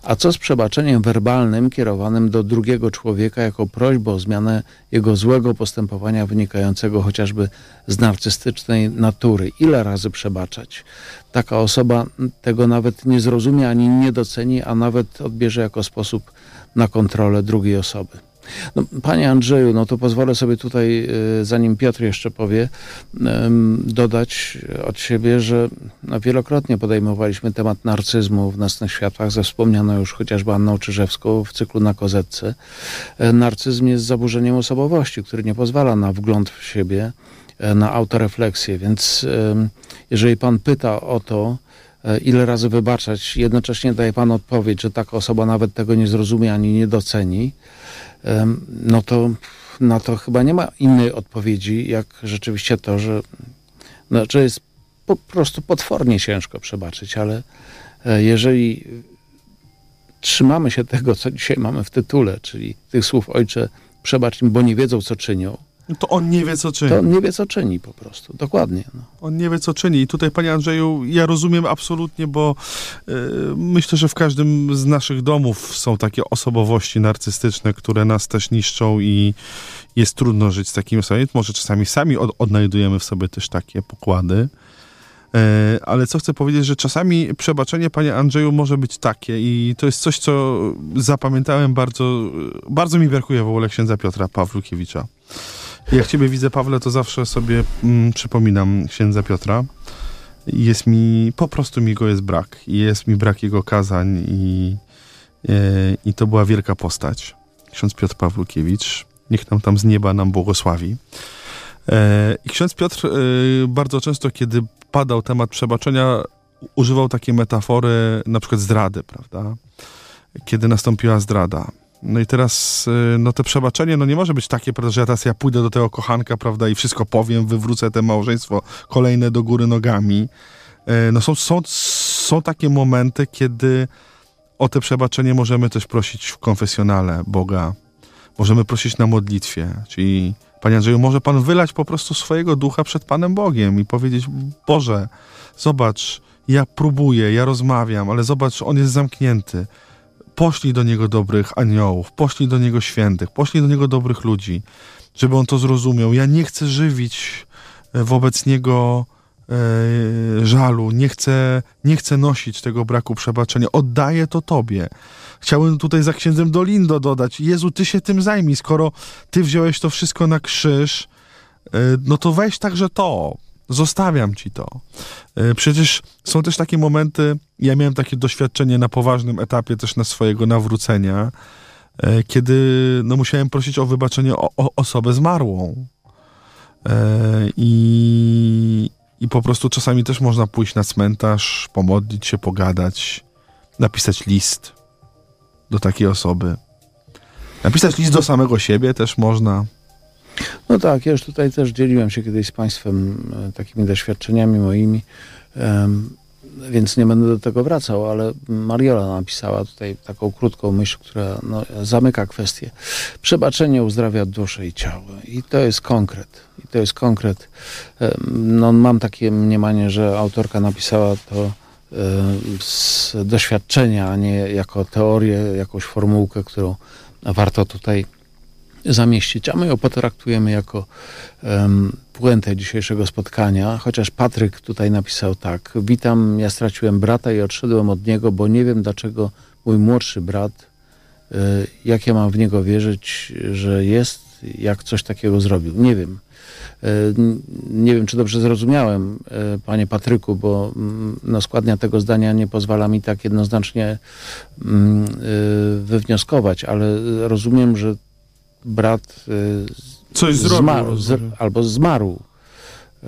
A co z przebaczeniem werbalnym kierowanym do drugiego człowieka jako prośbą o zmianę jego złego postępowania wynikającego chociażby z narcystycznej natury? Ile razy przebaczać? Taka osoba tego nawet nie zrozumie ani nie doceni, a nawet odbierze jako sposób na kontrolę drugiej osoby. No, panie Andrzeju, no to pozwolę sobie tutaj, e, zanim Piotr jeszcze powie, dodać od siebie, że no, wielokrotnie podejmowaliśmy temat narcyzmu w naszych Światach, ze wspomnianą już chociażby Anną Czyżewską w cyklu na kozetce. E, narcyzm jest zaburzeniem osobowości, który nie pozwala na wgląd w siebie, e, na autorefleksję, więc jeżeli pan pyta o to, ile razy wybaczać, jednocześnie daje pan odpowiedź, że taka osoba nawet tego nie zrozumie ani nie doceni, no to na to chyba nie ma innej odpowiedzi, jak rzeczywiście to, że znaczy jest po prostu potwornie ciężko przebaczyć, ale e, jeżeli trzymamy się tego, co dzisiaj mamy w tytule, czyli tych słów Ojcze, przebacz im, bo nie wiedzą, co czynią, no to on nie wie, co czyni. To on nie wie, co czyni po prostu, dokładnie. No. On nie wie, co czyni. I tutaj, panie Andrzeju, ja rozumiem absolutnie, bo yy, myślę, że w każdym z naszych domów są takie osobowości narcystyczne, które nas też niszczą i jest trudno żyć z takimi osobami. Może czasami sami od, odnajdujemy w sobie też takie pokłady. E, ale co chcę powiedzieć, że czasami przebaczenie, panie Andrzeju, może być takie i to jest coś, co zapamiętałem bardzo, bardzo mi brakuje w ogóle księdza Piotra Pawlukiewicza. Jak ciebie widzę, Pawle, to zawsze sobie mm, przypominam księdza Piotra. Jest mi, po prostu mi go jest brak. Jest mi brak jego kazań i, e, i to była wielka postać. Ksiądz Piotr Pawłukiewicz. Niech nam tam z nieba nam błogosławi. E, I ksiądz Piotr e, bardzo często, kiedy padał temat przebaczenia, używał takiej metafory na przykład zdrady, prawda? Kiedy nastąpiła zdrada. No i teraz, y, no to przebaczenie, no nie może być takie, prawda, że ja teraz ja pójdę do tego kochanka, prawda, i wszystko powiem, wywrócę te małżeństwo kolejne do góry nogami. Y, no są, są, są takie momenty, kiedy o te przebaczenie możemy też prosić w konfesjonale Boga. Możemy prosić na modlitwie, czyli Panie Andrzeju, może Pan wylać po prostu swojego ducha przed Panem Bogiem i powiedzieć, Boże, zobacz, ja próbuję, ja rozmawiam, ale zobacz, on jest zamknięty poślij do Niego dobrych aniołów, poślij do Niego świętych, poślij do Niego dobrych ludzi, żeby On to zrozumiał. Ja nie chcę żywić e, wobec Niego e, żalu, nie chcę, nie chcę nosić tego braku przebaczenia. Oddaję to Tobie. Chciałbym tutaj za księdzem Dolindo dodać, Jezu, Ty się tym zajmij, skoro Ty wziąłeś to wszystko na krzyż, e, no to weź także to, zostawiam ci to. E, przecież są też takie momenty, ja miałem takie doświadczenie na poważnym etapie też na swojego nawrócenia, e, kiedy no, musiałem prosić o wybaczenie o, o osobę zmarłą. E, I, I po prostu czasami też można pójść na cmentarz, pomodlić się, pogadać, napisać list do takiej osoby. Napisać list do samego siebie też można. No tak, ja już tutaj też dzieliłem się kiedyś z Państwem e, takimi doświadczeniami moimi, więc nie będę do tego wracał, ale Mariola napisała tutaj taką krótką myśl, która no, zamyka kwestię. Przebaczenie uzdrawia duszę i ciało. I to jest konkret. I to jest konkret. No, mam takie mniemanie, że autorka napisała to e, z doświadczenia, a nie jako teorię, jakąś formułkę, którą warto tutaj zamieścić, a my ją potraktujemy jako um, puentę dzisiejszego spotkania, chociaż Patryk tutaj napisał tak. Witam, ja straciłem brata i odszedłem od niego, bo nie wiem dlaczego mój młodszy brat, y, jak ja mam w niego wierzyć, że jest, jak coś takiego zrobił. Nie wiem. E, nie wiem, czy dobrze zrozumiałem, e, panie Patryku, bo no, składnia tego zdania nie pozwala mi tak jednoznacznie wywnioskować, ale rozumiem, że brat y, Coś zrobił. Zmarł, z, albo zmarł. Y,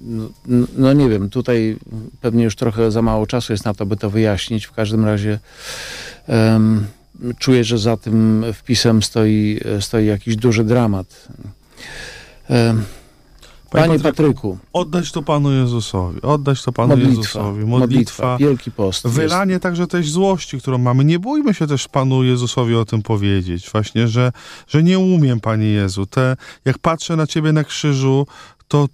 no, no, nie wiem, tutaj pewnie już trochę za mało czasu jest na to, by to wyjaśnić. W każdym razie czuję, że za tym wpisem stoi, stoi jakiś duży dramat. Panie, Panie Patryku. Oddać to Panu Jezusowi. Oddać to Panu modlitwa, Jezusowi. Modlitwa, modlitwa. Wielki post. Wylanie jest. także tej złości, którą mamy. Nie bójmy się też Panu Jezusowi o tym powiedzieć. Właśnie, że, że nie umiem, Panie Jezu. Te, jak patrzę na Ciebie na krzyżu, to,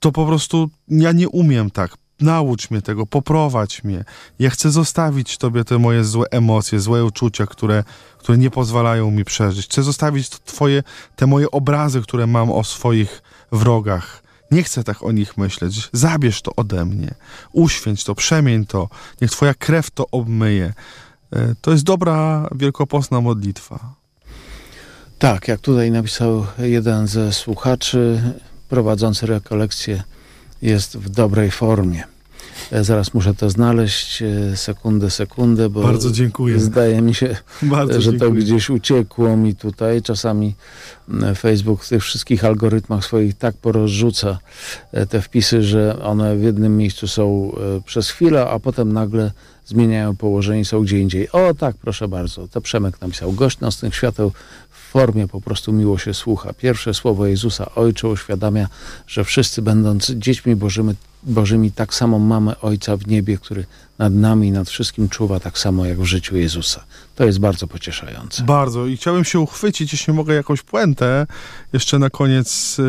to po prostu ja nie umiem tak naucz mnie tego, poprowadź mnie. Ja chcę zostawić Tobie te moje złe emocje, złe uczucia, które, które nie pozwalają mi przeżyć. Chcę zostawić Twoje, te moje obrazy, które mam o swoich wrogach. Nie chcę tak o nich myśleć. Zabierz to ode mnie. Uświęć to, przemień to. Niech Twoja krew to obmyje. E, to jest dobra wielkopostna modlitwa. Tak, jak tutaj napisał jeden ze słuchaczy, prowadzący rekolekcję jest w dobrej formie. E, zaraz muszę to znaleźć. E, sekundę, sekundę, bo. Bardzo dziękuję. Zdaje mi się, Bardzo e, że dziękuję. to gdzieś uciekło mi tutaj. Czasami Facebook w tych wszystkich algorytmach swoich tak porozrzuca te wpisy, że one w jednym miejscu są przez chwilę, a potem nagle zmieniają położenie, są gdzie indziej. O tak, proszę bardzo, to Przemek napisał. Gość Nocnych Świateł formie po prostu miło się słucha. Pierwsze słowo Jezusa Ojcze uświadamia, że wszyscy będąc dziećmi Bożymi, Bożymi tak samo mamy Ojca w niebie, który nad nami i nad wszystkim czuwa tak samo jak w życiu Jezusa. To jest bardzo pocieszające. Bardzo i chciałbym się uchwycić, jeśli mogę, jakąś puentę jeszcze na koniec yy,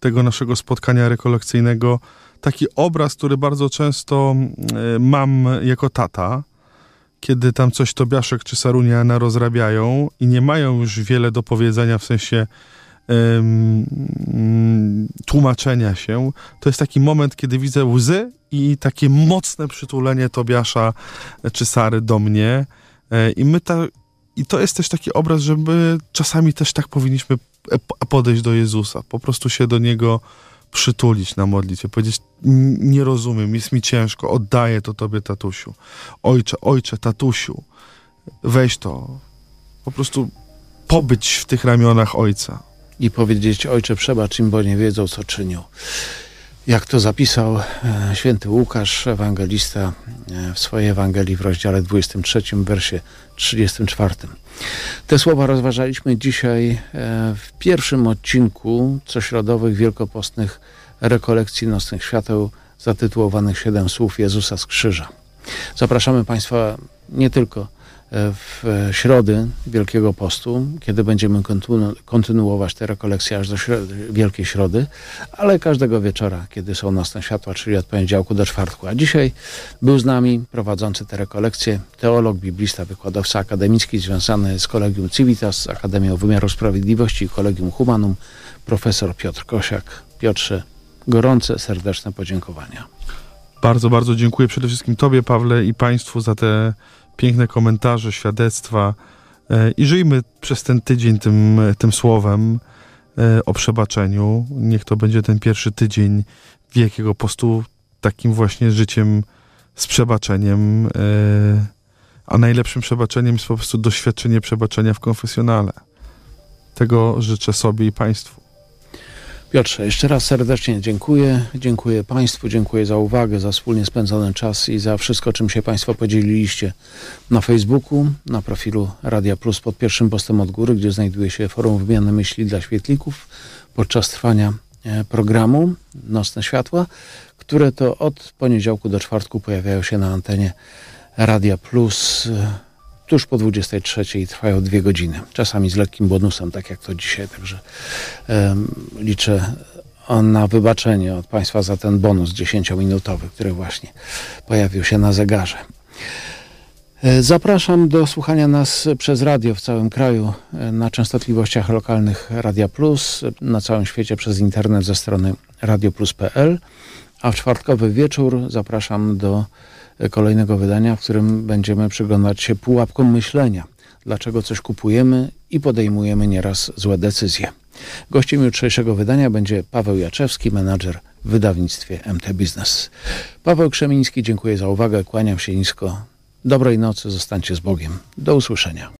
tego naszego spotkania rekolekcyjnego. Taki obraz, który bardzo często yy, mam jako tata, kiedy tam coś Tobiaszek czy Sarunia rozrabiają i nie mają już wiele do powiedzenia w sensie um, tłumaczenia się, to jest taki moment, kiedy widzę łzy i takie mocne przytulenie Tobiasza czy Sary do mnie. E, I my ta, i to jest też taki obraz, że my czasami też tak powinniśmy e, podejść do Jezusa, po prostu się do Niego przytulić na modlitwie, powiedzieć: Nie rozumiem, jest mi ciężko, oddaję to tobie, tatusiu. Ojcze, ojcze, tatusiu, weź to. Po prostu pobyć w tych ramionach ojca. I powiedzieć: Ojcze, przebacz im, bo nie wiedzą, co czynią jak to zapisał e, święty Łukasz, ewangelista e, w swojej Ewangelii w rozdziale 23, wersie 34. Te słowa rozważaliśmy dzisiaj e, w pierwszym odcinku cośrodowych wielkopostnych rekolekcji Nocnych Świateł zatytułowanych Siedem Słów Jezusa z Krzyża. Zapraszamy Państwa nie tylko w e, środę Wielkiego Postu, kiedy będziemy kontynuować te rekolekcje aż do środy, Wielkiej Środy, ale każdego wieczora, kiedy są nocne światła, czyli od poniedziałku do czwartku. A dzisiaj był z nami prowadzący te rekolekcje teolog, biblista, wykładowca akademicki związany z Kolegium Civitas, z Akademią Wymiaru Sprawiedliwości i Kolegium Humanum, profesor Piotr Kosiak. Piotrze, gorące, serdeczne podziękowania. Bardzo, bardzo dziękuję przede wszystkim Tobie, Pawle, i Państwu za te piękne komentarze, świadectwa e, i żyjmy przez ten tydzień tym, tym słowem e, o przebaczeniu. Niech to będzie ten pierwszy tydzień Wielkiego Postu takim właśnie życiem z przebaczeniem, e, a najlepszym przebaczeniem jest po prostu doświadczenie przebaczenia w konfesjonale. Tego życzę sobie i Państwu. Piotrze, jeszcze raz serdecznie dziękuję. Dziękuję Państwu, dziękuję za uwagę, za wspólnie spędzony czas i za wszystko, czym się Państwo podzieliliście na Facebooku, na profilu Radia Plus pod pierwszym postem od góry, gdzie znajduje się forum wymiany myśli dla świetlików podczas trwania e, programu Nocne Światła, które to od poniedziałku do czwartku pojawiają się na antenie Radia Plus tuż po 23 i trwają dwie godziny. Czasami z lekkim bonusem, tak jak to dzisiaj, także um, liczę na wybaczenie od Państwa za ten bonus 10-minutowy, który właśnie pojawił się na zegarze. E, zapraszam do słuchania nas przez radio w całym kraju e, na częstotliwościach lokalnych Radia Plus, na całym świecie przez internet ze strony radioplus.pl, a w czwartkowy wieczór zapraszam do kolejnego wydania, w którym będziemy przyglądać się pułapkom myślenia. Dlaczego coś kupujemy i podejmujemy nieraz złe decyzje. Gościem jutrzejszego wydania będzie Paweł Jaczewski, menadżer w wydawnictwie MT Business. Paweł Krzemiński, dziękuję za uwagę, kłaniam się nisko. Dobrej nocy, zostańcie z Bogiem. Do usłyszenia.